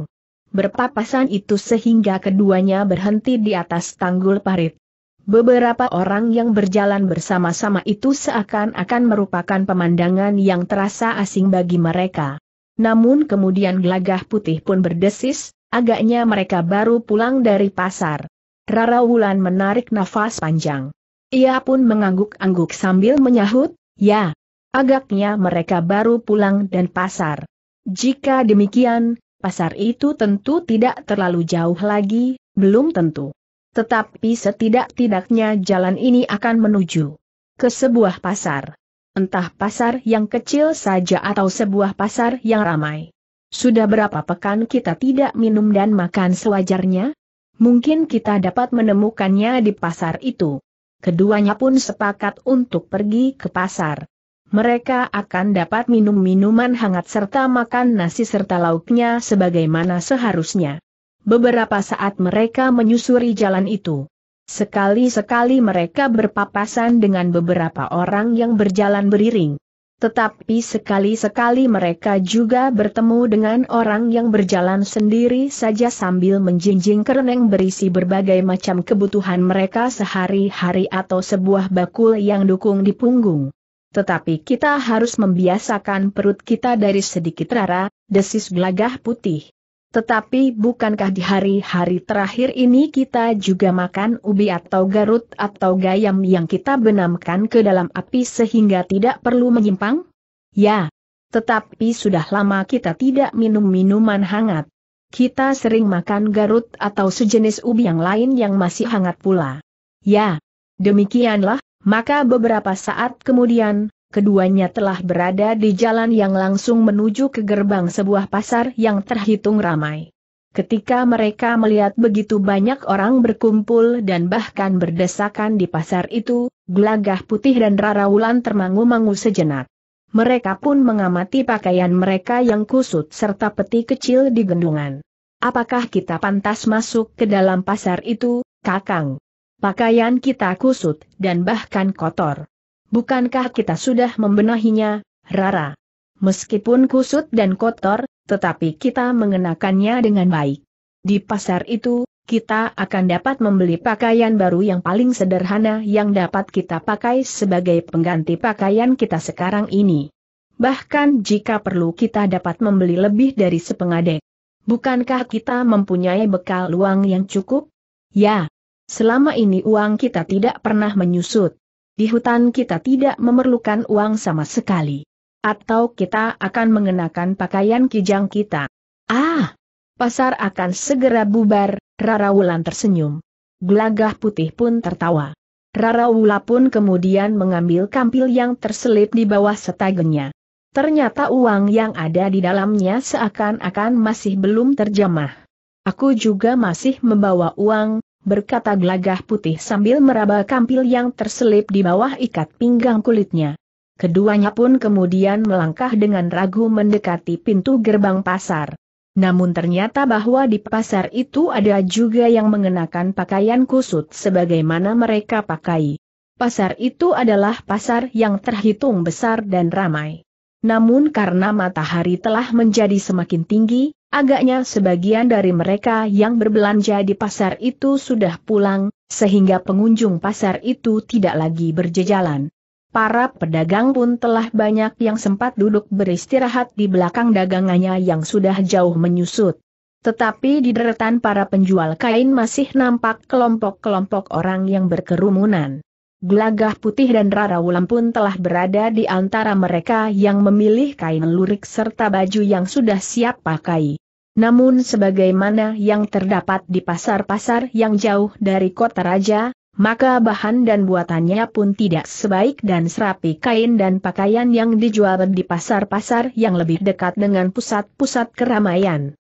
berpapasan itu sehingga keduanya berhenti di atas tanggul parit. Beberapa orang yang berjalan bersama-sama itu seakan-akan merupakan pemandangan yang terasa asing bagi mereka. Namun kemudian gelagah putih pun berdesis, Agaknya mereka baru pulang dari pasar. Rara Wulan menarik nafas panjang. Ia pun mengangguk-angguk sambil menyahut, ya, agaknya mereka baru pulang dan pasar. Jika demikian, pasar itu tentu tidak terlalu jauh lagi, belum tentu. Tetapi setidak-tidaknya jalan ini akan menuju ke sebuah pasar. Entah pasar yang kecil saja atau sebuah pasar yang ramai. Sudah berapa pekan kita tidak minum dan makan sewajarnya? Mungkin kita dapat menemukannya di pasar itu. Keduanya pun sepakat untuk pergi ke pasar. Mereka akan dapat minum minuman hangat serta makan nasi serta lauknya sebagaimana seharusnya. Beberapa saat mereka menyusuri jalan itu. Sekali-sekali mereka berpapasan dengan beberapa orang yang berjalan beriring. Tetapi sekali-sekali mereka juga bertemu dengan orang yang berjalan sendiri saja sambil menjinjing kereneng berisi berbagai macam kebutuhan mereka sehari-hari atau sebuah bakul yang dukung di punggung. Tetapi kita harus membiasakan perut kita dari sedikit rara, desis gelagah putih. Tetapi bukankah di hari-hari terakhir ini kita juga makan ubi atau garut atau gayam yang kita benamkan ke dalam api sehingga tidak perlu menyimpang? Ya. Tetapi sudah lama kita tidak minum minuman hangat. Kita sering makan garut atau sejenis ubi yang lain yang masih hangat pula. Ya. Demikianlah, maka beberapa saat kemudian, keduanya telah berada di jalan yang langsung menuju ke gerbang sebuah pasar yang terhitung ramai. Ketika mereka melihat begitu banyak orang berkumpul dan bahkan berdesakan di pasar itu, gelagah putih dan Raraulan termangu-mangu sejenak. Mereka pun mengamati pakaian mereka yang kusut serta peti kecil di gendungan. Apakah kita pantas masuk ke dalam pasar itu, Kakang? Pakaian kita kusut dan bahkan kotor. Bukankah kita sudah membenahinya, Rara? Meskipun kusut dan kotor, tetapi kita mengenakannya dengan baik. Di pasar itu, kita akan dapat membeli pakaian baru yang paling sederhana yang dapat kita pakai sebagai pengganti pakaian kita sekarang ini. Bahkan jika perlu kita dapat membeli lebih dari sepengadek. Bukankah kita mempunyai bekal uang yang cukup? Ya. Selama ini uang kita tidak pernah menyusut. Di hutan kita tidak memerlukan uang sama sekali. Atau kita akan mengenakan pakaian kijang kita. Ah! Pasar akan segera bubar, Rara Wulan tersenyum. Gelagah putih pun tertawa. Rara Wula pun kemudian mengambil kampil yang terselip di bawah setagenya. Ternyata uang yang ada di dalamnya seakan-akan masih belum terjamah. Aku juga masih membawa uang, berkata gelagah putih sambil meraba kampil yang terselip di bawah ikat pinggang kulitnya. Keduanya pun kemudian melangkah dengan ragu mendekati pintu gerbang pasar. Namun ternyata bahwa di pasar itu ada juga yang mengenakan pakaian kusut sebagaimana mereka pakai. Pasar itu adalah pasar yang terhitung besar dan ramai. Namun karena matahari telah menjadi semakin tinggi, Agaknya sebagian dari mereka yang berbelanja di pasar itu sudah pulang, sehingga pengunjung pasar itu tidak lagi berjejalan. Para pedagang pun telah banyak yang sempat duduk beristirahat di belakang dagangannya yang sudah jauh menyusut. Tetapi di deretan para penjual kain masih nampak kelompok-kelompok orang yang berkerumunan. Gelagah putih dan rara wulan pun telah berada di antara mereka yang memilih kain lurik serta baju yang sudah siap pakai. Namun sebagaimana yang terdapat di pasar-pasar yang jauh dari kota raja, maka bahan dan buatannya pun tidak sebaik dan serapi kain dan pakaian yang dijual di pasar-pasar yang lebih dekat dengan pusat-pusat keramaian.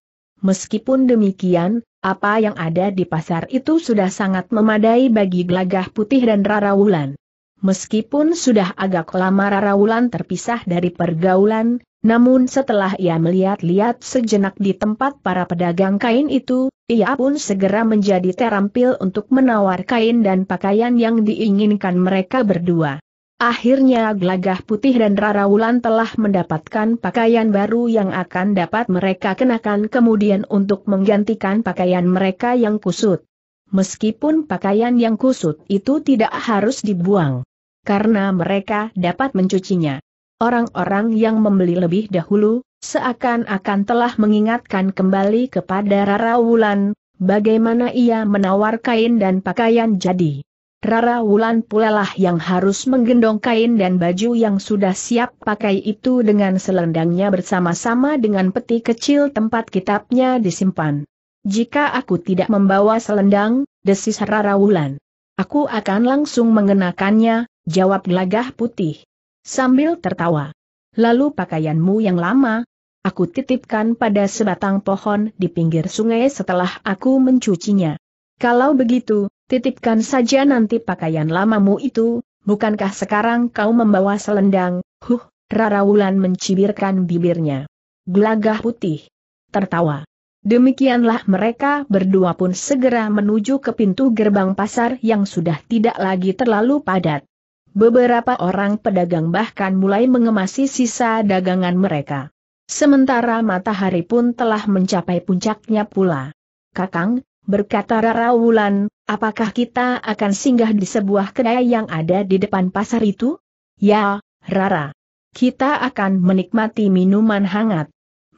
Meskipun demikian, apa yang ada di pasar itu sudah sangat memadai bagi gelagah putih dan Rara Wulan. Meskipun sudah agak lama Rara Wulan terpisah dari pergaulan, namun setelah ia melihat-lihat sejenak di tempat para pedagang kain itu, ia pun segera menjadi terampil untuk menawar kain dan pakaian yang diinginkan mereka berdua. Akhirnya Glagah Putih dan Rara Wulan telah mendapatkan pakaian baru yang akan dapat mereka kenakan kemudian untuk menggantikan pakaian mereka yang kusut. Meskipun pakaian yang kusut itu tidak harus dibuang. Karena mereka dapat mencucinya. Orang-orang yang membeli lebih dahulu, seakan-akan telah mengingatkan kembali kepada Rara Wulan, bagaimana ia menawar kain dan pakaian jadi. Rara Wulan pula lah yang harus menggendong kain dan baju yang sudah siap pakai itu dengan selendangnya bersama-sama dengan peti kecil tempat kitabnya disimpan. Jika aku tidak membawa selendang, desis Rara Wulan. Aku akan langsung mengenakannya, jawab gelagah putih. Sambil tertawa. Lalu pakaianmu yang lama, aku titipkan pada sebatang pohon di pinggir sungai setelah aku mencucinya. Kalau begitu, titipkan saja nanti pakaian lamamu itu, bukankah sekarang kau membawa selendang, huh, Rara Wulan mencibirkan bibirnya. Gelagah putih. Tertawa. Demikianlah mereka berdua pun segera menuju ke pintu gerbang pasar yang sudah tidak lagi terlalu padat. Beberapa orang pedagang bahkan mulai mengemasi sisa dagangan mereka. Sementara matahari pun telah mencapai puncaknya pula. Kakang, berkata Rara Wulan, apakah kita akan singgah di sebuah kedai yang ada di depan pasar itu? Ya, Rara. Kita akan menikmati minuman hangat.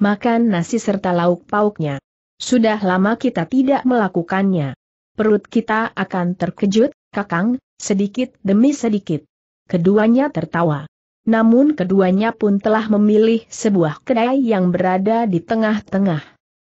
Makan nasi serta lauk pauknya. Sudah lama kita tidak melakukannya. Perut kita akan terkejut, kakang, sedikit demi sedikit. Keduanya tertawa. Namun keduanya pun telah memilih sebuah kedai yang berada di tengah-tengah.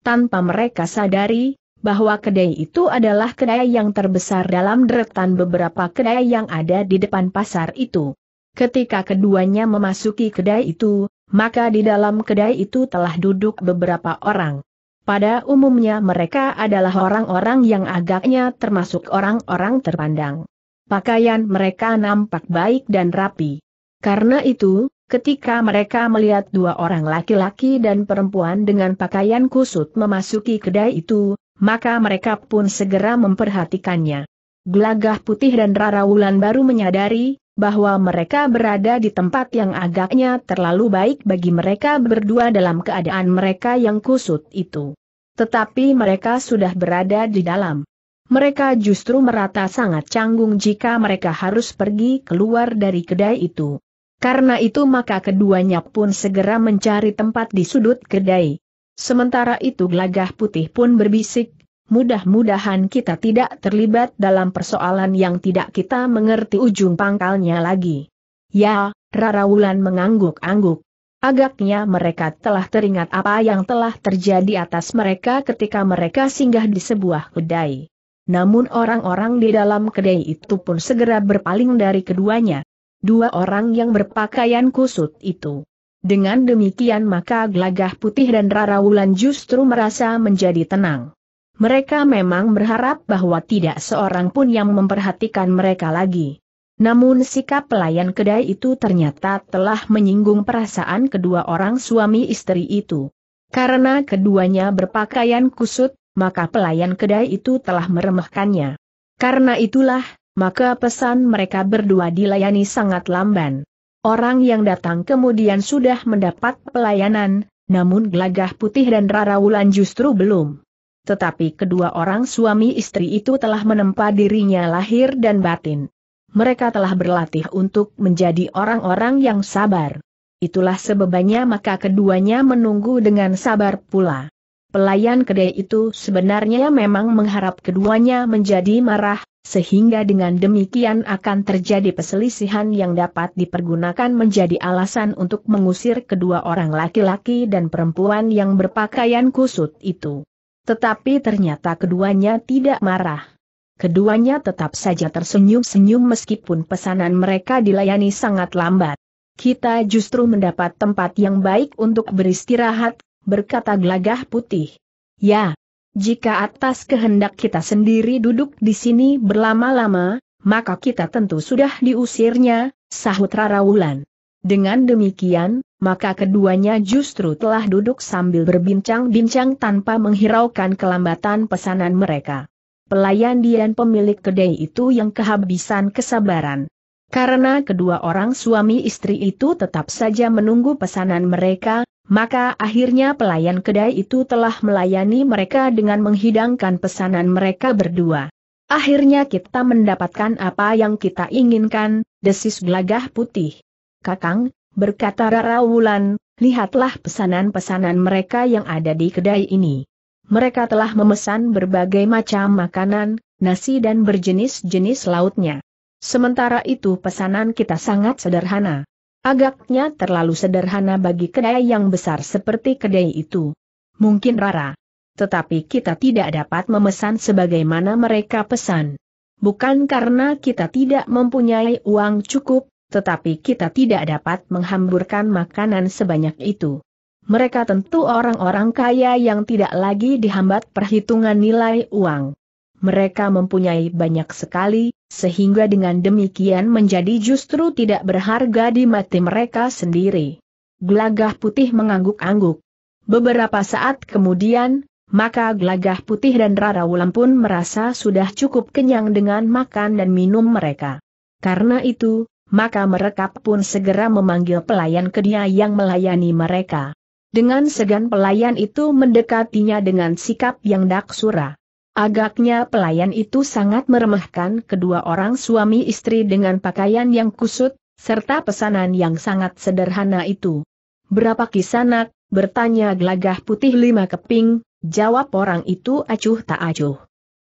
Tanpa mereka sadari, bahwa kedai itu adalah kedai yang terbesar dalam deretan beberapa kedai yang ada di depan pasar itu. Ketika keduanya memasuki kedai itu, maka di dalam kedai itu telah duduk beberapa orang. Pada umumnya mereka adalah orang-orang yang agaknya termasuk orang-orang terpandang. Pakaian mereka nampak baik dan rapi. Karena itu, Ketika mereka melihat dua orang laki-laki dan perempuan dengan pakaian kusut memasuki kedai itu, maka mereka pun segera memperhatikannya. Gelagah putih dan Rara Wulan baru menyadari, bahwa mereka berada di tempat yang agaknya terlalu baik bagi mereka berdua dalam keadaan mereka yang kusut itu. Tetapi mereka sudah berada di dalam. Mereka justru merata sangat canggung jika mereka harus pergi keluar dari kedai itu. Karena itu maka keduanya pun segera mencari tempat di sudut kedai. Sementara itu gelagah putih pun berbisik, mudah-mudahan kita tidak terlibat dalam persoalan yang tidak kita mengerti ujung pangkalnya lagi. Ya, Rara Wulan mengangguk-angguk. Agaknya mereka telah teringat apa yang telah terjadi atas mereka ketika mereka singgah di sebuah kedai. Namun orang-orang di dalam kedai itu pun segera berpaling dari keduanya. Dua orang yang berpakaian kusut itu dengan demikian maka Gelagah Putih dan Rara Wulan justru merasa menjadi tenang. Mereka memang berharap bahwa tidak seorang pun yang memperhatikan mereka lagi. Namun sikap pelayan kedai itu ternyata telah menyinggung perasaan kedua orang suami istri itu. Karena keduanya berpakaian kusut, maka pelayan kedai itu telah meremehkannya. Karena itulah, maka pesan mereka berdua dilayani sangat lamban. Orang yang datang kemudian sudah mendapat pelayanan, namun Gelagah Putih dan Raraulan justru belum. Tetapi kedua orang suami istri itu telah menempa dirinya lahir dan batin. Mereka telah berlatih untuk menjadi orang-orang yang sabar. Itulah sebabnya maka keduanya menunggu dengan sabar pula. Pelayan kedai itu sebenarnya memang mengharap keduanya menjadi marah, sehingga dengan demikian akan terjadi perselisihan yang dapat dipergunakan menjadi alasan untuk mengusir kedua orang laki-laki dan perempuan yang berpakaian kusut itu. Tetapi ternyata keduanya tidak marah. Keduanya tetap saja tersenyum-senyum meskipun pesanan mereka dilayani sangat lambat. Kita justru mendapat tempat yang baik untuk beristirahat, berkata gelagah putih. Ya, jika atas kehendak kita sendiri duduk di sini berlama-lama, maka kita tentu sudah diusirnya, sahut Rara Wulan. Dengan demikian, maka keduanya justru telah duduk sambil berbincang-bincang tanpa menghiraukan kelambatan pesanan mereka. Pelayan dan pemilik kedai itu yang kehabisan kesabaran. Karena kedua orang suami istri itu tetap saja menunggu pesanan mereka, maka akhirnya pelayan kedai itu telah melayani mereka dengan menghidangkan pesanan mereka berdua. Akhirnya kita mendapatkan apa yang kita inginkan, desis gelagah putih. Kakang, berkata Rara Wulan, lihatlah pesanan-pesanan mereka yang ada di kedai ini. Mereka telah memesan berbagai macam makanan, nasi dan berjenis-jenis lautnya. Sementara itu pesanan kita sangat sederhana. Agaknya terlalu sederhana bagi kedai yang besar seperti kedai itu. Mungkin Rara. Tetapi kita tidak dapat memesan sebagaimana mereka pesan. Bukan karena kita tidak mempunyai uang cukup, tetapi kita tidak dapat menghamburkan makanan sebanyak itu. Mereka tentu orang-orang kaya yang tidak lagi dihambat perhitungan nilai uang mereka mempunyai banyak sekali, sehingga dengan demikian menjadi justru tidak berharga di mati mereka sendiri. Gelagah putih mengangguk-angguk. Beberapa saat kemudian, maka gelagah putih dan Rara Wulan pun merasa sudah cukup kenyang dengan makan dan minum mereka. Karena itu, maka mereka pun segera memanggil pelayan kedia yang melayani mereka. Dengan segan pelayan itu mendekatinya dengan sikap yang daksura. Agaknya pelayan itu sangat meremehkan kedua orang suami istri dengan pakaian yang kusut, serta pesanan yang sangat sederhana itu. Berapa kisanak, bertanya gelagah putih lima keping, jawab orang itu acuh tak acuh.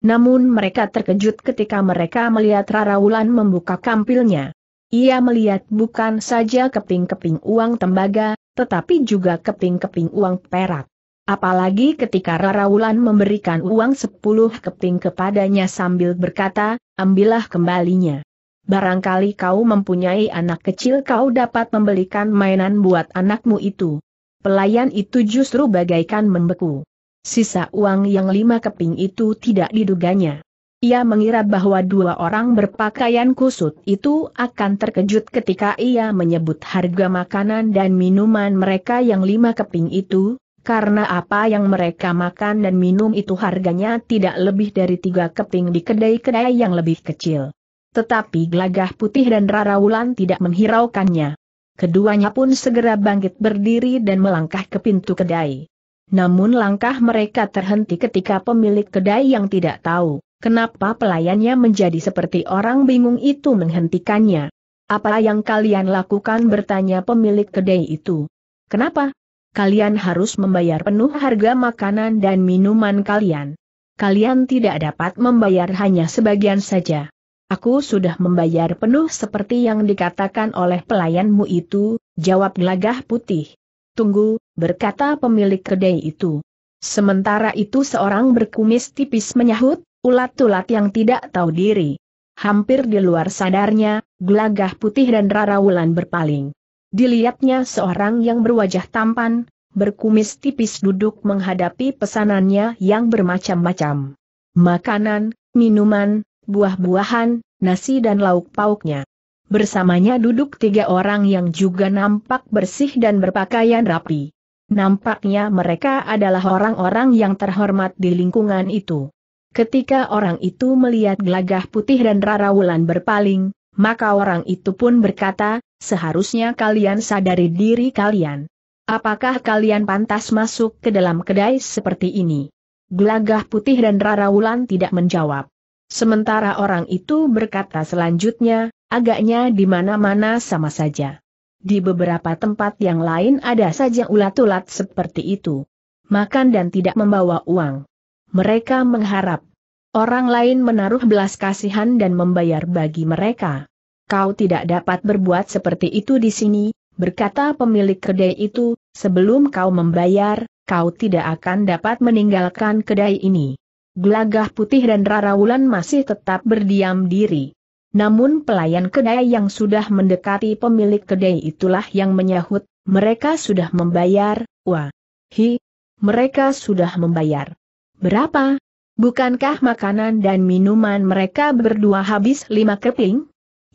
Namun mereka terkejut ketika mereka melihat Rara Wulan membuka kampilnya. Ia melihat bukan saja keping-keping uang tembaga, tetapi juga keping-keping uang perak. Apalagi ketika Rara Wulan memberikan uang sepuluh keping kepadanya sambil berkata, ambillah kembalinya. Barangkali kau mempunyai anak kecil kau dapat membelikan mainan buat anakmu itu. Pelayan itu justru bagaikan membeku. Sisa uang yang lima keping itu tidak diduganya. Ia mengira bahwa dua orang berpakaian kusut itu akan terkejut ketika ia menyebut harga makanan dan minuman mereka yang lima keping itu, karena apa yang mereka makan dan minum itu harganya tidak lebih dari tiga keping di kedai-kedai yang lebih kecil. Tetapi Gelagah Putih dan Raraulan tidak menghiraukannya. Keduanya pun segera bangkit berdiri dan melangkah ke pintu kedai. Namun langkah mereka terhenti ketika pemilik kedai yang tidak tahu kenapa pelayannya menjadi seperti orang bingung itu menghentikannya. Apa yang kalian lakukan bertanya pemilik kedai itu. Kenapa? kalian harus membayar penuh harga makanan dan minuman kalian. Kalian tidak dapat membayar hanya sebagian saja. Aku sudah membayar penuh seperti yang dikatakan oleh pelayanmu itu, jawab gelagah putih. Tunggu, berkata pemilik kedai itu. Sementara itu seorang berkumis tipis menyahut, ulat-ulat yang tidak tahu diri. Hampir di luar sadarnya, gelagah putih dan Rara Wulan berpaling. Dilihatnya seorang yang berwajah tampan, berkumis tipis duduk menghadapi pesanannya yang bermacam-macam. Makanan, minuman, buah-buahan, nasi dan lauk pauknya. Bersamanya duduk tiga orang yang juga nampak bersih dan berpakaian rapi. Nampaknya mereka adalah orang-orang yang terhormat di lingkungan itu. Ketika orang itu melihat gelagah putih dan Rara Wulan berpaling, maka orang itu pun berkata, Seharusnya kalian sadari diri kalian. Apakah kalian pantas masuk ke dalam kedai seperti ini? Gelagah putih dan Rara Wulan tidak menjawab. Sementara orang itu berkata selanjutnya, agaknya di mana-mana sama saja. Di beberapa tempat yang lain ada saja ulat-ulat seperti itu. Makan dan tidak membawa uang. Mereka mengharap orang lain menaruh belas kasihan dan membayar bagi mereka kau tidak dapat berbuat seperti itu di sini, berkata pemilik kedai itu, sebelum kau membayar, kau tidak akan dapat meninggalkan kedai ini. Gelagah putih dan rarawulan masih tetap berdiam diri. Namun pelayan kedai yang sudah mendekati pemilik kedai itulah yang menyahut, mereka sudah membayar, wah. Hi, mereka sudah membayar. Berapa? Bukankah makanan dan minuman mereka berdua habis lima keping?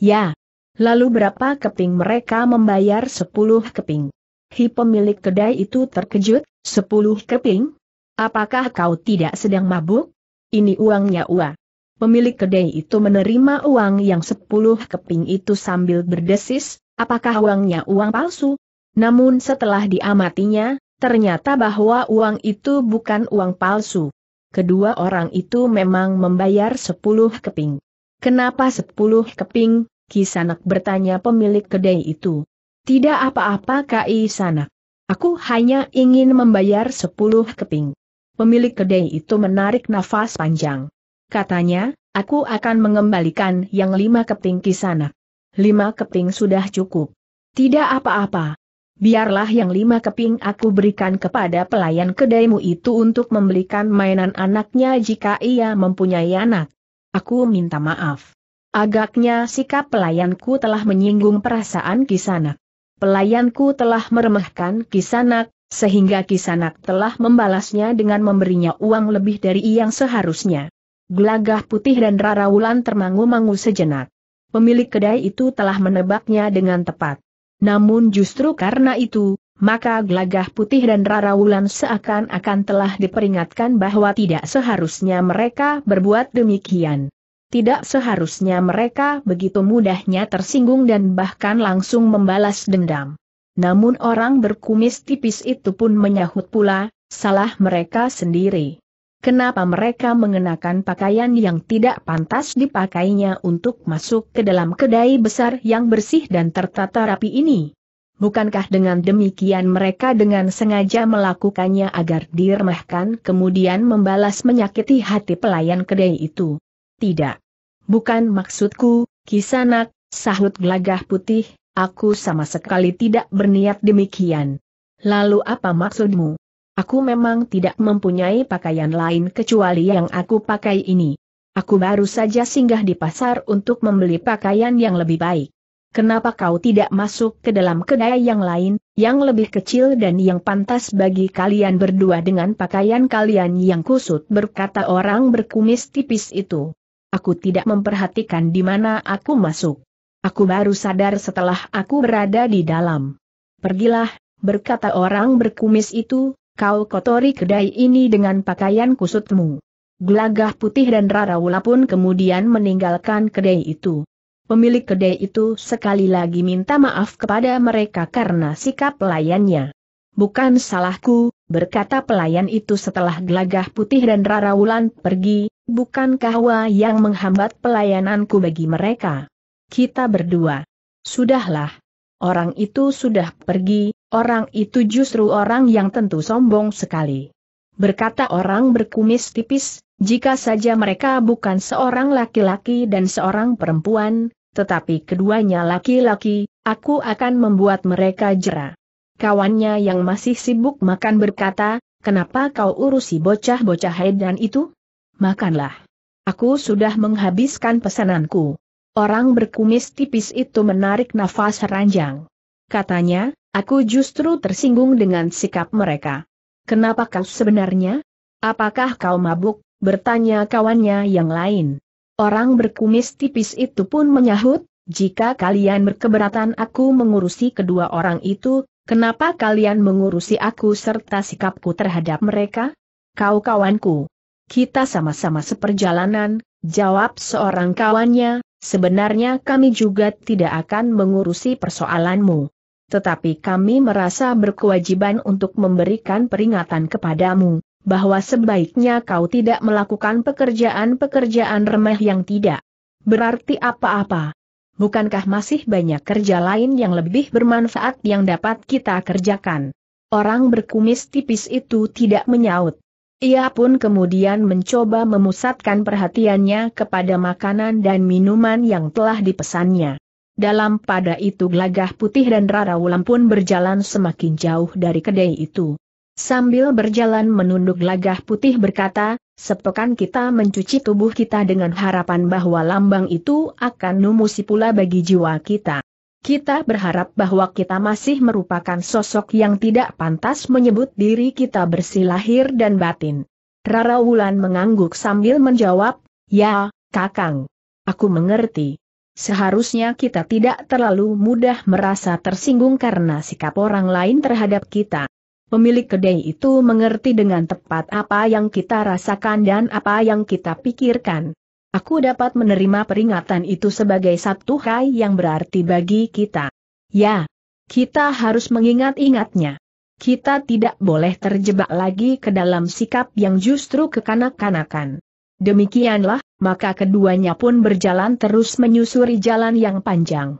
Ya. Lalu berapa keping mereka membayar sepuluh keping? Hi pemilik kedai itu terkejut, sepuluh keping? Apakah kau tidak sedang mabuk? Ini uangnya Ua. Pemilik kedai itu menerima uang yang sepuluh keping itu sambil berdesis, apakah uangnya uang palsu? Namun setelah diamatinya, ternyata bahwa uang itu bukan uang palsu. Kedua orang itu memang membayar sepuluh keping. Kenapa sepuluh keping? Kisanak bertanya pemilik kedai itu. Tidak apa-apa Kai Sanak. Aku hanya ingin membayar sepuluh keping. Pemilik kedai itu menarik nafas panjang. Katanya, aku akan mengembalikan yang lima keping Kisanak. Lima keping sudah cukup. Tidak apa-apa. Biarlah yang lima keping aku berikan kepada pelayan kedaimu itu untuk membelikan mainan anaknya jika ia mempunyai anak. Aku minta maaf. Agaknya sikap pelayanku telah menyinggung perasaan Kisanak. Pelayanku telah meremehkan Kisanak, sehingga Kisanak telah membalasnya dengan memberinya uang lebih dari yang seharusnya. Gelagah putih dan Rara Wulan termangu-mangu sejenak. Pemilik kedai itu telah menebaknya dengan tepat. Namun justru karena itu, maka gelagah putih dan Rara Wulan seakan-akan telah diperingatkan bahwa tidak seharusnya mereka berbuat demikian tidak seharusnya mereka begitu mudahnya tersinggung dan bahkan langsung membalas dendam. Namun orang berkumis tipis itu pun menyahut pula, salah mereka sendiri. Kenapa mereka mengenakan pakaian yang tidak pantas dipakainya untuk masuk ke dalam kedai besar yang bersih dan tertata rapi ini? Bukankah dengan demikian mereka dengan sengaja melakukannya agar diremehkan kemudian membalas menyakiti hati pelayan kedai itu? Tidak. Bukan maksudku, kisanak, sahut gelagah putih, aku sama sekali tidak berniat demikian. Lalu apa maksudmu? Aku memang tidak mempunyai pakaian lain kecuali yang aku pakai ini. Aku baru saja singgah di pasar untuk membeli pakaian yang lebih baik. Kenapa kau tidak masuk ke dalam kedai yang lain, yang lebih kecil dan yang pantas bagi kalian berdua dengan pakaian kalian yang kusut berkata orang berkumis tipis itu aku tidak memperhatikan di mana aku masuk. Aku baru sadar setelah aku berada di dalam. Pergilah, berkata orang berkumis itu, kau kotori kedai ini dengan pakaian kusutmu. Gelagah putih dan Rarawula pun kemudian meninggalkan kedai itu. Pemilik kedai itu sekali lagi minta maaf kepada mereka karena sikap pelayannya. Bukan salahku, berkata pelayan itu setelah gelagah putih dan Rara pergi, Bukankah Wa yang menghambat pelayananku bagi mereka? Kita berdua. Sudahlah. Orang itu sudah pergi, orang itu justru orang yang tentu sombong sekali. Berkata orang berkumis tipis, jika saja mereka bukan seorang laki-laki dan seorang perempuan, tetapi keduanya laki-laki, aku akan membuat mereka jera. Kawannya yang masih sibuk makan berkata, kenapa kau urusi bocah-bocah hedan itu? makanlah. Aku sudah menghabiskan pesananku. Orang berkumis tipis itu menarik nafas ranjang. Katanya, aku justru tersinggung dengan sikap mereka. Kenapa kau sebenarnya? Apakah kau mabuk? Bertanya kawannya yang lain. Orang berkumis tipis itu pun menyahut, jika kalian berkeberatan aku mengurusi kedua orang itu, kenapa kalian mengurusi aku serta sikapku terhadap mereka? Kau kawanku. Kita sama-sama seperjalanan, jawab seorang kawannya, sebenarnya kami juga tidak akan mengurusi persoalanmu. Tetapi kami merasa berkewajiban untuk memberikan peringatan kepadamu, bahwa sebaiknya kau tidak melakukan pekerjaan-pekerjaan remeh yang tidak berarti apa-apa. Bukankah masih banyak kerja lain yang lebih bermanfaat yang dapat kita kerjakan? Orang berkumis tipis itu tidak menyaut. Ia pun kemudian mencoba memusatkan perhatiannya kepada makanan dan minuman yang telah dipesannya. Dalam pada itu gelagah putih dan Rara Wulan pun berjalan semakin jauh dari kedai itu. Sambil berjalan menunduk gelagah putih berkata, sepekan kita mencuci tubuh kita dengan harapan bahwa lambang itu akan numusi pula bagi jiwa kita. Kita berharap bahwa kita masih merupakan sosok yang tidak pantas menyebut diri kita bersih lahir dan batin. Rara Wulan mengangguk sambil menjawab, Ya, Kakang. Aku mengerti. Seharusnya kita tidak terlalu mudah merasa tersinggung karena sikap orang lain terhadap kita. Pemilik kedai itu mengerti dengan tepat apa yang kita rasakan dan apa yang kita pikirkan. Aku dapat menerima peringatan itu sebagai satu hari yang berarti bagi kita. Ya, kita harus mengingat-ingatnya. Kita tidak boleh terjebak lagi ke dalam sikap yang justru kekanak-kanakan. Demikianlah, maka keduanya pun berjalan terus menyusuri jalan yang panjang.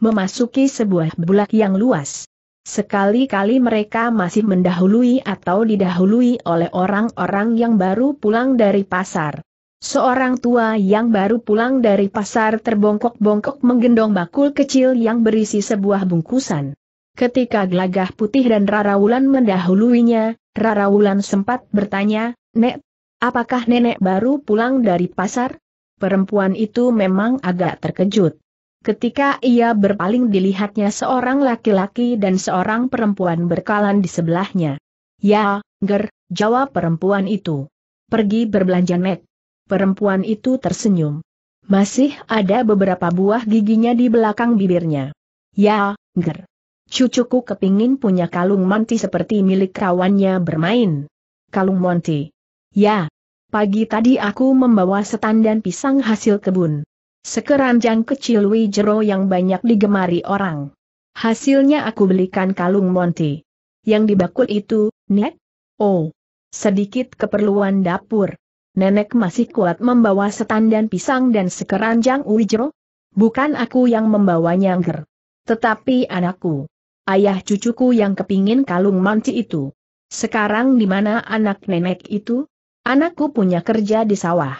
Memasuki sebuah bulak yang luas. Sekali-kali mereka masih mendahului atau didahului oleh orang-orang yang baru pulang dari pasar. Seorang tua yang baru pulang dari pasar terbongkok-bongkok menggendong bakul kecil yang berisi sebuah bungkusan. Ketika gelagah putih dan Rara Wulan mendahuluinya, Wulan sempat bertanya, Nek, apakah nenek baru pulang dari pasar? Perempuan itu memang agak terkejut. Ketika ia berpaling dilihatnya seorang laki-laki dan seorang perempuan berkalan di sebelahnya. Ya, Ger, jawab perempuan itu. Pergi berbelanja Nek. Perempuan itu tersenyum. Masih ada beberapa buah giginya di belakang bibirnya. Ya, ger. Cucuku kepingin punya kalung Monty seperti milik kawannya bermain. Kalung Monty. Ya. Pagi tadi aku membawa setan dan pisang hasil kebun. Sekeranjang kecil wijero yang banyak digemari orang. Hasilnya aku belikan kalung monti. Yang dibakul itu, Nek? Oh. Sedikit keperluan dapur nenek masih kuat membawa setan dan pisang dan sekeranjang uijro? Bukan aku yang membawanya ger. Tetapi anakku. Ayah cucuku yang kepingin kalung manci itu. Sekarang di mana anak nenek itu? Anakku punya kerja di sawah.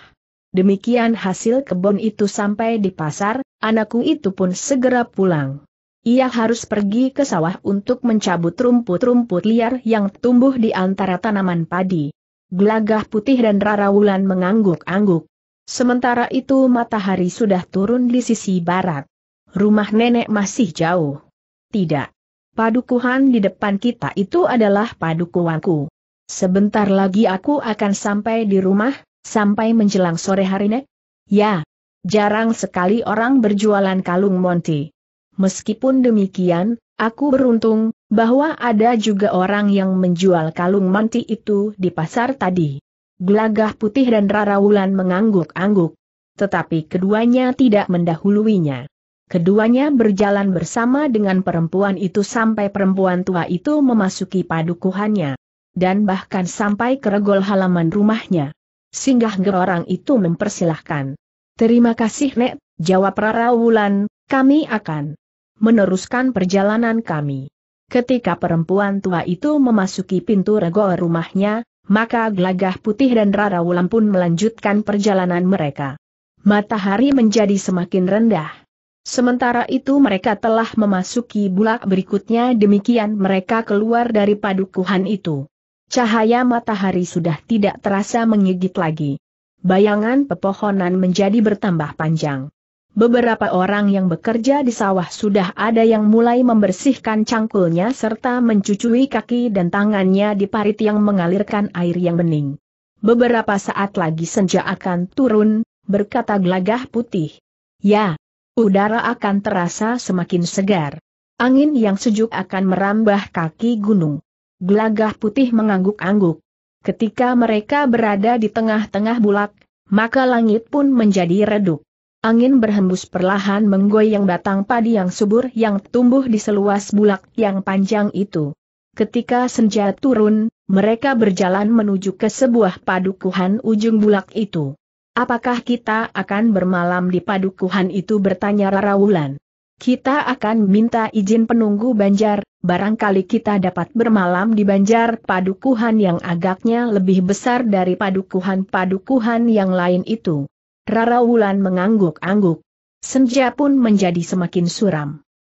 Demikian hasil kebun itu sampai di pasar, anakku itu pun segera pulang. Ia harus pergi ke sawah untuk mencabut rumput-rumput liar yang tumbuh di antara tanaman padi. Gelagah putih dan Rara Wulan mengangguk-angguk. Sementara itu matahari sudah turun di sisi barat. Rumah nenek masih jauh. Tidak. Padukuhan di depan kita itu adalah padukuanku. Sebentar lagi aku akan sampai di rumah, sampai menjelang sore hari nek? Ya. Jarang sekali orang berjualan kalung Monti. Meskipun demikian, aku beruntung, bahwa ada juga orang yang menjual kalung manti itu di pasar tadi. Gelagah putih dan Rara Wulan mengangguk-angguk. Tetapi keduanya tidak mendahuluinya. Keduanya berjalan bersama dengan perempuan itu sampai perempuan tua itu memasuki padukuhannya. Dan bahkan sampai ke regol halaman rumahnya. Singgah orang itu mempersilahkan. Terima kasih Nek, jawab Rara Wulan, kami akan meneruskan perjalanan kami. Ketika perempuan tua itu memasuki pintu rego rumahnya, maka gelagah putih dan rara wulan pun melanjutkan perjalanan mereka. Matahari menjadi semakin rendah. Sementara itu mereka telah memasuki bulak berikutnya demikian mereka keluar dari padukuhan itu. Cahaya matahari sudah tidak terasa menggigit lagi. Bayangan pepohonan menjadi bertambah panjang. Beberapa orang yang bekerja di sawah sudah ada yang mulai membersihkan cangkulnya serta mencucui kaki dan tangannya di parit yang mengalirkan air yang bening. Beberapa saat lagi senja akan turun, berkata gelagah putih. Ya, udara akan terasa semakin segar. Angin yang sejuk akan merambah kaki gunung. Gelagah putih mengangguk-angguk. Ketika mereka berada di tengah-tengah bulak, maka langit pun menjadi redup. Angin berhembus perlahan menggoyang batang padi yang subur yang tumbuh di seluas bulak yang panjang itu. Ketika senja turun, mereka berjalan menuju ke sebuah padukuhan ujung bulak itu. Apakah kita akan bermalam di padukuhan itu bertanya Rara Wulan. Kita akan minta izin penunggu banjar, barangkali kita dapat bermalam di banjar padukuhan yang agaknya lebih besar dari padukuhan-padukuhan yang lain itu. Rara Wulan mengangguk-angguk. Senja pun menjadi semakin suram.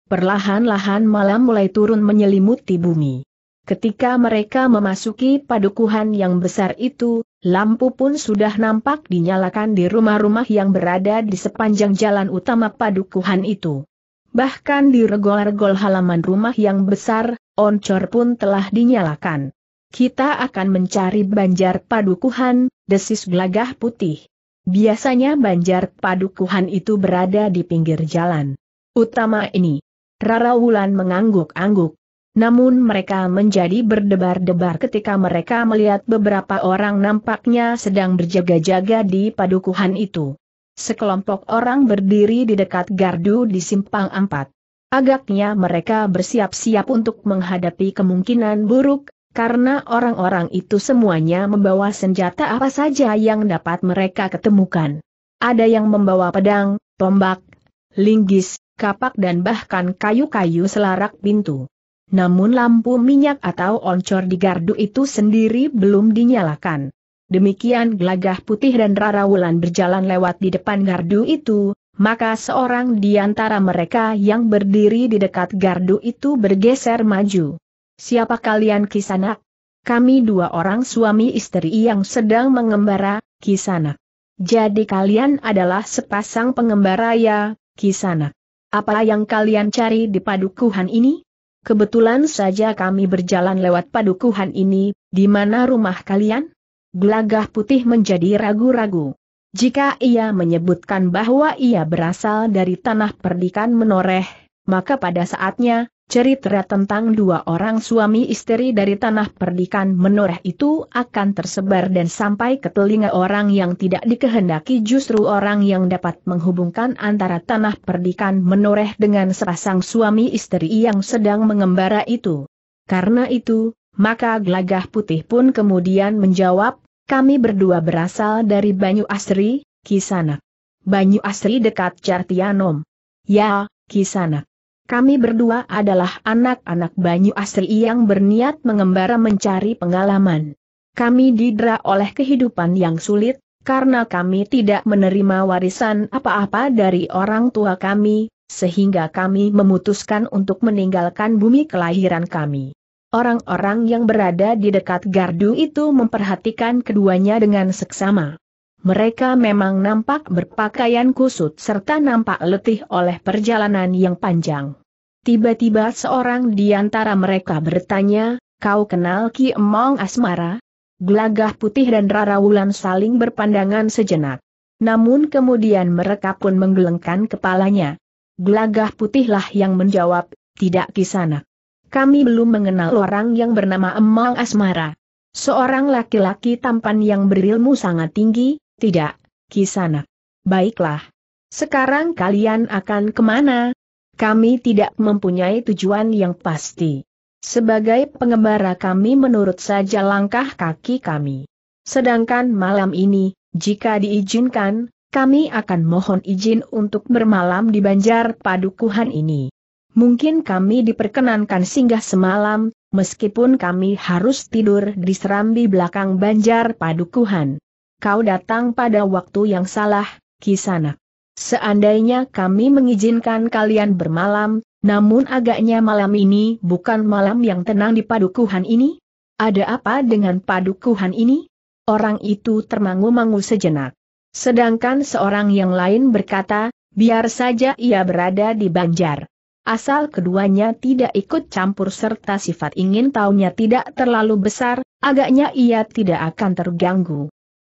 Perlahan-lahan malam mulai turun menyelimuti bumi. Ketika mereka memasuki padukuhan yang besar itu, lampu pun sudah nampak dinyalakan di rumah-rumah yang berada di sepanjang jalan utama padukuhan itu. Bahkan di regol-regol halaman rumah yang besar, oncor pun telah dinyalakan. Kita akan mencari banjar padukuhan, desis gelagah putih. Biasanya banjar padukuhan itu berada di pinggir jalan. Utama ini. Rara Wulan mengangguk-angguk. Namun mereka menjadi berdebar-debar ketika mereka melihat beberapa orang nampaknya sedang berjaga-jaga di padukuhan itu. Sekelompok orang berdiri di dekat gardu di simpang empat. Agaknya mereka bersiap-siap untuk menghadapi kemungkinan buruk, karena orang-orang itu semuanya membawa senjata apa saja yang dapat mereka ketemukan. Ada yang membawa pedang, tombak, linggis, kapak dan bahkan kayu-kayu selarak pintu. Namun lampu minyak atau oncor di gardu itu sendiri belum dinyalakan. Demikian gelagah putih dan rara wulan berjalan lewat di depan gardu itu, maka seorang di antara mereka yang berdiri di dekat gardu itu bergeser maju. Siapa kalian Kisanak? Kami dua orang suami istri yang sedang mengembara, Kisanak. Jadi kalian adalah sepasang pengembara ya, Kisanak. Apa yang kalian cari di padukuhan ini? Kebetulan saja kami berjalan lewat padukuhan ini, di mana rumah kalian? Gelagah putih menjadi ragu-ragu. Jika ia menyebutkan bahwa ia berasal dari tanah perdikan menoreh, maka pada saatnya, cerita tentang dua orang suami istri dari tanah perdikan menoreh itu akan tersebar dan sampai ke telinga orang yang tidak dikehendaki justru orang yang dapat menghubungkan antara tanah perdikan menoreh dengan sepasang suami istri yang sedang mengembara itu. Karena itu, maka gelagah putih pun kemudian menjawab, kami berdua berasal dari Banyu Asri, Kisanak. Banyu Asri dekat Cartianom. Ya, Kisanak. Kami berdua adalah anak-anak Banyu Asri yang berniat mengembara mencari pengalaman. Kami didera oleh kehidupan yang sulit, karena kami tidak menerima warisan apa-apa dari orang tua kami, sehingga kami memutuskan untuk meninggalkan bumi kelahiran kami. Orang-orang yang berada di dekat gardu itu memperhatikan keduanya dengan seksama. Mereka memang nampak berpakaian kusut serta nampak letih oleh perjalanan yang panjang. Tiba-tiba seorang di antara mereka bertanya, kau kenal Ki Emong Asmara? Gelagah putih dan Rara Wulan saling berpandangan sejenak. Namun kemudian mereka pun menggelengkan kepalanya. Gelagah putihlah yang menjawab, tidak kisana. Kami belum mengenal orang yang bernama Emang Asmara. Seorang laki-laki tampan yang berilmu sangat tinggi, tidak, kisana. Baiklah. Sekarang kalian akan kemana? Kami tidak mempunyai tujuan yang pasti. Sebagai pengembara kami menurut saja langkah kaki kami. Sedangkan malam ini, jika diizinkan, kami akan mohon izin untuk bermalam di banjar padukuhan ini. Mungkin kami diperkenankan singgah semalam, meskipun kami harus tidur di serambi belakang banjar padukuhan. Kau datang pada waktu yang salah, Kisanak. Seandainya kami mengizinkan kalian bermalam, namun agaknya malam ini bukan malam yang tenang di padukuhan ini? Ada apa dengan padukuhan ini? Orang itu termangu-mangu sejenak. Sedangkan seorang yang lain berkata, biar saja ia berada di Banjar. Asal keduanya tidak ikut campur serta sifat ingin tahunya tidak terlalu besar, agaknya ia tidak akan terganggu.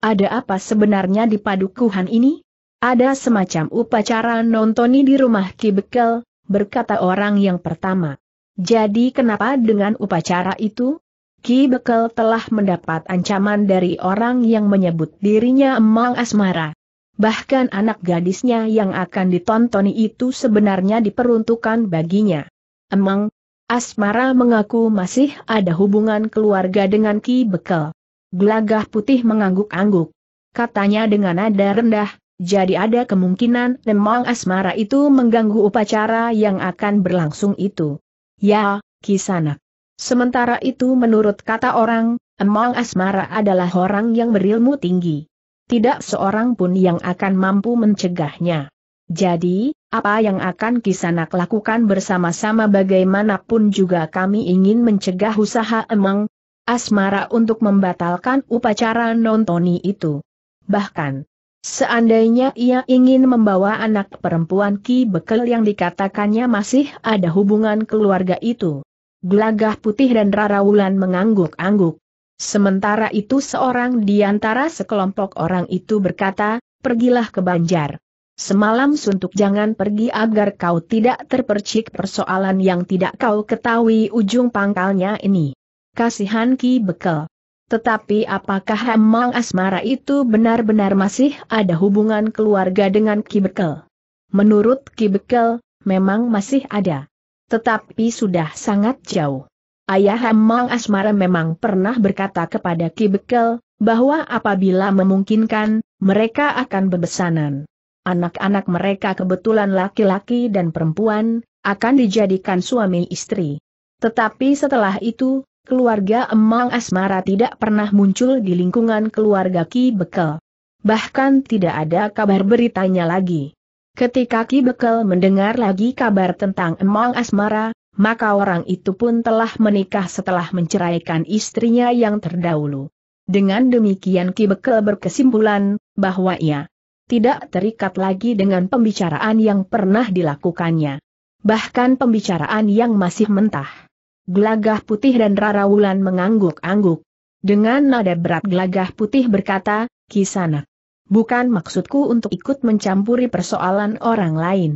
Ada apa sebenarnya di padukuhan ini? Ada semacam upacara nontoni di rumah Ki Bekel, berkata orang yang pertama. Jadi kenapa dengan upacara itu? Ki Bekel telah mendapat ancaman dari orang yang menyebut dirinya Emang Asmara. Bahkan anak gadisnya yang akan ditontoni itu sebenarnya diperuntukkan baginya. Emang, Asmara mengaku masih ada hubungan keluarga dengan Ki Bekel. Gelagah putih mengangguk-angguk. Katanya dengan nada rendah, jadi ada kemungkinan Nemang Asmara itu mengganggu upacara yang akan berlangsung itu. Ya, Kisanak. Sementara itu menurut kata orang, Emang Asmara adalah orang yang berilmu tinggi. Tidak seorang pun yang akan mampu mencegahnya. Jadi, apa yang akan Kisanak lakukan bersama-sama bagaimanapun juga kami ingin mencegah usaha Emang Asmara untuk membatalkan upacara nontoni itu. Bahkan, Seandainya ia ingin membawa anak perempuan Ki Bekel yang dikatakannya masih ada hubungan keluarga itu. Glagah putih dan Rara Wulan mengangguk-angguk. Sementara itu seorang di antara sekelompok orang itu berkata, pergilah ke Banjar. Semalam suntuk jangan pergi agar kau tidak terpercik persoalan yang tidak kau ketahui ujung pangkalnya ini. Kasihan Ki Bekel. Tetapi apakah Hamang Asmara itu benar-benar masih ada hubungan keluarga dengan Kibekel? Menurut Kibekel, memang masih ada. Tetapi sudah sangat jauh. Ayah Hamang Asmara memang pernah berkata kepada Kibekel bahwa apabila memungkinkan, mereka akan bebesanan. Anak-anak mereka kebetulan laki-laki dan perempuan, akan dijadikan suami istri. Tetapi setelah itu, keluarga Emang Asmara tidak pernah muncul di lingkungan keluarga Ki Bekel. Bahkan tidak ada kabar beritanya lagi. Ketika Ki Bekel mendengar lagi kabar tentang Emang Asmara, maka orang itu pun telah menikah setelah menceraikan istrinya yang terdahulu. Dengan demikian Ki Bekel berkesimpulan, bahwa ia tidak terikat lagi dengan pembicaraan yang pernah dilakukannya. Bahkan pembicaraan yang masih mentah. Gelagah putih dan Rara Wulan mengangguk-angguk. Dengan nada berat gelagah putih berkata, Kisanak. Bukan maksudku untuk ikut mencampuri persoalan orang lain.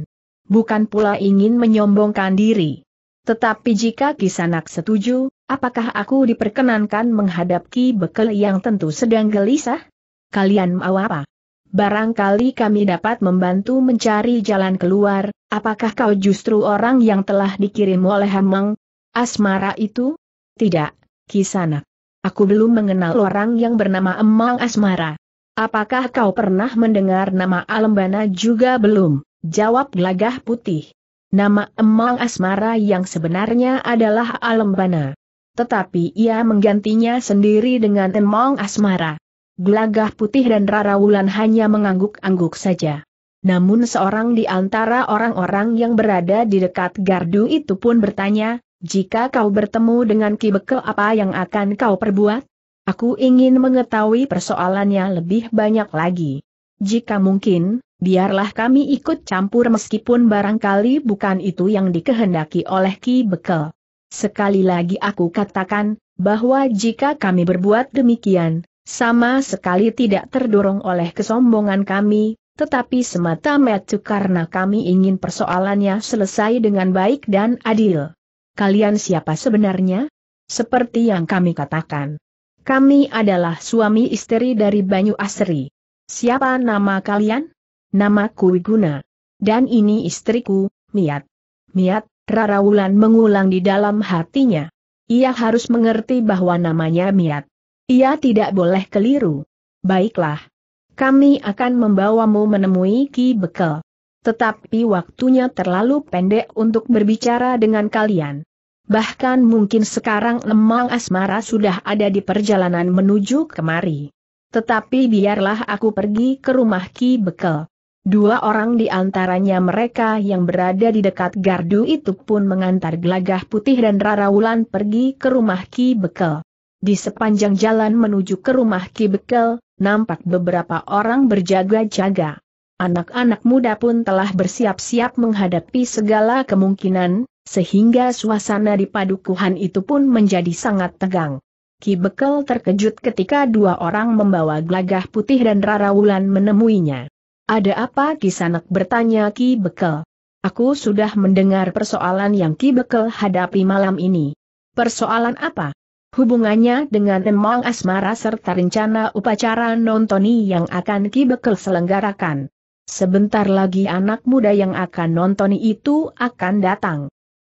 Bukan pula ingin menyombongkan diri. Tetapi jika Kisanak setuju, apakah aku diperkenankan menghadap Ki Bekel yang tentu sedang gelisah? Kalian mau apa? Barangkali kami dapat membantu mencari jalan keluar, apakah kau justru orang yang telah dikirim oleh Hameng, Asmara itu? Tidak, Kisanak. Aku belum mengenal orang yang bernama Emang Asmara. Apakah kau pernah mendengar nama Alembana juga belum? Jawab gelagah putih. Nama Emang Asmara yang sebenarnya adalah Alembana. Tetapi ia menggantinya sendiri dengan Emang Asmara. Gelagah putih dan Rara Wulan hanya mengangguk-angguk saja. Namun seorang di antara orang-orang yang berada di dekat gardu itu pun bertanya, jika kau bertemu dengan Ki Bekel apa yang akan kau perbuat? Aku ingin mengetahui persoalannya lebih banyak lagi. Jika mungkin, biarlah kami ikut campur meskipun barangkali bukan itu yang dikehendaki oleh Ki Bekel. Sekali lagi aku katakan, bahwa jika kami berbuat demikian, sama sekali tidak terdorong oleh kesombongan kami, tetapi semata-mata karena kami ingin persoalannya selesai dengan baik dan adil kalian siapa sebenarnya? Seperti yang kami katakan. Kami adalah suami istri dari Banyu Asri. Siapa nama kalian? Namaku Wiguna. Dan ini istriku, Miat. Miat, Wulan mengulang di dalam hatinya. Ia harus mengerti bahwa namanya Miat. Ia tidak boleh keliru. Baiklah. Kami akan membawamu menemui Ki Bekel tetapi waktunya terlalu pendek untuk berbicara dengan kalian bahkan mungkin sekarang Lemang Asmara sudah ada di perjalanan menuju kemari. Tetapi biarlah aku pergi ke rumah Ki Bekel. Dua orang di antaranya mereka yang berada di dekat gardu itu pun mengantar gelagah putih dan Rara Wulan pergi ke rumah Ki Bekel. Di sepanjang jalan menuju ke rumah Ki Bekel, nampak beberapa orang berjaga-jaga. Anak-anak muda pun telah bersiap-siap menghadapi segala kemungkinan, sehingga suasana di padukuhan itu pun menjadi sangat tegang. Ki Bekel terkejut ketika dua orang membawa gelagah putih dan Rara Wulan menemuinya. Ada apa Kisanak bertanya Ki Bekel? Aku sudah mendengar persoalan yang Ki Bekel hadapi malam ini. Persoalan apa? Hubungannya dengan emang Asmara serta rencana upacara nontoni yang akan Ki Bekel selenggarakan. Sebentar lagi anak muda yang akan nontoni itu akan datang.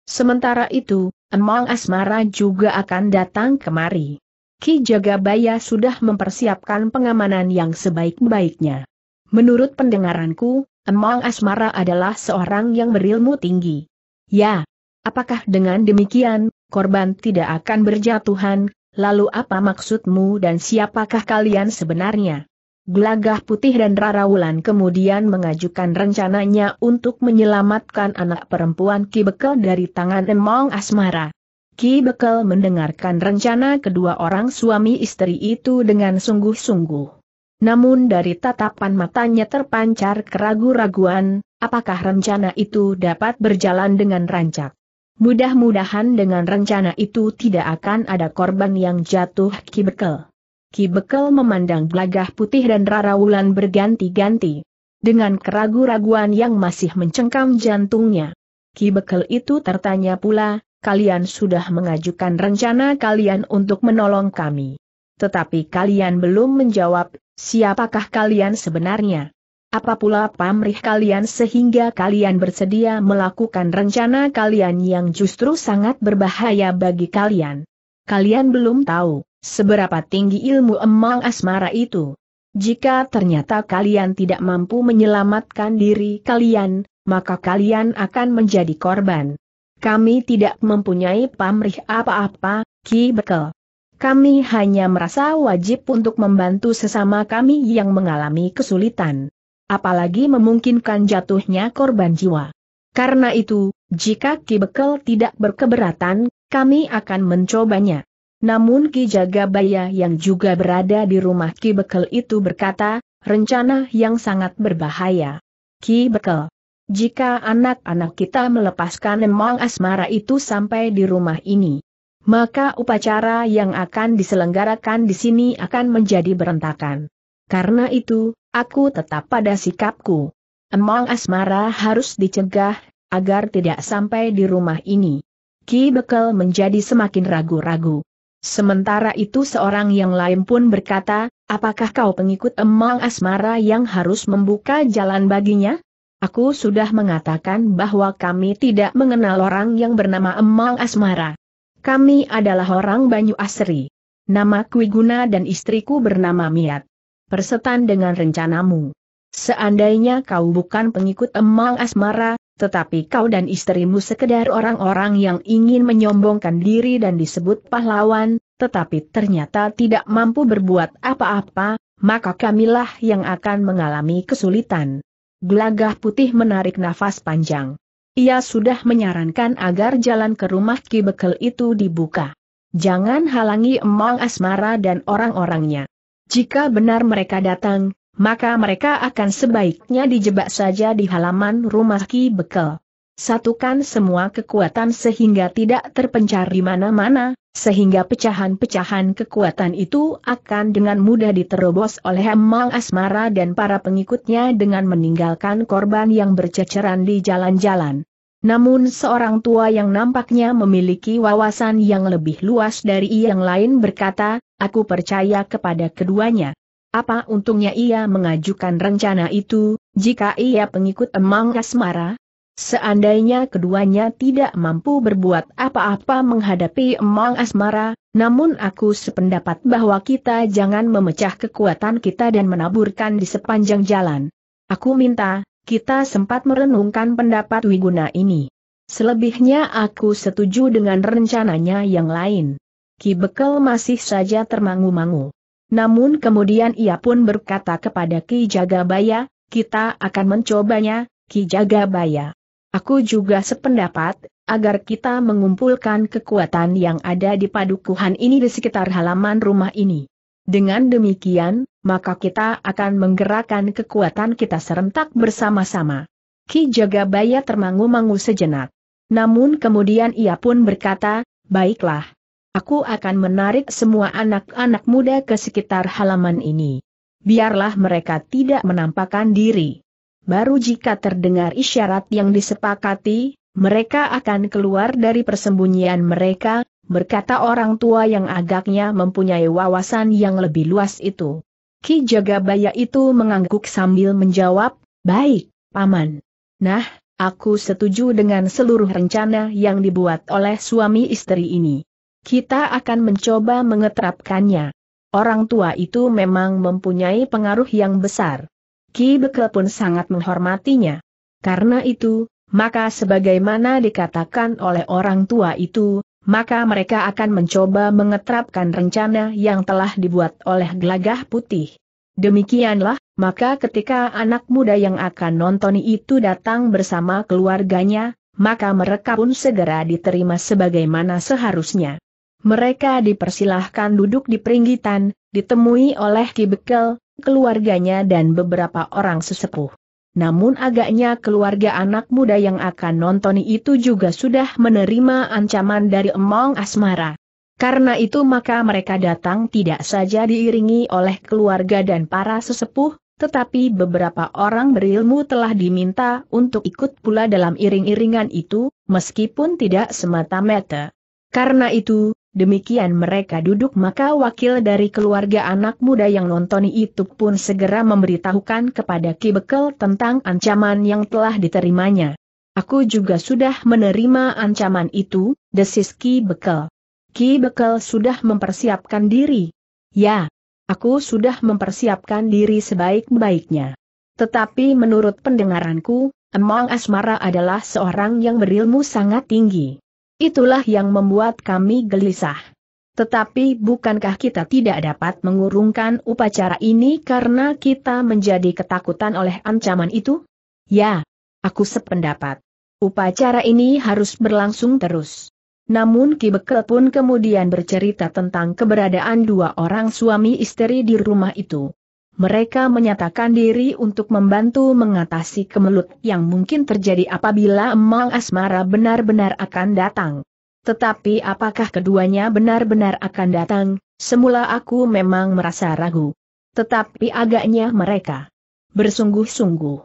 Sementara itu, Emang Asmara juga akan datang kemari. Ki Jagabaya sudah mempersiapkan pengamanan yang sebaik-baiknya. Menurut pendengaranku, Emang Asmara adalah seorang yang berilmu tinggi. Ya, apakah dengan demikian, korban tidak akan berjatuhan, lalu apa maksudmu dan siapakah kalian sebenarnya? Gelagah Putih dan Rara Wulan kemudian mengajukan rencananya untuk menyelamatkan anak perempuan Ki Bekel dari tangan Emong Asmara. Ki Bekel mendengarkan rencana kedua orang suami istri itu dengan sungguh-sungguh. Namun dari tatapan matanya terpancar keraguan-raguan, apakah rencana itu dapat berjalan dengan rancak. Mudah-mudahan dengan rencana itu tidak akan ada korban yang jatuh Ki Bekel. Ki Bekel memandang gelagah putih dan Rara Wulan berganti-ganti. Dengan keragu-raguan yang masih mencengkam jantungnya. Ki Bekel itu tertanya pula, kalian sudah mengajukan rencana kalian untuk menolong kami. Tetapi kalian belum menjawab, siapakah kalian sebenarnya? Apa pula pamrih kalian sehingga kalian bersedia melakukan rencana kalian yang justru sangat berbahaya bagi kalian? Kalian belum tahu Seberapa tinggi ilmu emang asmara itu? Jika ternyata kalian tidak mampu menyelamatkan diri kalian, maka kalian akan menjadi korban. Kami tidak mempunyai pamrih apa-apa, Ki Bekel. Kami hanya merasa wajib untuk membantu sesama kami yang mengalami kesulitan. Apalagi memungkinkan jatuhnya korban jiwa. Karena itu, jika Ki Bekel tidak berkeberatan, kami akan mencobanya. Namun Ki Jagabaya yang juga berada di rumah Ki Bekel itu berkata, rencana yang sangat berbahaya. Ki Bekel, jika anak-anak kita melepaskan emang asmara itu sampai di rumah ini, maka upacara yang akan diselenggarakan di sini akan menjadi berantakan. Karena itu, aku tetap pada sikapku. Emang asmara harus dicegah, agar tidak sampai di rumah ini. Ki Bekel menjadi semakin ragu-ragu. Sementara itu seorang yang lain pun berkata, apakah kau pengikut emang asmara yang harus membuka jalan baginya? Aku sudah mengatakan bahwa kami tidak mengenal orang yang bernama emang asmara. Kami adalah orang Banyu Asri. Nama Kuiguna dan istriku bernama Miat. Persetan dengan rencanamu. Seandainya kau bukan pengikut emang asmara, tetapi kau dan istrimu sekedar orang-orang yang ingin menyombongkan diri dan disebut pahlawan, tetapi ternyata tidak mampu berbuat apa-apa, maka kamilah yang akan mengalami kesulitan. Gelagah putih menarik nafas panjang. Ia sudah menyarankan agar jalan ke rumah Ki Bekel itu dibuka. Jangan halangi Emang Asmara dan orang-orangnya. Jika benar mereka datang, maka mereka akan sebaiknya dijebak saja di halaman rumah Ki Bekel. Satukan semua kekuatan sehingga tidak terpencar di mana-mana, sehingga pecahan-pecahan kekuatan itu akan dengan mudah diterobos oleh Emang Asmara dan para pengikutnya dengan meninggalkan korban yang berceceran di jalan-jalan. Namun seorang tua yang nampaknya memiliki wawasan yang lebih luas dari yang lain berkata, aku percaya kepada keduanya. Apa untungnya ia mengajukan rencana itu, jika ia pengikut Emang Asmara? Seandainya keduanya tidak mampu berbuat apa-apa menghadapi Emang Asmara, namun aku sependapat bahwa kita jangan memecah kekuatan kita dan menaburkan di sepanjang jalan. Aku minta, kita sempat merenungkan pendapat Wiguna ini. Selebihnya aku setuju dengan rencananya yang lain. Ki Bekel masih saja termangu-mangu. Namun kemudian ia pun berkata kepada Ki Jagabaya, kita akan mencobanya, Ki Jagabaya. Aku juga sependapat, agar kita mengumpulkan kekuatan yang ada di padukuhan ini di sekitar halaman rumah ini. Dengan demikian, maka kita akan menggerakkan kekuatan kita serentak bersama-sama. Ki Jagabaya termangu-mangu sejenak. Namun kemudian ia pun berkata, baiklah, Aku akan menarik semua anak-anak muda ke sekitar halaman ini. Biarlah mereka tidak menampakkan diri. Baru jika terdengar isyarat yang disepakati, mereka akan keluar dari persembunyian mereka, berkata orang tua yang agaknya mempunyai wawasan yang lebih luas itu. Ki Jagabaya itu mengangguk sambil menjawab, Baik, Paman. Nah, aku setuju dengan seluruh rencana yang dibuat oleh suami istri ini. Kita akan mencoba mengeterapkannya. Orang tua itu memang mempunyai pengaruh yang besar. Ki Bekel pun sangat menghormatinya. Karena itu, maka sebagaimana dikatakan oleh orang tua itu, maka mereka akan mencoba mengeterapkan rencana yang telah dibuat oleh gelagah putih. Demikianlah, maka ketika anak muda yang akan nonton itu datang bersama keluarganya, maka mereka pun segera diterima sebagaimana seharusnya. Mereka dipersilahkan duduk di peringgitan, ditemui oleh Ki Bekel, keluarganya dan beberapa orang sesepuh. Namun agaknya keluarga anak muda yang akan nonton itu juga sudah menerima ancaman dari Emong Asmara. Karena itu maka mereka datang tidak saja diiringi oleh keluarga dan para sesepuh, tetapi beberapa orang berilmu telah diminta untuk ikut pula dalam iring-iringan itu, meskipun tidak semata-mata. Karena itu, Demikian mereka duduk maka wakil dari keluarga anak muda yang nonton itu pun segera memberitahukan kepada Ki Bekel tentang ancaman yang telah diterimanya. Aku juga sudah menerima ancaman itu, desis Ki Bekel. Ki Bekel sudah mempersiapkan diri. Ya, aku sudah mempersiapkan diri sebaik-baiknya. Tetapi menurut pendengaranku, Emang Asmara adalah seorang yang berilmu sangat tinggi. Itulah yang membuat kami gelisah. Tetapi bukankah kita tidak dapat mengurungkan upacara ini karena kita menjadi ketakutan oleh ancaman itu? Ya, aku sependapat. Upacara ini harus berlangsung terus. Namun Ki Bekel pun kemudian bercerita tentang keberadaan dua orang suami istri di rumah itu mereka menyatakan diri untuk membantu mengatasi kemelut yang mungkin terjadi apabila Emang Asmara benar-benar akan datang. Tetapi apakah keduanya benar-benar akan datang, semula aku memang merasa ragu. Tetapi agaknya mereka bersungguh-sungguh.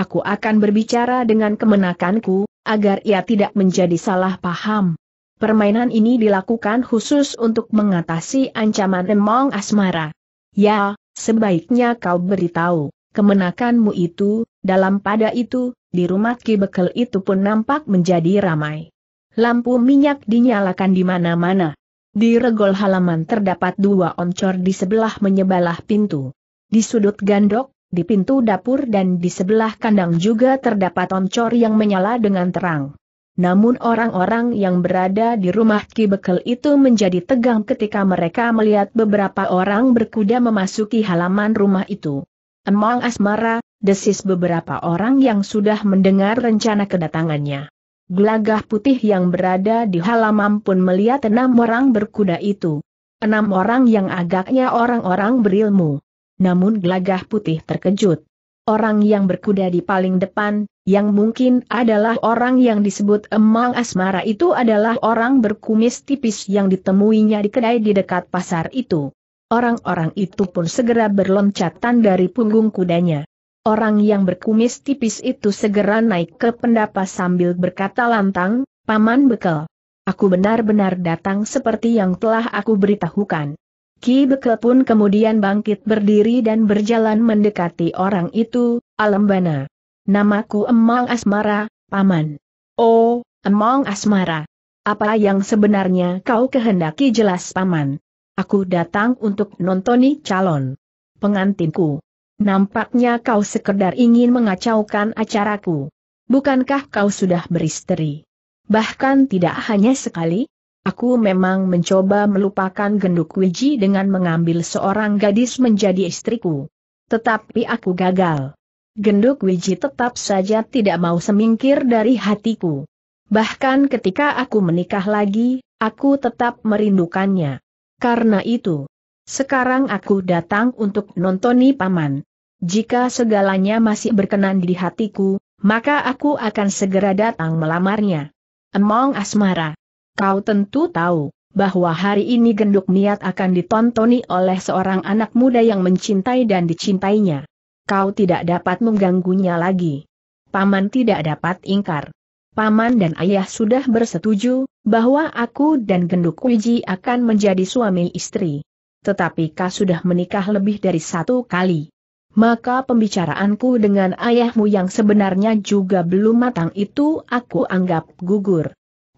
Aku akan berbicara dengan kemenakanku, agar ia tidak menjadi salah paham. Permainan ini dilakukan khusus untuk mengatasi ancaman Emang Asmara. Ya, Sebaiknya kau beritahu, kemenakanmu itu, dalam pada itu, di rumah Ki Bekel itu pun nampak menjadi ramai. Lampu minyak dinyalakan di mana-mana. Di regol halaman terdapat dua oncor di sebelah menyebelah pintu. Di sudut gandok, di pintu dapur dan di sebelah kandang juga terdapat oncor yang menyala dengan terang. Namun orang-orang yang berada di rumah Ki Bekel itu menjadi tegang ketika mereka melihat beberapa orang berkuda memasuki halaman rumah itu. Emang asmara, desis beberapa orang yang sudah mendengar rencana kedatangannya. Gelagah putih yang berada di halaman pun melihat enam orang berkuda itu. Enam orang yang agaknya orang-orang berilmu. Namun gelagah putih terkejut orang yang berkuda di paling depan, yang mungkin adalah orang yang disebut Emang Asmara itu adalah orang berkumis tipis yang ditemuinya di kedai di dekat pasar itu. Orang-orang itu pun segera berloncatan dari punggung kudanya. Orang yang berkumis tipis itu segera naik ke pendapa sambil berkata lantang, Paman Bekel. Aku benar-benar datang seperti yang telah aku beritahukan. Ki Bekel pun kemudian bangkit berdiri dan berjalan mendekati orang itu, Alembana. Namaku Emang Asmara, Paman. Oh, Emang Asmara. Apa yang sebenarnya kau kehendaki jelas Paman? Aku datang untuk nontoni calon pengantinku. Nampaknya kau sekedar ingin mengacaukan acaraku. Bukankah kau sudah beristri? Bahkan tidak hanya sekali? Aku memang mencoba melupakan genduk wiji dengan mengambil seorang gadis menjadi istriku. Tetapi aku gagal. Genduk wiji tetap saja tidak mau semingkir dari hatiku. Bahkan ketika aku menikah lagi, aku tetap merindukannya. Karena itu, sekarang aku datang untuk nontoni paman. Jika segalanya masih berkenan di hatiku, maka aku akan segera datang melamarnya. Emong Asmara Kau tentu tahu bahwa hari ini genduk niat akan ditontoni oleh seorang anak muda yang mencintai dan dicintainya. Kau tidak dapat mengganggunya lagi. Paman tidak dapat ingkar. Paman dan ayah sudah bersetuju, bahwa aku dan genduk Wiji akan menjadi suami istri. Tetapi kau sudah menikah lebih dari satu kali. Maka pembicaraanku dengan ayahmu yang sebenarnya juga belum matang itu aku anggap gugur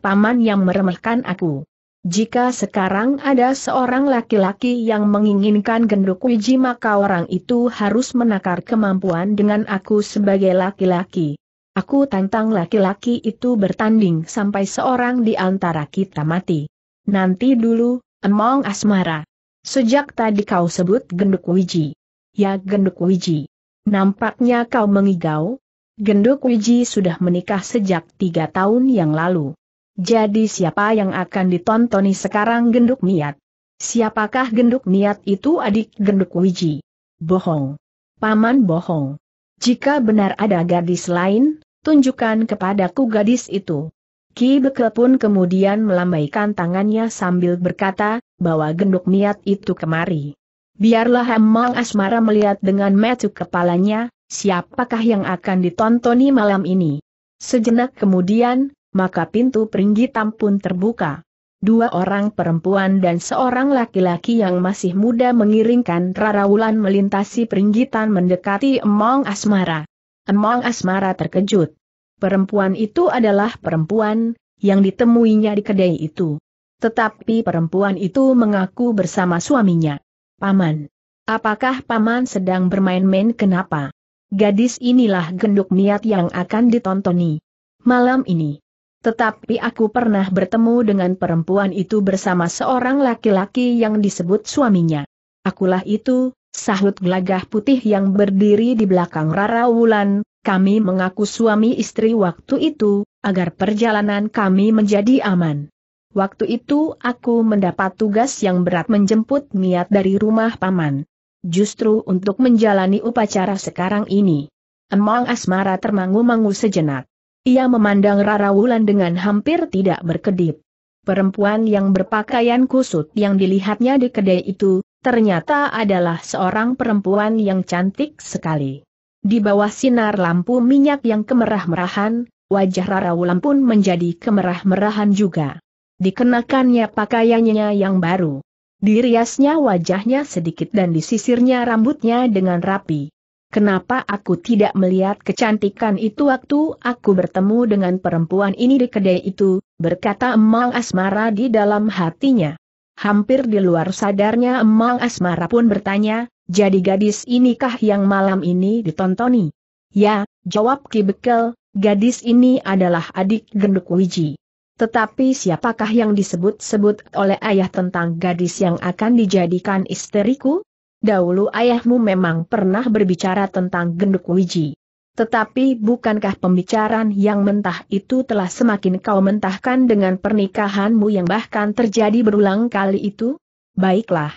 paman yang meremehkan aku. Jika sekarang ada seorang laki-laki yang menginginkan genduk wiji maka orang itu harus menakar kemampuan dengan aku sebagai laki-laki. Aku tantang laki-laki itu bertanding sampai seorang di antara kita mati. Nanti dulu, emong asmara. Sejak tadi kau sebut genduk wiji. Ya genduk wiji. Nampaknya kau mengigau. Genduk wiji sudah menikah sejak tiga tahun yang lalu. Jadi siapa yang akan ditontoni sekarang genduk niat? Siapakah genduk niat itu adik genduk wiji? Bohong. Paman bohong. Jika benar ada gadis lain, tunjukkan kepadaku gadis itu. Ki Bekel pun kemudian melambaikan tangannya sambil berkata, bahwa genduk niat itu kemari. Biarlah Emang Asmara melihat dengan metu kepalanya, siapakah yang akan ditontoni malam ini. Sejenak kemudian, maka pintu peringgitan pun terbuka. Dua orang perempuan dan seorang laki-laki yang masih muda mengiringkan Rara Wulan melintasi peringgitan mendekati Emong Asmara. Emong Asmara terkejut. Perempuan itu adalah perempuan yang ditemuinya di kedai itu. Tetapi perempuan itu mengaku bersama suaminya. Paman. Apakah Paman sedang bermain-main kenapa? Gadis inilah genduk niat yang akan ditontoni. Malam ini. Tetapi aku pernah bertemu dengan perempuan itu bersama seorang laki-laki yang disebut suaminya. Akulah itu, sahut gelagah putih yang berdiri di belakang Rara Wulan, kami mengaku suami istri waktu itu, agar perjalanan kami menjadi aman. Waktu itu aku mendapat tugas yang berat menjemput niat dari rumah paman. Justru untuk menjalani upacara sekarang ini. Emang Asmara termangu-mangu sejenak. Ia memandang Rara Wulan dengan hampir tidak berkedip. Perempuan yang berpakaian kusut yang dilihatnya di kedai itu, ternyata adalah seorang perempuan yang cantik sekali. Di bawah sinar lampu minyak yang kemerah-merahan, wajah Rara Wulan pun menjadi kemerah-merahan juga. Dikenakannya pakaiannya yang baru. Diriasnya wajahnya sedikit dan disisirnya rambutnya dengan rapi. Kenapa aku tidak melihat kecantikan itu waktu aku bertemu dengan perempuan ini di kedai itu, berkata Emang Asmara di dalam hatinya. Hampir di luar sadarnya Emang Asmara pun bertanya, jadi gadis inikah yang malam ini ditontoni? Ya, jawab Ki Bekel, gadis ini adalah adik Genduk Wiji. Tetapi siapakah yang disebut-sebut oleh ayah tentang gadis yang akan dijadikan istriku? dahulu ayahmu memang pernah berbicara tentang genduk wiji. Tetapi bukankah pembicaraan yang mentah itu telah semakin kau mentahkan dengan pernikahanmu yang bahkan terjadi berulang kali itu? Baiklah.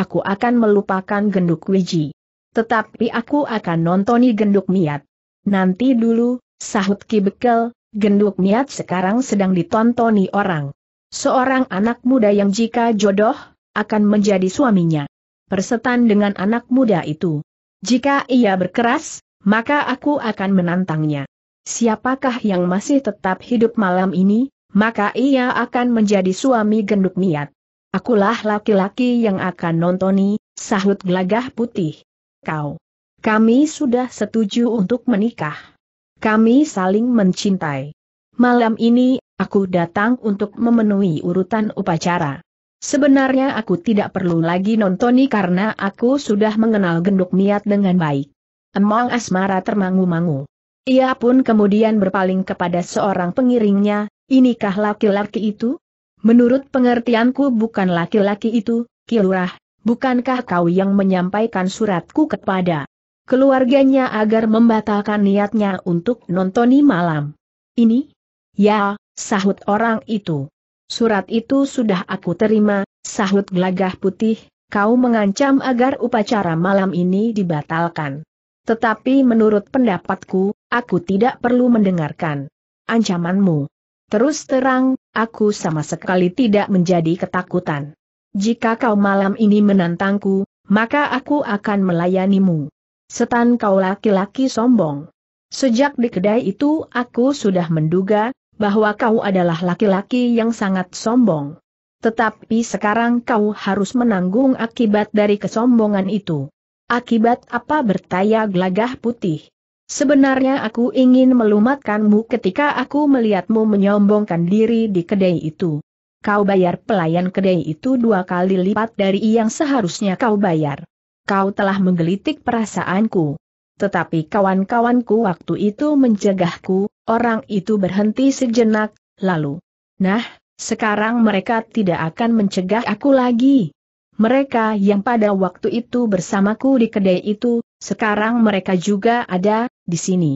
Aku akan melupakan genduk wiji. Tetapi aku akan nontoni genduk miat. Nanti dulu, sahut Ki Bekel, genduk miat sekarang sedang ditontoni orang. Seorang anak muda yang jika jodoh, akan menjadi suaminya bersetan dengan anak muda itu. Jika ia berkeras, maka aku akan menantangnya. Siapakah yang masih tetap hidup malam ini, maka ia akan menjadi suami gendut niat. Akulah laki-laki yang akan nontoni, sahut gelagah putih. Kau. Kami sudah setuju untuk menikah. Kami saling mencintai. Malam ini, aku datang untuk memenuhi urutan upacara. Sebenarnya aku tidak perlu lagi nontoni karena aku sudah mengenal genduk niat dengan baik. Emang asmara termangu-mangu. Ia pun kemudian berpaling kepada seorang pengiringnya, inikah laki-laki itu? Menurut pengertianku bukan laki-laki itu, Kilurah, bukankah kau yang menyampaikan suratku kepada keluarganya agar membatalkan niatnya untuk nontoni malam? Ini? Ya, sahut orang itu. Surat itu sudah aku terima, sahut gelagah putih, kau mengancam agar upacara malam ini dibatalkan. Tetapi menurut pendapatku, aku tidak perlu mendengarkan ancamanmu. Terus terang, aku sama sekali tidak menjadi ketakutan. Jika kau malam ini menantangku, maka aku akan melayanimu. Setan kau laki-laki sombong. Sejak di kedai itu aku sudah menduga, bahwa kau adalah laki-laki yang sangat sombong. Tetapi sekarang kau harus menanggung akibat dari kesombongan itu. Akibat apa bertaya gelagah putih? Sebenarnya aku ingin melumatkanmu ketika aku melihatmu menyombongkan diri di kedai itu. Kau bayar pelayan kedai itu dua kali lipat dari yang seharusnya kau bayar. Kau telah menggelitik perasaanku. Tetapi kawan-kawanku waktu itu mencegahku, Orang itu berhenti sejenak, lalu. Nah, sekarang mereka tidak akan mencegah aku lagi. Mereka yang pada waktu itu bersamaku di kedai itu, sekarang mereka juga ada di sini.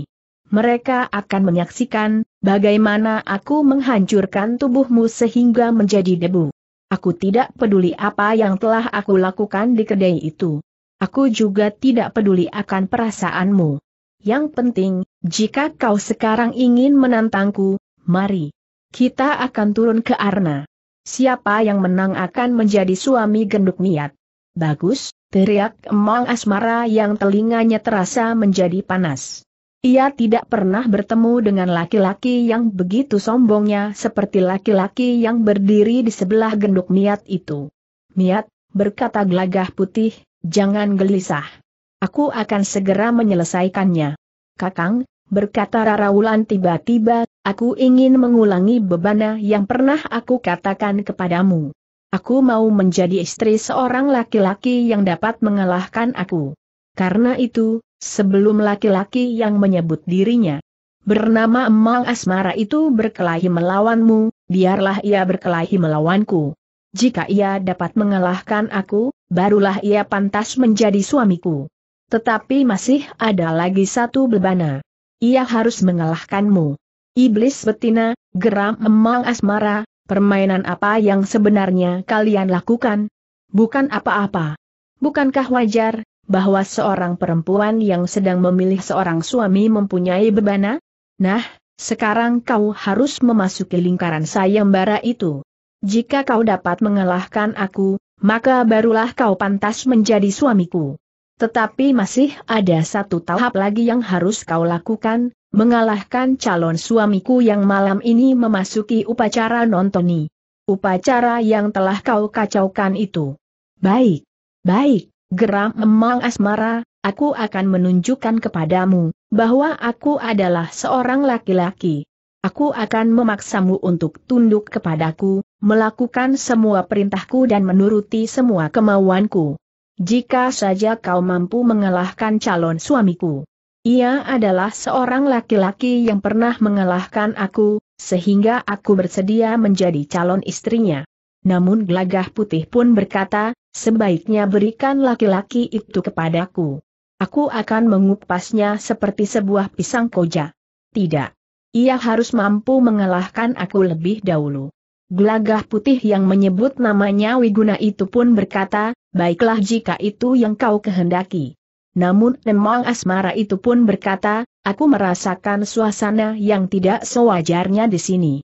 Mereka akan menyaksikan bagaimana aku menghancurkan tubuhmu sehingga menjadi debu. Aku tidak peduli apa yang telah aku lakukan di kedai itu. Aku juga tidak peduli akan perasaanmu. Yang penting, jika kau sekarang ingin menantangku, mari. Kita akan turun ke Arna. Siapa yang menang akan menjadi suami genduk niat. Bagus, teriak emang asmara yang telinganya terasa menjadi panas. Ia tidak pernah bertemu dengan laki-laki yang begitu sombongnya seperti laki-laki yang berdiri di sebelah genduk niat itu. Niat, berkata gelagah putih, jangan gelisah. Aku akan segera menyelesaikannya. Kakang, berkata Raraulan tiba-tiba, aku ingin mengulangi bebana yang pernah aku katakan kepadamu. Aku mau menjadi istri seorang laki-laki yang dapat mengalahkan aku. Karena itu, sebelum laki-laki yang menyebut dirinya bernama Emang Asmara itu berkelahi melawanmu, biarlah ia berkelahi melawanku. Jika ia dapat mengalahkan aku, barulah ia pantas menjadi suamiku. Tetapi masih ada lagi satu bebana. Ia harus mengalahkanmu. Iblis betina, geram emang asmara, permainan apa yang sebenarnya kalian lakukan? Bukan apa-apa. Bukankah wajar, bahwa seorang perempuan yang sedang memilih seorang suami mempunyai bebana? Nah, sekarang kau harus memasuki lingkaran sayembara itu. Jika kau dapat mengalahkan aku, maka barulah kau pantas menjadi suamiku. Tetapi masih ada satu tahap lagi yang harus kau lakukan, mengalahkan calon suamiku yang malam ini memasuki upacara nontoni. Upacara yang telah kau kacaukan itu. Baik, baik, geram memang asmara, aku akan menunjukkan kepadamu, bahwa aku adalah seorang laki-laki. Aku akan memaksamu untuk tunduk kepadaku, melakukan semua perintahku dan menuruti semua kemauanku. Jika saja kau mampu mengalahkan calon suamiku. Ia adalah seorang laki-laki yang pernah mengalahkan aku, sehingga aku bersedia menjadi calon istrinya. Namun Glagah putih pun berkata, sebaiknya berikan laki-laki itu kepadaku. Aku akan mengupasnya seperti sebuah pisang koja. Tidak. Ia harus mampu mengalahkan aku lebih dahulu. Glagah putih yang menyebut namanya Wiguna itu pun berkata, baiklah jika itu yang kau kehendaki. Namun Emang Asmara itu pun berkata, aku merasakan suasana yang tidak sewajarnya di sini.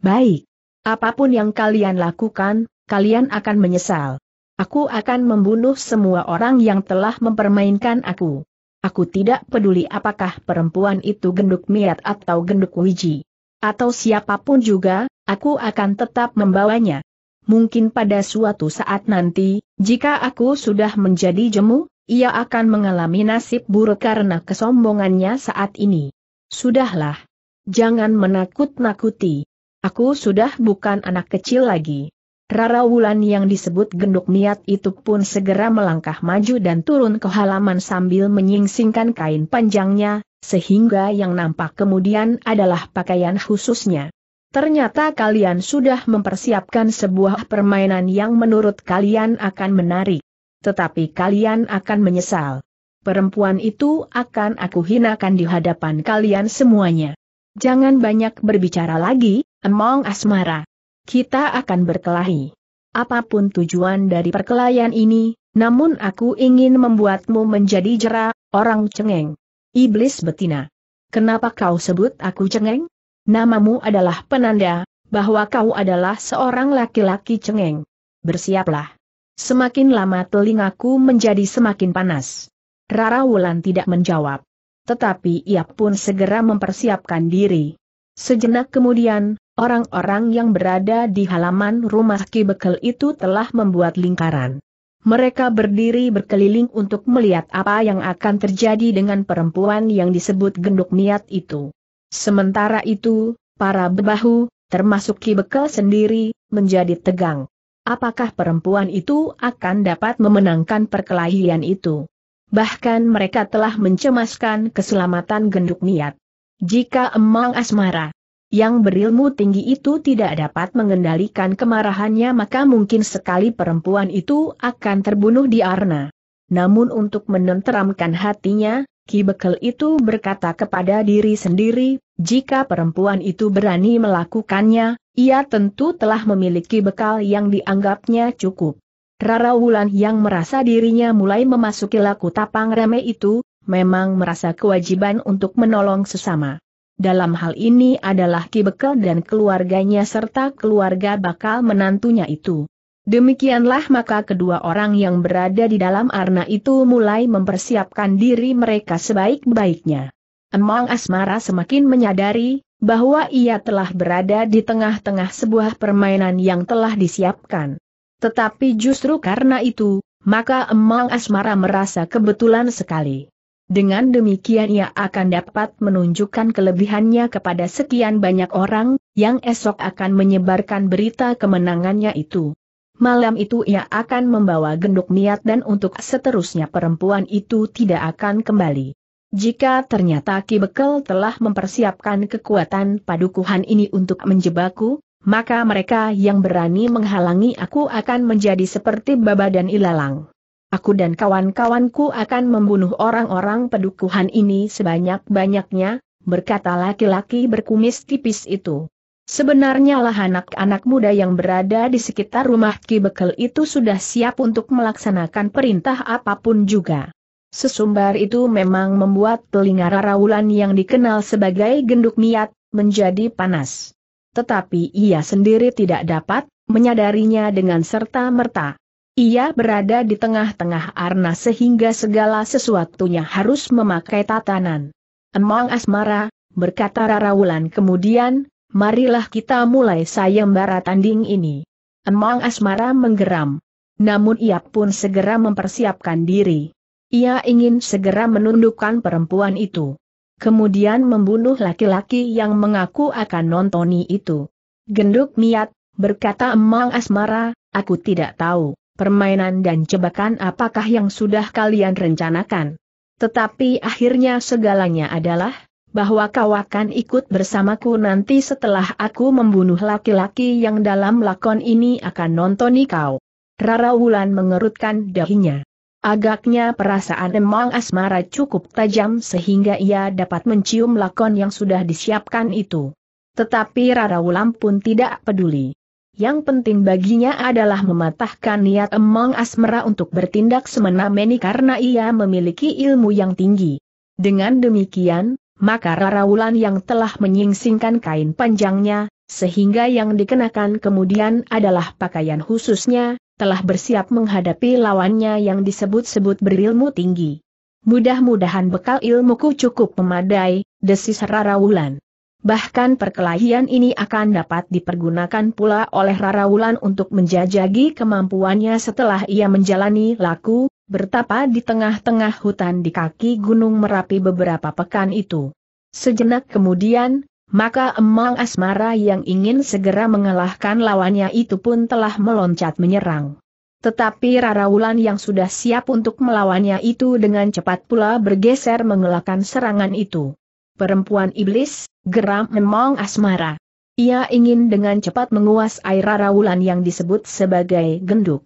Baik. Apapun yang kalian lakukan, kalian akan menyesal. Aku akan membunuh semua orang yang telah mempermainkan aku. Aku tidak peduli apakah perempuan itu genduk miat atau genduk wiji. Atau siapapun juga, aku akan tetap membawanya mungkin pada suatu saat nanti, jika aku sudah menjadi jemu, ia akan mengalami nasib buruk karena kesombongannya saat ini. Sudahlah. Jangan menakut-nakuti. Aku sudah bukan anak kecil lagi. Rara Wulan yang disebut genduk niat itu pun segera melangkah maju dan turun ke halaman sambil menyingsingkan kain panjangnya, sehingga yang nampak kemudian adalah pakaian khususnya. Ternyata kalian sudah mempersiapkan sebuah permainan yang menurut kalian akan menarik. Tetapi kalian akan menyesal. Perempuan itu akan aku hinakan di hadapan kalian semuanya. Jangan banyak berbicara lagi, emong asmara. Kita akan berkelahi. Apapun tujuan dari perkelahian ini, namun aku ingin membuatmu menjadi jera, orang cengeng. Iblis betina. Kenapa kau sebut aku cengeng? Namamu adalah penanda, bahwa kau adalah seorang laki-laki cengeng. Bersiaplah. Semakin lama telingaku menjadi semakin panas. Rara Wulan tidak menjawab. Tetapi ia pun segera mempersiapkan diri. Sejenak kemudian, orang-orang yang berada di halaman rumah Ki Bekel itu telah membuat lingkaran. Mereka berdiri berkeliling untuk melihat apa yang akan terjadi dengan perempuan yang disebut Genduk Niat itu. Sementara itu, para bebahu, termasuk Ki Bekel sendiri, menjadi tegang. Apakah perempuan itu akan dapat memenangkan perkelahian itu? Bahkan mereka telah mencemaskan keselamatan genduk niat. Jika emang asmara yang berilmu tinggi itu tidak dapat mengendalikan kemarahannya maka mungkin sekali perempuan itu akan terbunuh di arna. Namun untuk menenteramkan hatinya, Ki Bekel itu berkata kepada diri sendiri, jika perempuan itu berani melakukannya, ia tentu telah memiliki bekal yang dianggapnya cukup. Rara Wulan yang merasa dirinya mulai memasuki laku tapang reme itu, memang merasa kewajiban untuk menolong sesama. Dalam hal ini adalah Ki Bekel dan keluarganya serta keluarga bakal menantunya itu. Demikianlah maka kedua orang yang berada di dalam arna itu mulai mempersiapkan diri mereka sebaik-baiknya. Emang Asmara semakin menyadari, bahwa ia telah berada di tengah-tengah sebuah permainan yang telah disiapkan. Tetapi justru karena itu, maka emang Asmara merasa kebetulan sekali. Dengan demikian ia akan dapat menunjukkan kelebihannya kepada sekian banyak orang, yang esok akan menyebarkan berita kemenangannya itu. Malam itu ia akan membawa genduk niat dan untuk seterusnya perempuan itu tidak akan kembali. Jika ternyata Ki Bekel telah mempersiapkan kekuatan padukuhan ini untuk menjebakku, maka mereka yang berani menghalangi aku akan menjadi seperti Baba dan Ilalang. Aku dan kawan-kawanku akan membunuh orang-orang padukuhan ini sebanyak-banyaknya, berkata laki-laki berkumis tipis itu. Sebenarnya lah anak-anak muda yang berada di sekitar rumah Ki Bekel itu sudah siap untuk melaksanakan perintah apapun juga. Sesumbar itu memang membuat telinga Raraulan yang dikenal sebagai genduk miat, menjadi panas. Tetapi ia sendiri tidak dapat menyadarinya dengan serta-merta. Ia berada di tengah-tengah arna sehingga segala sesuatunya harus memakai tatanan. Emang asmara, berkata Raraulan kemudian, marilah kita mulai sayembara tanding ini. Emang Asmara menggeram. Namun ia pun segera mempersiapkan diri. Ia ingin segera menundukkan perempuan itu. Kemudian membunuh laki-laki yang mengaku akan nontoni itu. Genduk niat, berkata Emang Asmara, aku tidak tahu, permainan dan jebakan apakah yang sudah kalian rencanakan. Tetapi akhirnya segalanya adalah, bahwa kau akan ikut bersamaku nanti setelah aku membunuh laki-laki yang dalam lakon ini akan nontoni kau. Rara Wulan mengerutkan dahinya. Agaknya perasaan Emang Asmara cukup tajam sehingga ia dapat mencium lakon yang sudah disiapkan itu. Tetapi Rara Wulan pun tidak peduli. Yang penting baginya adalah mematahkan niat Emang Asmara untuk bertindak semena mena karena ia memiliki ilmu yang tinggi. Dengan demikian, maka Rara Wulan yang telah menyingsingkan kain panjangnya, sehingga yang dikenakan kemudian adalah pakaian khususnya, telah bersiap menghadapi lawannya yang disebut-sebut berilmu tinggi. Mudah-mudahan bekal ilmuku cukup memadai, desis Rara Wulan. Bahkan perkelahian ini akan dapat dipergunakan pula oleh Rara Wulan untuk menjajagi kemampuannya setelah ia menjalani laku, bertapa di tengah-tengah hutan di kaki Gunung Merapi beberapa pekan itu. Sejenak kemudian, maka Emang Asmara yang ingin segera mengalahkan lawannya itu pun telah meloncat menyerang. Tetapi Wulan yang sudah siap untuk melawannya itu dengan cepat pula bergeser mengelakkan serangan itu. Perempuan iblis, geram Emang Asmara. Ia ingin dengan cepat menguasai Wulan yang disebut sebagai genduk.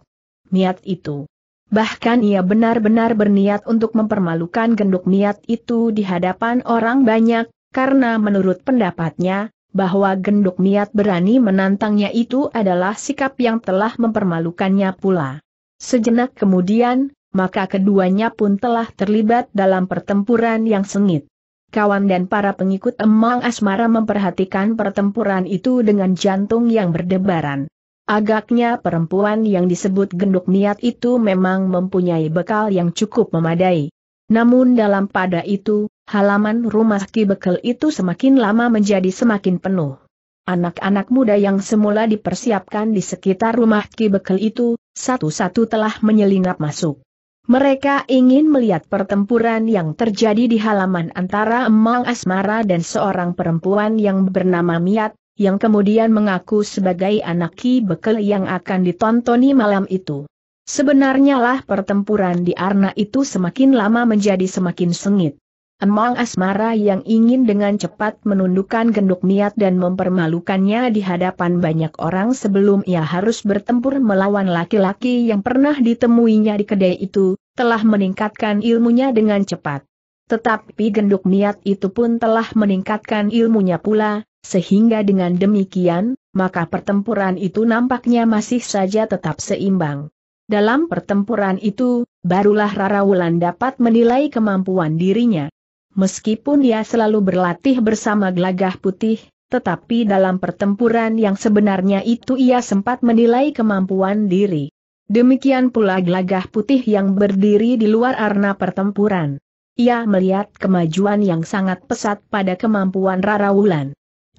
Niat itu Bahkan ia benar-benar berniat untuk mempermalukan genduk niat itu di hadapan orang banyak, karena menurut pendapatnya, bahwa genduk niat berani menantangnya itu adalah sikap yang telah mempermalukannya pula. Sejenak kemudian, maka keduanya pun telah terlibat dalam pertempuran yang sengit. Kawan dan para pengikut Emang Asmara memperhatikan pertempuran itu dengan jantung yang berdebaran. Agaknya perempuan yang disebut genduk niat itu memang mempunyai bekal yang cukup memadai. Namun dalam pada itu, halaman rumah Ki Bekel itu semakin lama menjadi semakin penuh. Anak-anak muda yang semula dipersiapkan di sekitar rumah Ki Bekel itu, satu-satu telah menyelinap masuk. Mereka ingin melihat pertempuran yang terjadi di halaman antara Emang Asmara dan seorang perempuan yang bernama Miat, yang kemudian mengaku sebagai anak Ki Bekel yang akan ditontoni malam itu. Sebenarnya lah pertempuran di Arna itu semakin lama menjadi semakin sengit. Emang Asmara yang ingin dengan cepat menundukkan genduk niat dan mempermalukannya di hadapan banyak orang sebelum ia harus bertempur melawan laki-laki yang pernah ditemuinya di kedai itu, telah meningkatkan ilmunya dengan cepat. Tetapi genduk niat itu pun telah meningkatkan ilmunya pula, sehingga dengan demikian, maka pertempuran itu nampaknya masih saja tetap seimbang. Dalam pertempuran itu, barulah Rara Wulan dapat menilai kemampuan dirinya. Meskipun ia selalu berlatih bersama gelagah putih, tetapi dalam pertempuran yang sebenarnya itu ia sempat menilai kemampuan diri. Demikian pula gelagah putih yang berdiri di luar arena pertempuran. Ia melihat kemajuan yang sangat pesat pada kemampuan Rara Wulan.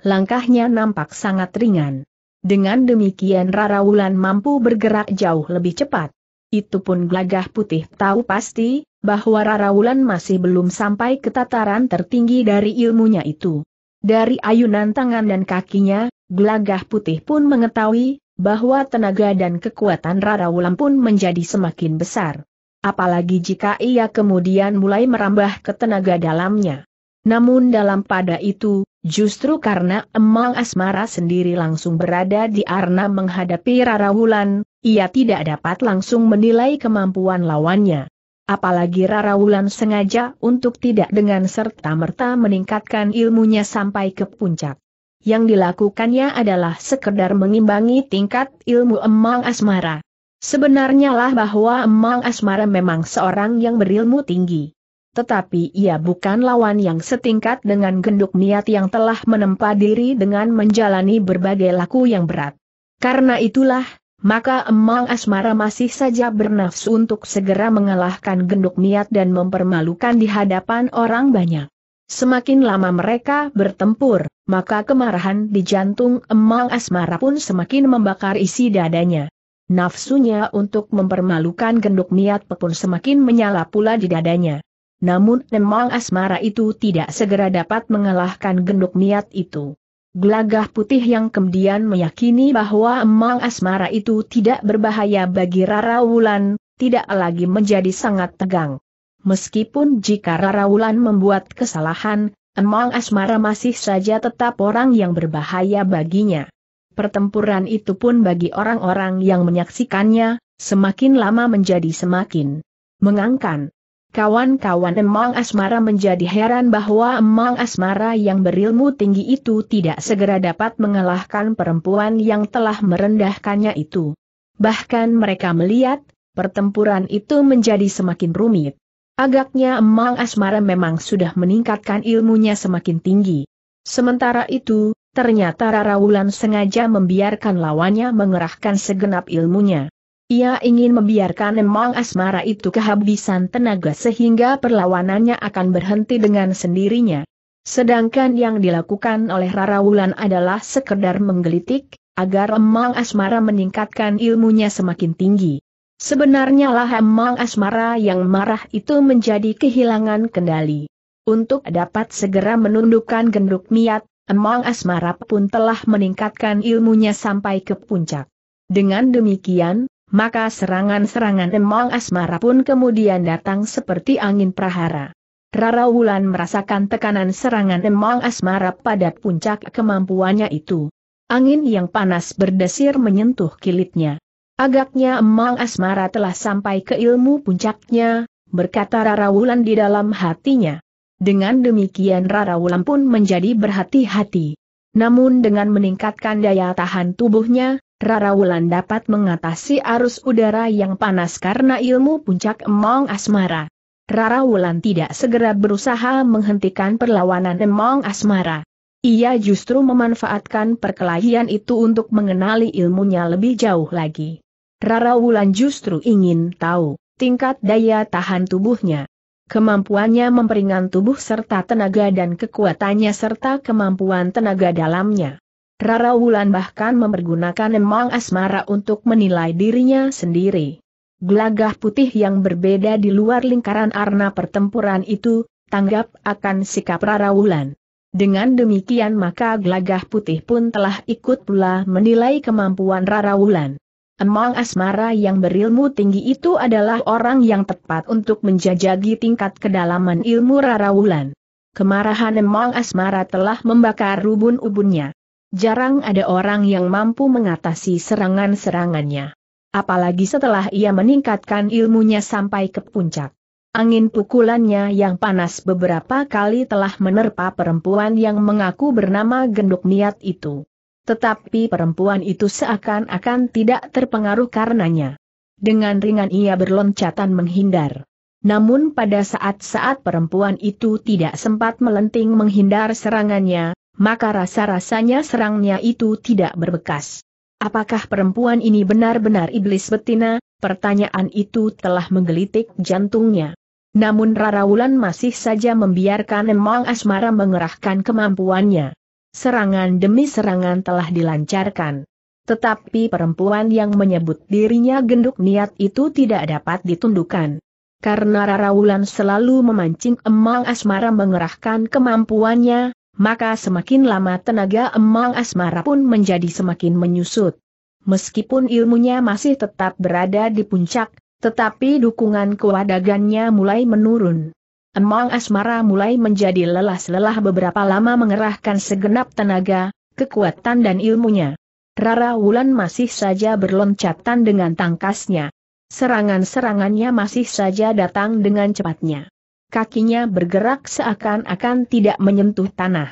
Langkahnya nampak sangat ringan. Dengan demikian Rara Wulan mampu bergerak jauh lebih cepat. Itu pun gelagah putih tahu pasti, bahwa Rara Wulan masih belum sampai ke tataran tertinggi dari ilmunya itu. Dari ayunan tangan dan kakinya, Glagah putih pun mengetahui, bahwa tenaga dan kekuatan Rara Wulan pun menjadi semakin besar. Apalagi jika ia kemudian mulai merambah ke tenaga dalamnya. Namun dalam pada itu, Justru karena Emang Asmara sendiri langsung berada di arena menghadapi Rara Wulan, ia tidak dapat langsung menilai kemampuan lawannya. Apalagi Rara Wulan sengaja untuk tidak dengan serta-merta meningkatkan ilmunya sampai ke puncak. Yang dilakukannya adalah sekedar mengimbangi tingkat ilmu Emang Asmara. Sebenarnya lah bahwa Emang Asmara memang seorang yang berilmu tinggi tetapi ia bukan lawan yang setingkat dengan genduk niat yang telah menempa diri dengan menjalani berbagai laku yang berat. Karena itulah, maka Emang Asmara masih saja bernafsu untuk segera mengalahkan genduk niat dan mempermalukan di hadapan orang banyak. Semakin lama mereka bertempur, maka kemarahan di jantung Emang Asmara pun semakin membakar isi dadanya. Nafsunya untuk mempermalukan genduk niat pun semakin menyala pula di dadanya namun emang asmara itu tidak segera dapat mengalahkan genduk niat itu. Gelagah putih yang kemudian meyakini bahwa emang asmara itu tidak berbahaya bagi Rara Wulan, tidak lagi menjadi sangat tegang. Meskipun jika Rara Wulan membuat kesalahan, emang asmara masih saja tetap orang yang berbahaya baginya. Pertempuran itu pun bagi orang-orang yang menyaksikannya, semakin lama menjadi semakin mengangkan. Kawan-kawan Emang Asmara menjadi heran bahwa Emang Asmara yang berilmu tinggi itu tidak segera dapat mengalahkan perempuan yang telah merendahkannya itu. Bahkan mereka melihat, pertempuran itu menjadi semakin rumit. Agaknya Emang Asmara memang sudah meningkatkan ilmunya semakin tinggi. Sementara itu, ternyata Rara Wulan sengaja membiarkan lawannya mengerahkan segenap ilmunya. Ia ingin membiarkan emang asmara itu kehabisan tenaga sehingga perlawanannya akan berhenti dengan sendirinya. Sedangkan yang dilakukan oleh Rara Wulan adalah sekedar menggelitik, agar emang asmara meningkatkan ilmunya semakin tinggi. Sebenarnya lah emang asmara yang marah itu menjadi kehilangan kendali. Untuk dapat segera menundukkan genduk miat, emang asmara pun telah meningkatkan ilmunya sampai ke puncak. Dengan demikian, maka serangan-serangan Emang Asmara pun kemudian datang seperti angin prahara. Rara Wulan merasakan tekanan serangan Emang Asmara pada puncak kemampuannya itu. Angin yang panas berdesir menyentuh kilitnya. Agaknya Emang Asmara telah sampai ke ilmu puncaknya, berkata Rara Wulan di dalam hatinya. Dengan demikian Rara Wulan pun menjadi berhati-hati. Namun dengan meningkatkan daya tahan tubuhnya, Rara Wulan dapat mengatasi arus udara yang panas karena ilmu puncak Emong Asmara. Rara Wulan tidak segera berusaha menghentikan perlawanan Emong Asmara. Ia justru memanfaatkan perkelahian itu untuk mengenali ilmunya lebih jauh lagi. Rara Wulan justru ingin tahu tingkat daya tahan tubuhnya. Kemampuannya memperingan tubuh serta tenaga dan kekuatannya serta kemampuan tenaga dalamnya. Rara Wulan bahkan mempergunakan emang asmara untuk menilai dirinya sendiri. Gelagah putih yang berbeda di luar lingkaran arna pertempuran itu, tanggap akan sikap Rara Wulan. Dengan demikian maka gelagah putih pun telah ikut pula menilai kemampuan Rara Wulan. Emang Asmara yang berilmu tinggi itu adalah orang yang tepat untuk menjajagi tingkat kedalaman ilmu Rara Wulan. Kemarahan Emang Asmara telah membakar rubun-ubunnya. Jarang ada orang yang mampu mengatasi serangan-serangannya. Apalagi setelah ia meningkatkan ilmunya sampai ke puncak. Angin pukulannya yang panas beberapa kali telah menerpa perempuan yang mengaku bernama Genduk Niat itu. Tetapi perempuan itu seakan-akan tidak terpengaruh karenanya. Dengan ringan ia berloncatan menghindar. Namun pada saat-saat perempuan itu tidak sempat melenting menghindar serangannya, maka rasa-rasanya serangnya itu tidak berbekas. Apakah perempuan ini benar-benar iblis betina? Pertanyaan itu telah menggelitik jantungnya. Namun Rara Wulan masih saja membiarkan Emang Asmara mengerahkan kemampuannya. Serangan demi serangan telah dilancarkan. Tetapi perempuan yang menyebut dirinya genduk niat itu tidak dapat ditundukkan. Karena Rara Wulan selalu memancing Emang Asmara mengerahkan kemampuannya, maka semakin lama tenaga Emang Asmara pun menjadi semakin menyusut. Meskipun ilmunya masih tetap berada di puncak, tetapi dukungan kewadagannya mulai menurun. Emang Asmara mulai menjadi lelah-lelah beberapa lama mengerahkan segenap tenaga, kekuatan dan ilmunya. Rara Wulan masih saja berloncatan dengan tangkasnya. Serangan-serangannya masih saja datang dengan cepatnya kakinya bergerak seakan-akan tidak menyentuh tanah.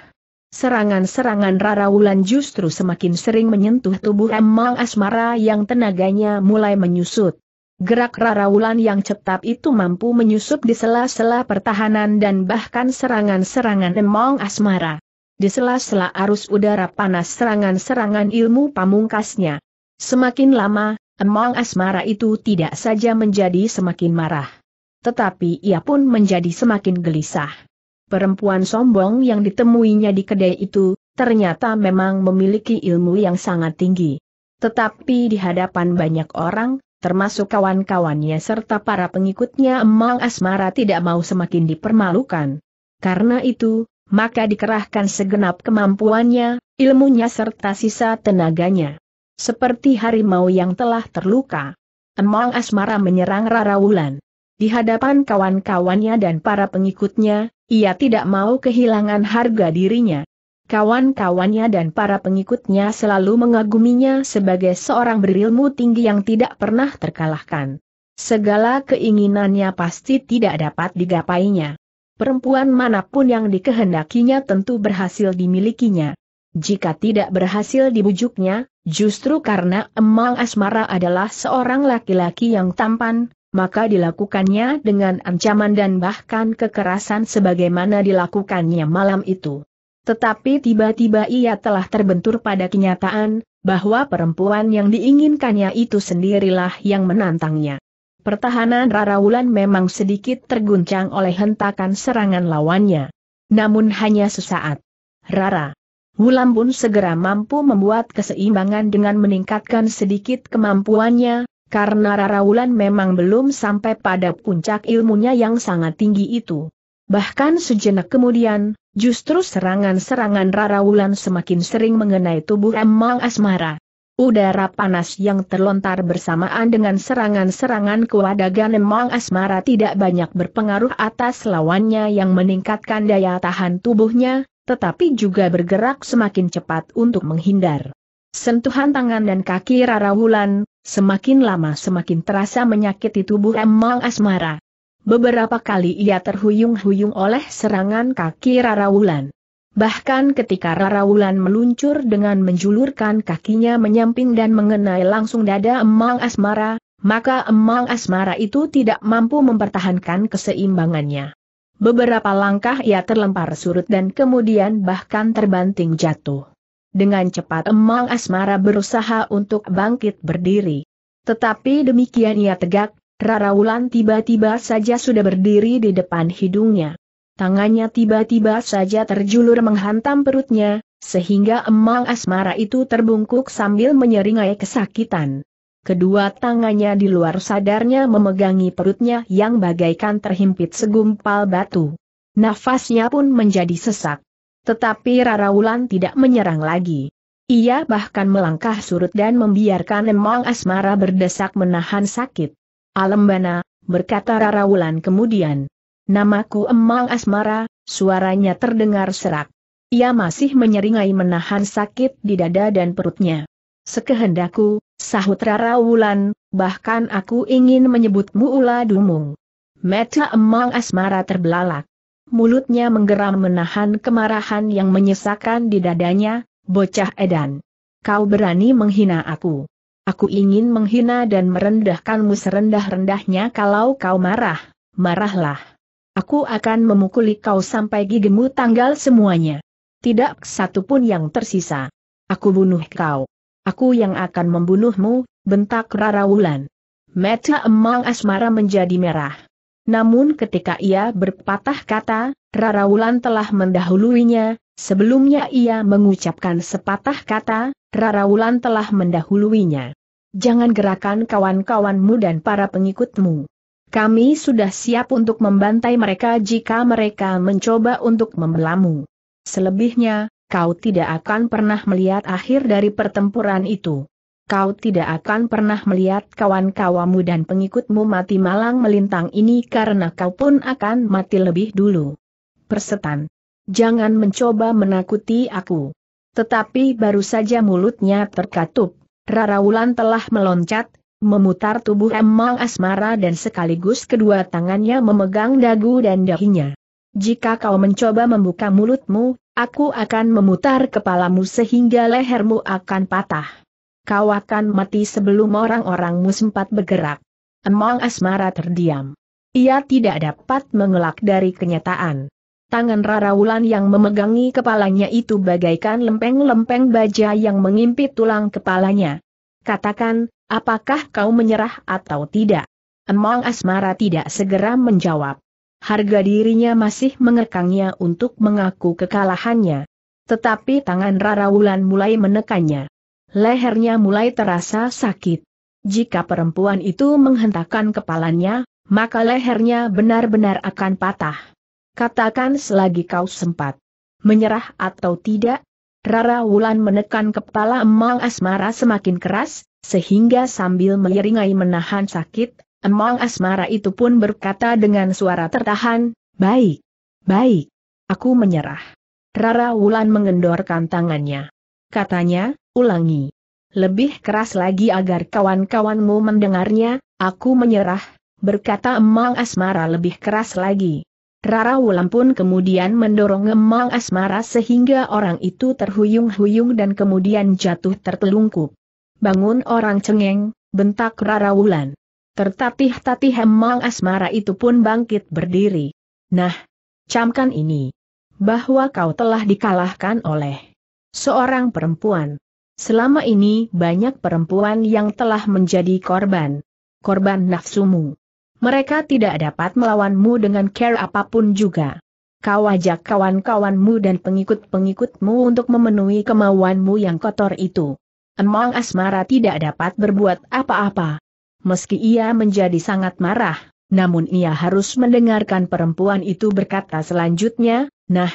Serangan-serangan Rara Wulan justru semakin sering menyentuh tubuh Emang Asmara yang tenaganya mulai menyusut. Gerak Rara Wulan yang cetap itu mampu menyusup di sela-sela pertahanan dan bahkan serangan-serangan Emang Asmara. Di sela-sela arus udara panas serangan-serangan ilmu pamungkasnya. Semakin lama, Emang Asmara itu tidak saja menjadi semakin marah tetapi ia pun menjadi semakin gelisah. Perempuan sombong yang ditemuinya di kedai itu, ternyata memang memiliki ilmu yang sangat tinggi. Tetapi di hadapan banyak orang, termasuk kawan-kawannya serta para pengikutnya Emang Asmara tidak mau semakin dipermalukan. Karena itu, maka dikerahkan segenap kemampuannya, ilmunya serta sisa tenaganya. Seperti harimau yang telah terluka. Emang Asmara menyerang Rara Wulan. Di hadapan kawan-kawannya dan para pengikutnya, ia tidak mau kehilangan harga dirinya. Kawan-kawannya dan para pengikutnya selalu mengaguminya sebagai seorang berilmu tinggi yang tidak pernah terkalahkan. Segala keinginannya pasti tidak dapat digapainya. Perempuan manapun yang dikehendakinya tentu berhasil dimilikinya. Jika tidak berhasil dibujuknya, justru karena Emang Asmara adalah seorang laki-laki yang tampan, maka dilakukannya dengan ancaman dan bahkan kekerasan sebagaimana dilakukannya malam itu. Tetapi tiba-tiba ia telah terbentur pada kenyataan, bahwa perempuan yang diinginkannya itu sendirilah yang menantangnya. Pertahanan Rara Wulan memang sedikit terguncang oleh hentakan serangan lawannya. Namun hanya sesaat. Rara. Wulan pun segera mampu membuat keseimbangan dengan meningkatkan sedikit kemampuannya, karena Raraulan memang belum sampai pada puncak ilmunya yang sangat tinggi itu. Bahkan sejenak kemudian, justru serangan-serangan Raraulan semakin sering mengenai tubuh Emang Asmara. Udara panas yang terlontar bersamaan dengan serangan-serangan kewadagan Emang Asmara tidak banyak berpengaruh atas lawannya yang meningkatkan daya tahan tubuhnya, tetapi juga bergerak semakin cepat untuk menghindar. Sentuhan tangan dan kaki Rara Wulan, semakin lama semakin terasa menyakiti tubuh Emang Asmara. Beberapa kali ia terhuyung-huyung oleh serangan kaki Rara Wulan. Bahkan ketika Rara Wulan meluncur dengan menjulurkan kakinya menyamping dan mengenai langsung dada Emang Asmara, maka Emang Asmara itu tidak mampu mempertahankan keseimbangannya. Beberapa langkah ia terlempar surut dan kemudian bahkan terbanting jatuh. Dengan cepat Emang Asmara berusaha untuk bangkit berdiri. Tetapi demikian ia tegak, Rara Wulan tiba-tiba saja sudah berdiri di depan hidungnya. Tangannya tiba-tiba saja terjulur menghantam perutnya, sehingga Emang Asmara itu terbungkuk sambil menyeringai kesakitan. Kedua tangannya di luar sadarnya memegangi perutnya yang bagaikan terhimpit segumpal batu. Nafasnya pun menjadi sesak. Tetapi Rara Wulan tidak menyerang lagi. Ia bahkan melangkah surut dan membiarkan Emang Asmara berdesak menahan sakit. Alembana, berkata Rara Wulan kemudian. Namaku Emang Asmara, suaranya terdengar serak. Ia masih menyeringai menahan sakit di dada dan perutnya. Sekehendaku, sahut Rara Wulan, bahkan aku ingin menyebutmu Ula Dumung. Mata Emong Asmara terbelalak mulutnya menggeram menahan kemarahan yang menyesakan di dadanya, bocah edan. Kau berani menghina aku. Aku ingin menghina dan merendahkanmu serendah-rendahnya kalau kau marah, marahlah. Aku akan memukuli kau sampai gigimu tanggal semuanya. Tidak satu pun yang tersisa. Aku bunuh kau. Aku yang akan membunuhmu, bentak Rara Wulan. Mata Emang Asmara menjadi merah. Namun ketika ia berpatah kata, Rara Wulan telah mendahuluinya, sebelumnya ia mengucapkan sepatah kata, Rara Wulan telah mendahuluinya. Jangan gerakan kawan-kawanmu dan para pengikutmu. Kami sudah siap untuk membantai mereka jika mereka mencoba untuk membelamu. Selebihnya, kau tidak akan pernah melihat akhir dari pertempuran itu kau tidak akan pernah melihat kawan-kawamu dan pengikutmu mati malang melintang ini karena kau pun akan mati lebih dulu. Persetan. Jangan mencoba menakuti aku. Tetapi baru saja mulutnya terkatup, Rara Wulan telah meloncat, memutar tubuh Emang Asmara dan sekaligus kedua tangannya memegang dagu dan dahinya. Jika kau mencoba membuka mulutmu, aku akan memutar kepalamu sehingga lehermu akan patah kau akan mati sebelum orang-orangmu sempat bergerak. Emang Asmara terdiam. Ia tidak dapat mengelak dari kenyataan. Tangan Rara Wulan yang memegangi kepalanya itu bagaikan lempeng-lempeng baja yang mengimpit tulang kepalanya. Katakan, apakah kau menyerah atau tidak? Emang Asmara tidak segera menjawab. Harga dirinya masih mengekangnya untuk mengaku kekalahannya. Tetapi tangan Rara Wulan mulai menekannya lehernya mulai terasa sakit. Jika perempuan itu menghentakkan kepalanya, maka lehernya benar-benar akan patah. Katakan selagi kau sempat. Menyerah atau tidak? Rara Wulan menekan kepala Emang Asmara semakin keras, sehingga sambil menyeringai menahan sakit, Emang Asmara itu pun berkata dengan suara tertahan, Baik, baik, aku menyerah. Rara Wulan mengendorkan tangannya. Katanya, Ulangi. Lebih keras lagi agar kawan-kawanmu mendengarnya, aku menyerah, berkata Emang Asmara lebih keras lagi. Rara Wulan pun kemudian mendorong Emang Asmara sehingga orang itu terhuyung-huyung dan kemudian jatuh tertelungkup. Bangun orang cengeng, bentak Rara Wulan. Tertatih-tatih Emang Asmara itu pun bangkit berdiri. Nah, camkan ini. Bahwa kau telah dikalahkan oleh seorang perempuan. Selama ini banyak perempuan yang telah menjadi korban. Korban nafsumu. Mereka tidak dapat melawanmu dengan care apapun juga. Kau ajak kawan-kawanmu dan pengikut-pengikutmu untuk memenuhi kemauanmu yang kotor itu. Emang Asmara tidak dapat berbuat apa-apa. Meski ia menjadi sangat marah, namun ia harus mendengarkan perempuan itu berkata selanjutnya, Nah,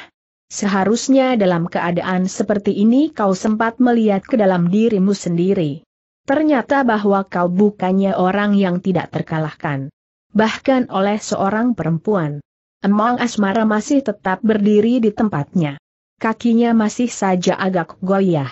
Seharusnya dalam keadaan seperti ini kau sempat melihat ke dalam dirimu sendiri. Ternyata bahwa kau bukannya orang yang tidak terkalahkan. Bahkan oleh seorang perempuan. Emang Asmara masih tetap berdiri di tempatnya. Kakinya masih saja agak goyah.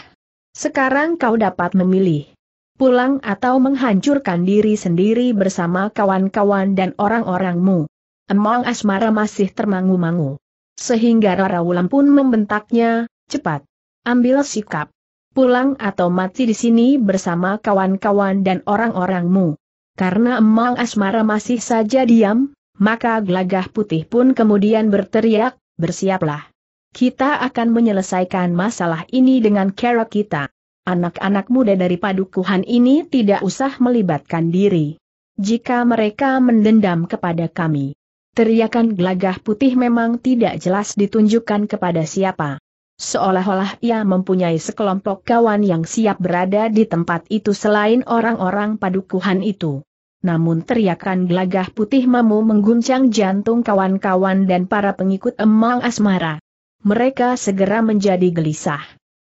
Sekarang kau dapat memilih. Pulang atau menghancurkan diri sendiri bersama kawan-kawan dan orang-orangmu. Emang Asmara masih termangu-mangu. Sehingga Rara Wulan pun membentaknya, cepat. Ambil sikap. Pulang atau mati di sini bersama kawan-kawan dan orang-orangmu. Karena Emang Asmara masih saja diam, maka gelagah putih pun kemudian berteriak, bersiaplah. Kita akan menyelesaikan masalah ini dengan cara kita anak-anak muda dari padukuhan ini tidak usah melibatkan diri. Jika mereka mendendam kepada kami, Teriakan gelagah putih memang tidak jelas ditunjukkan kepada siapa. Seolah-olah ia mempunyai sekelompok kawan yang siap berada di tempat itu selain orang-orang padukuhan itu. Namun teriakan gelagah putih mamu mengguncang jantung kawan-kawan dan para pengikut Emang Asmara. Mereka segera menjadi gelisah.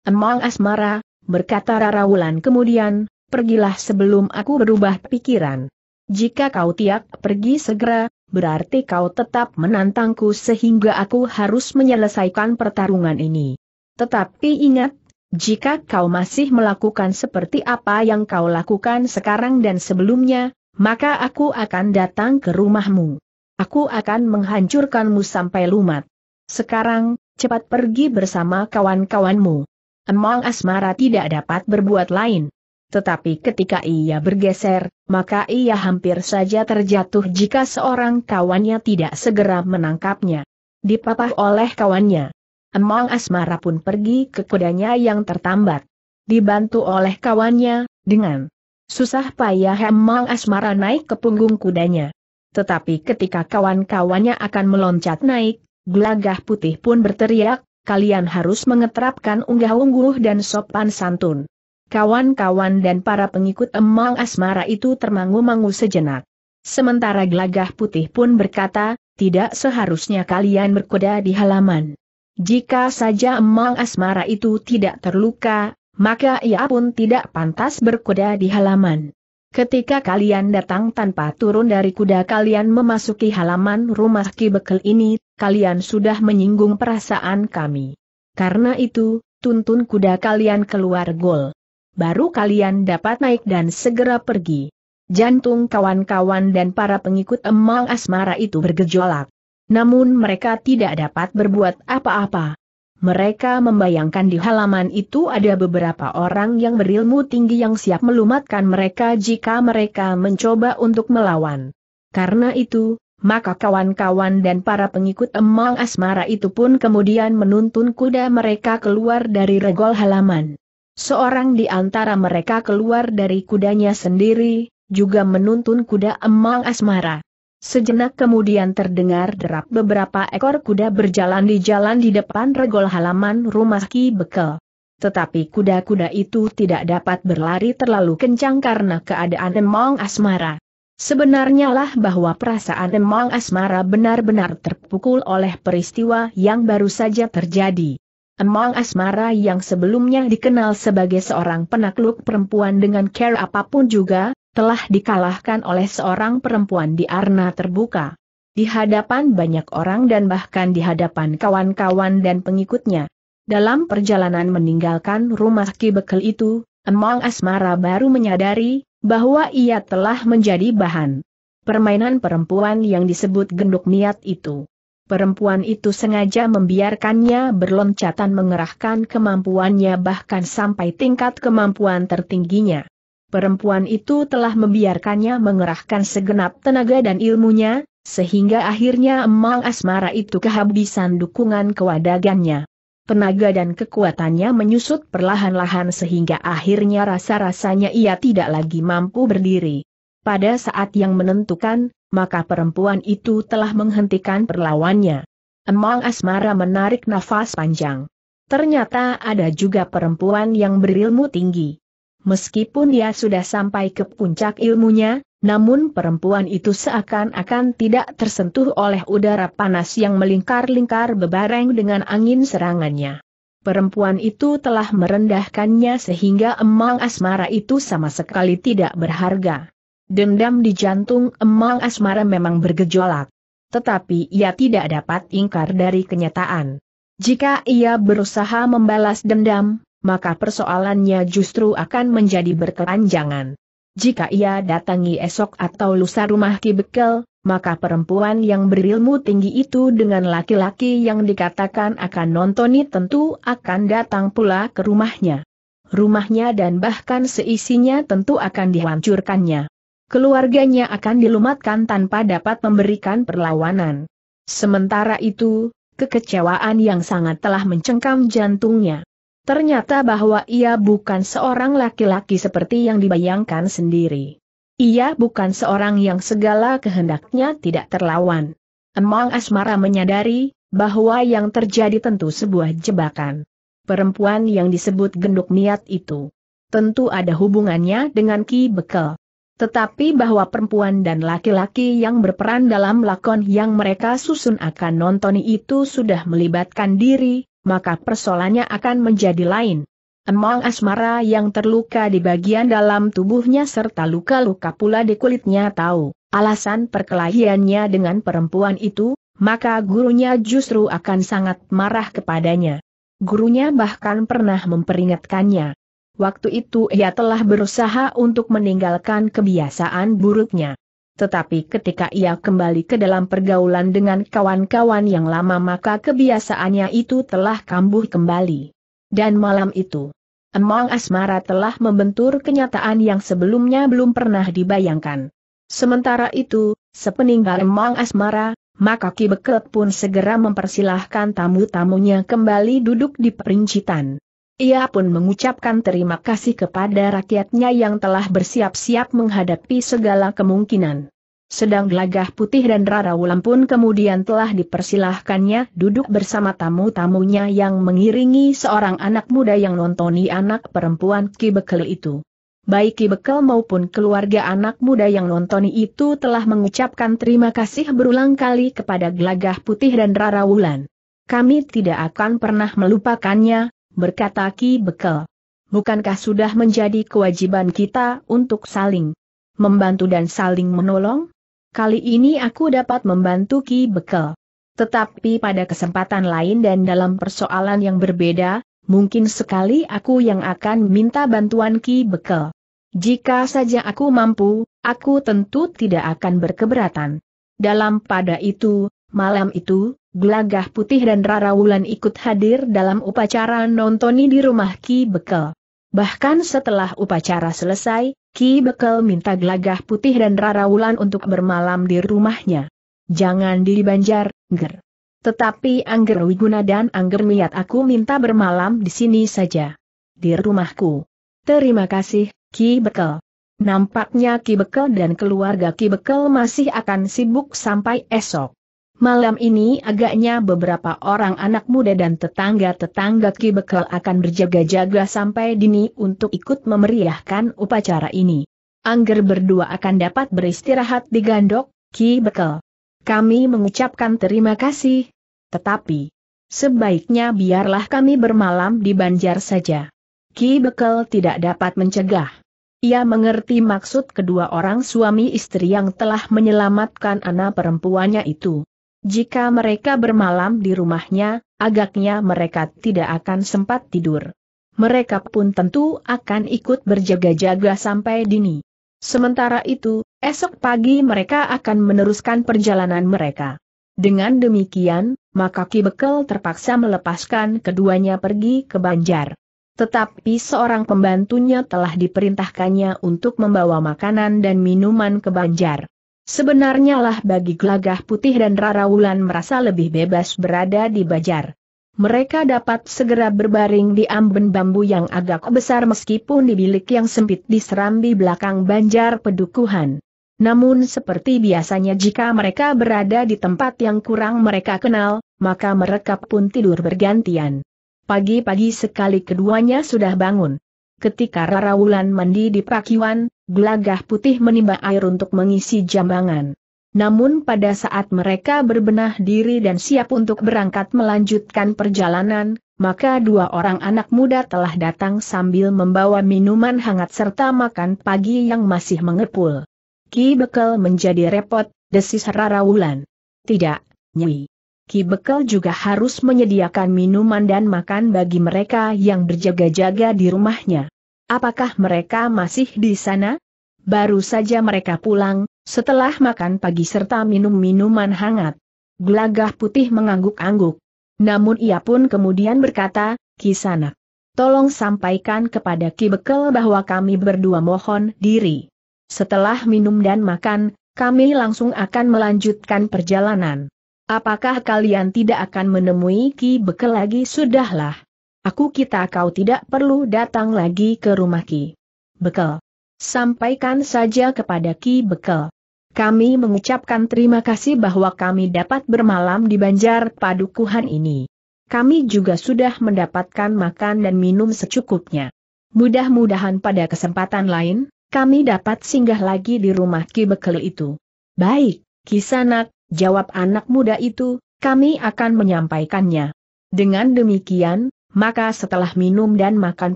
Emang Asmara, berkata Rarawulan kemudian, pergilah sebelum aku berubah pikiran. Jika kau tiak pergi segera, berarti kau tetap menantangku sehingga aku harus menyelesaikan pertarungan ini. Tetapi ingat, jika kau masih melakukan seperti apa yang kau lakukan sekarang dan sebelumnya, maka aku akan datang ke rumahmu. Aku akan menghancurkanmu sampai lumat. Sekarang, cepat pergi bersama kawan-kawanmu. Emang Asmara tidak dapat berbuat lain. Tetapi ketika ia bergeser, maka ia hampir saja terjatuh jika seorang kawannya tidak segera menangkapnya. Dipapah oleh kawannya. Emang Asmara pun pergi ke kudanya yang tertambat. Dibantu oleh kawannya, dengan susah payah Emang Asmara naik ke punggung kudanya. Tetapi ketika kawan-kawannya akan meloncat naik, gelagah putih pun berteriak, kalian harus mengetrapkan unggah-ungguh dan sopan santun. Kawan-kawan dan para pengikut emang asmara itu termangu-mangu sejenak. Sementara gelagah putih pun berkata, tidak seharusnya kalian berkuda di halaman. Jika saja emang asmara itu tidak terluka, maka ia pun tidak pantas berkuda di halaman. Ketika kalian datang tanpa turun dari kuda kalian memasuki halaman rumah Ki Bekel ini, kalian sudah menyinggung perasaan kami. Karena itu, tuntun kuda kalian keluar gol baru kalian dapat naik dan segera pergi. Jantung kawan-kawan dan para pengikut emang asmara itu bergejolak. Namun mereka tidak dapat berbuat apa-apa. Mereka membayangkan di halaman itu ada beberapa orang yang berilmu tinggi yang siap melumatkan mereka jika mereka mencoba untuk melawan. Karena itu, maka kawan-kawan dan para pengikut emang asmara itu pun kemudian menuntun kuda mereka keluar dari regol halaman. Seorang di antara mereka keluar dari kudanya sendiri, juga menuntun kuda Emang asmara. Sejenak kemudian terdengar derap beberapa ekor kuda berjalan di jalan di depan regol halaman rumah Ki Bekel. Tetapi kuda-kuda itu tidak dapat berlari terlalu kencang karena keadaan Emang asmara. Sebenarnya lah bahwa perasaan Emang asmara benar-benar terpukul oleh peristiwa yang baru saja terjadi. Emang Asmara yang sebelumnya dikenal sebagai seorang penakluk perempuan dengan care apapun juga, telah dikalahkan oleh seorang perempuan di arena terbuka. Di hadapan banyak orang dan bahkan di hadapan kawan-kawan dan pengikutnya. Dalam perjalanan meninggalkan rumah Ki Bekel itu, Emang Asmara baru menyadari bahwa ia telah menjadi bahan permainan perempuan yang disebut genduk niat itu. Perempuan itu sengaja membiarkannya berloncatan mengerahkan kemampuannya bahkan sampai tingkat kemampuan tertingginya. Perempuan itu telah membiarkannya mengerahkan segenap tenaga dan ilmunya, sehingga akhirnya emang asmara itu kehabisan dukungan kewadagannya. Tenaga dan kekuatannya menyusut perlahan-lahan sehingga akhirnya rasa-rasanya ia tidak lagi mampu berdiri. Pada saat yang menentukan, maka perempuan itu telah menghentikan perlawannya. Emang Asmara menarik nafas panjang. Ternyata ada juga perempuan yang berilmu tinggi. Meskipun dia sudah sampai ke puncak ilmunya, namun perempuan itu seakan-akan tidak tersentuh oleh udara panas yang melingkar-lingkar bebareng dengan angin serangannya. Perempuan itu telah merendahkannya sehingga emang asmara itu sama sekali tidak berharga. Dendam di jantung emang Asmara memang bergejolak. Tetapi ia tidak dapat ingkar dari kenyataan. Jika ia berusaha membalas dendam, maka persoalannya justru akan menjadi berkelanjangan. Jika ia datangi esok atau lusa rumah Ki Bekel, maka perempuan yang berilmu tinggi itu dengan laki-laki yang dikatakan akan nontoni tentu akan datang pula ke rumahnya. Rumahnya dan bahkan seisinya tentu akan dihancurkannya keluarganya akan dilumatkan tanpa dapat memberikan perlawanan. Sementara itu, kekecewaan yang sangat telah mencengkam jantungnya. Ternyata bahwa ia bukan seorang laki-laki seperti yang dibayangkan sendiri. Ia bukan seorang yang segala kehendaknya tidak terlawan. Emang Asmara menyadari, bahwa yang terjadi tentu sebuah jebakan. Perempuan yang disebut genduk niat itu. Tentu ada hubungannya dengan Ki Bekel. Tetapi bahwa perempuan dan laki-laki yang berperan dalam lakon yang mereka susun akan nontoni itu sudah melibatkan diri, maka persoalannya akan menjadi lain. Emang asmara yang terluka di bagian dalam tubuhnya serta luka-luka pula di kulitnya tahu alasan perkelahiannya dengan perempuan itu, maka gurunya justru akan sangat marah kepadanya. Gurunya bahkan pernah memperingatkannya. Waktu itu ia telah berusaha untuk meninggalkan kebiasaan buruknya. Tetapi ketika ia kembali ke dalam pergaulan dengan kawan-kawan yang lama maka kebiasaannya itu telah kambuh kembali. Dan malam itu, Emang Asmara telah membentur kenyataan yang sebelumnya belum pernah dibayangkan. Sementara itu, sepeninggal Emang Asmara, maka Ki Beklet pun segera mempersilahkan tamu-tamunya kembali duduk di perincitan. Ia pun mengucapkan terima kasih kepada rakyatnya yang telah bersiap-siap menghadapi segala kemungkinan. Sedang Gelagah Putih dan Rara Wulan pun kemudian telah dipersilahkannya duduk bersama tamu-tamunya yang mengiringi seorang anak muda yang nontoni anak perempuan Ki Bekel itu. Baik Ki Bekel maupun keluarga anak muda yang nontoni itu telah mengucapkan terima kasih berulang kali kepada Gelagah Putih dan Rara Wulan. Kami tidak akan pernah melupakannya, berkata Ki Bekel. Bukankah sudah menjadi kewajiban kita untuk saling membantu dan saling menolong? Kali ini aku dapat membantu Ki Bekel. Tetapi pada kesempatan lain dan dalam persoalan yang berbeda, mungkin sekali aku yang akan minta bantuan Ki Bekel. Jika saja aku mampu, aku tentu tidak akan berkeberatan. Dalam pada itu, Malam itu, Gelagah Putih dan Rara Wulan ikut hadir dalam upacara nontoni di rumah Ki Bekel. Bahkan setelah upacara selesai, Ki Bekel minta Gelagah Putih dan Rara Wulan untuk bermalam di rumahnya. Jangan di Banjar, Ger. Tetapi Angger Wiguna dan Angger Miat aku minta bermalam di sini saja. Di rumahku. Terima kasih, Ki Bekel. Nampaknya Ki Bekel dan keluarga Ki Bekel masih akan sibuk sampai esok. Malam ini agaknya beberapa orang anak muda dan tetangga-tetangga Ki Bekel akan berjaga-jaga sampai dini untuk ikut memeriahkan upacara ini. Angger berdua akan dapat beristirahat di gandok, Ki Bekel. Kami mengucapkan terima kasih. Tetapi, sebaiknya biarlah kami bermalam di banjar saja. Ki Bekel tidak dapat mencegah. Ia mengerti maksud kedua orang suami istri yang telah menyelamatkan anak perempuannya itu. Jika mereka bermalam di rumahnya, agaknya mereka tidak akan sempat tidur. Mereka pun tentu akan ikut berjaga-jaga sampai dini. Sementara itu, esok pagi mereka akan meneruskan perjalanan mereka. Dengan demikian, maka Ki Bekel terpaksa melepaskan keduanya pergi ke Banjar. Tetapi seorang pembantunya telah diperintahkannya untuk membawa makanan dan minuman ke Banjar. Sebenarnya lah bagi Gelagah Putih dan Rara Wulan merasa lebih bebas berada di Bajar. Mereka dapat segera berbaring di amben bambu yang agak besar meskipun di bilik yang sempit di serambi belakang banjar pedukuhan. Namun seperti biasanya jika mereka berada di tempat yang kurang mereka kenal, maka mereka pun tidur bergantian. Pagi-pagi sekali keduanya sudah bangun. Ketika Rara Wulan mandi di pakiwan, gelagah putih menimba air untuk mengisi jambangan. Namun pada saat mereka berbenah diri dan siap untuk berangkat melanjutkan perjalanan, maka dua orang anak muda telah datang sambil membawa minuman hangat serta makan pagi yang masih mengepul. Ki Bekel menjadi repot, desis Rara Wulan. Tidak, Nyi. Ki Bekel juga harus menyediakan minuman dan makan bagi mereka yang berjaga-jaga di rumahnya. Apakah mereka masih di sana? Baru saja mereka pulang, setelah makan pagi serta minum minuman hangat. Glagah putih mengangguk-angguk. Namun ia pun kemudian berkata, Kisanak, tolong sampaikan kepada Ki Bekel bahwa kami berdua mohon diri. Setelah minum dan makan, kami langsung akan melanjutkan perjalanan. Apakah kalian tidak akan menemui Ki Bekel lagi? Sudahlah. Aku kita kau tidak perlu datang lagi ke rumah Ki Bekel. Sampaikan saja kepada Ki Bekel. Kami mengucapkan terima kasih bahwa kami dapat bermalam di Banjar Padukuhan ini. Kami juga sudah mendapatkan makan dan minum secukupnya. Mudah-mudahan pada kesempatan lain, kami dapat singgah lagi di rumah Ki Bekel itu. Baik, Kisanak, Jawab anak muda itu, kami akan menyampaikannya. Dengan demikian, maka setelah minum dan makan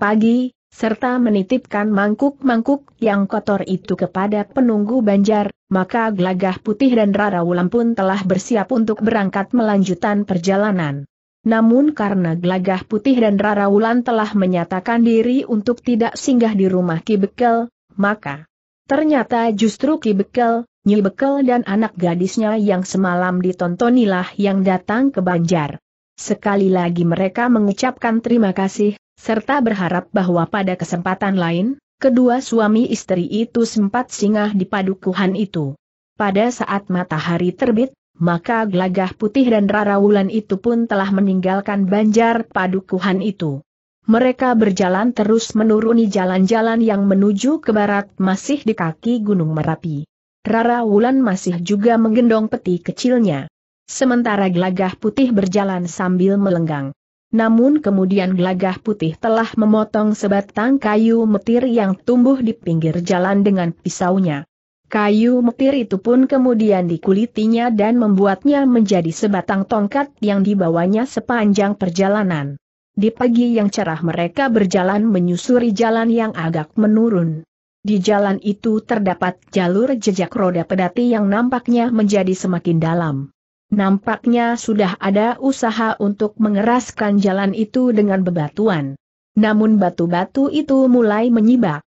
pagi, serta menitipkan mangkuk-mangkuk yang kotor itu kepada penunggu banjar, maka Gelagah Putih dan Rara Wulan pun telah bersiap untuk berangkat melanjutkan perjalanan. Namun karena Gelagah Putih dan Rara Wulan telah menyatakan diri untuk tidak singgah di rumah Ki Bekel, maka ternyata justru Ki Bekel, Nyi Bekel dan anak gadisnya yang semalam ditontonilah yang datang ke Banjar. Sekali lagi mereka mengucapkan terima kasih, serta berharap bahwa pada kesempatan lain, kedua suami istri itu sempat singgah di padukuhan itu. Pada saat matahari terbit, maka gelagah putih dan Rara Wulan itu pun telah meninggalkan banjar padukuhan itu. Mereka berjalan terus menuruni jalan-jalan yang menuju ke barat masih di kaki Gunung Merapi. Rara Wulan masih juga menggendong peti kecilnya. Sementara gelagah putih berjalan sambil melenggang. Namun kemudian gelagah putih telah memotong sebatang kayu metir yang tumbuh di pinggir jalan dengan pisaunya. Kayu metir itu pun kemudian dikulitinya dan membuatnya menjadi sebatang tongkat yang dibawanya sepanjang perjalanan. Di pagi yang cerah mereka berjalan menyusuri jalan yang agak menurun. Di jalan itu terdapat jalur jejak roda pedati yang nampaknya menjadi semakin dalam. Nampaknya sudah ada usaha untuk mengeraskan jalan itu dengan bebatuan. Namun batu-batu itu mulai menyibak.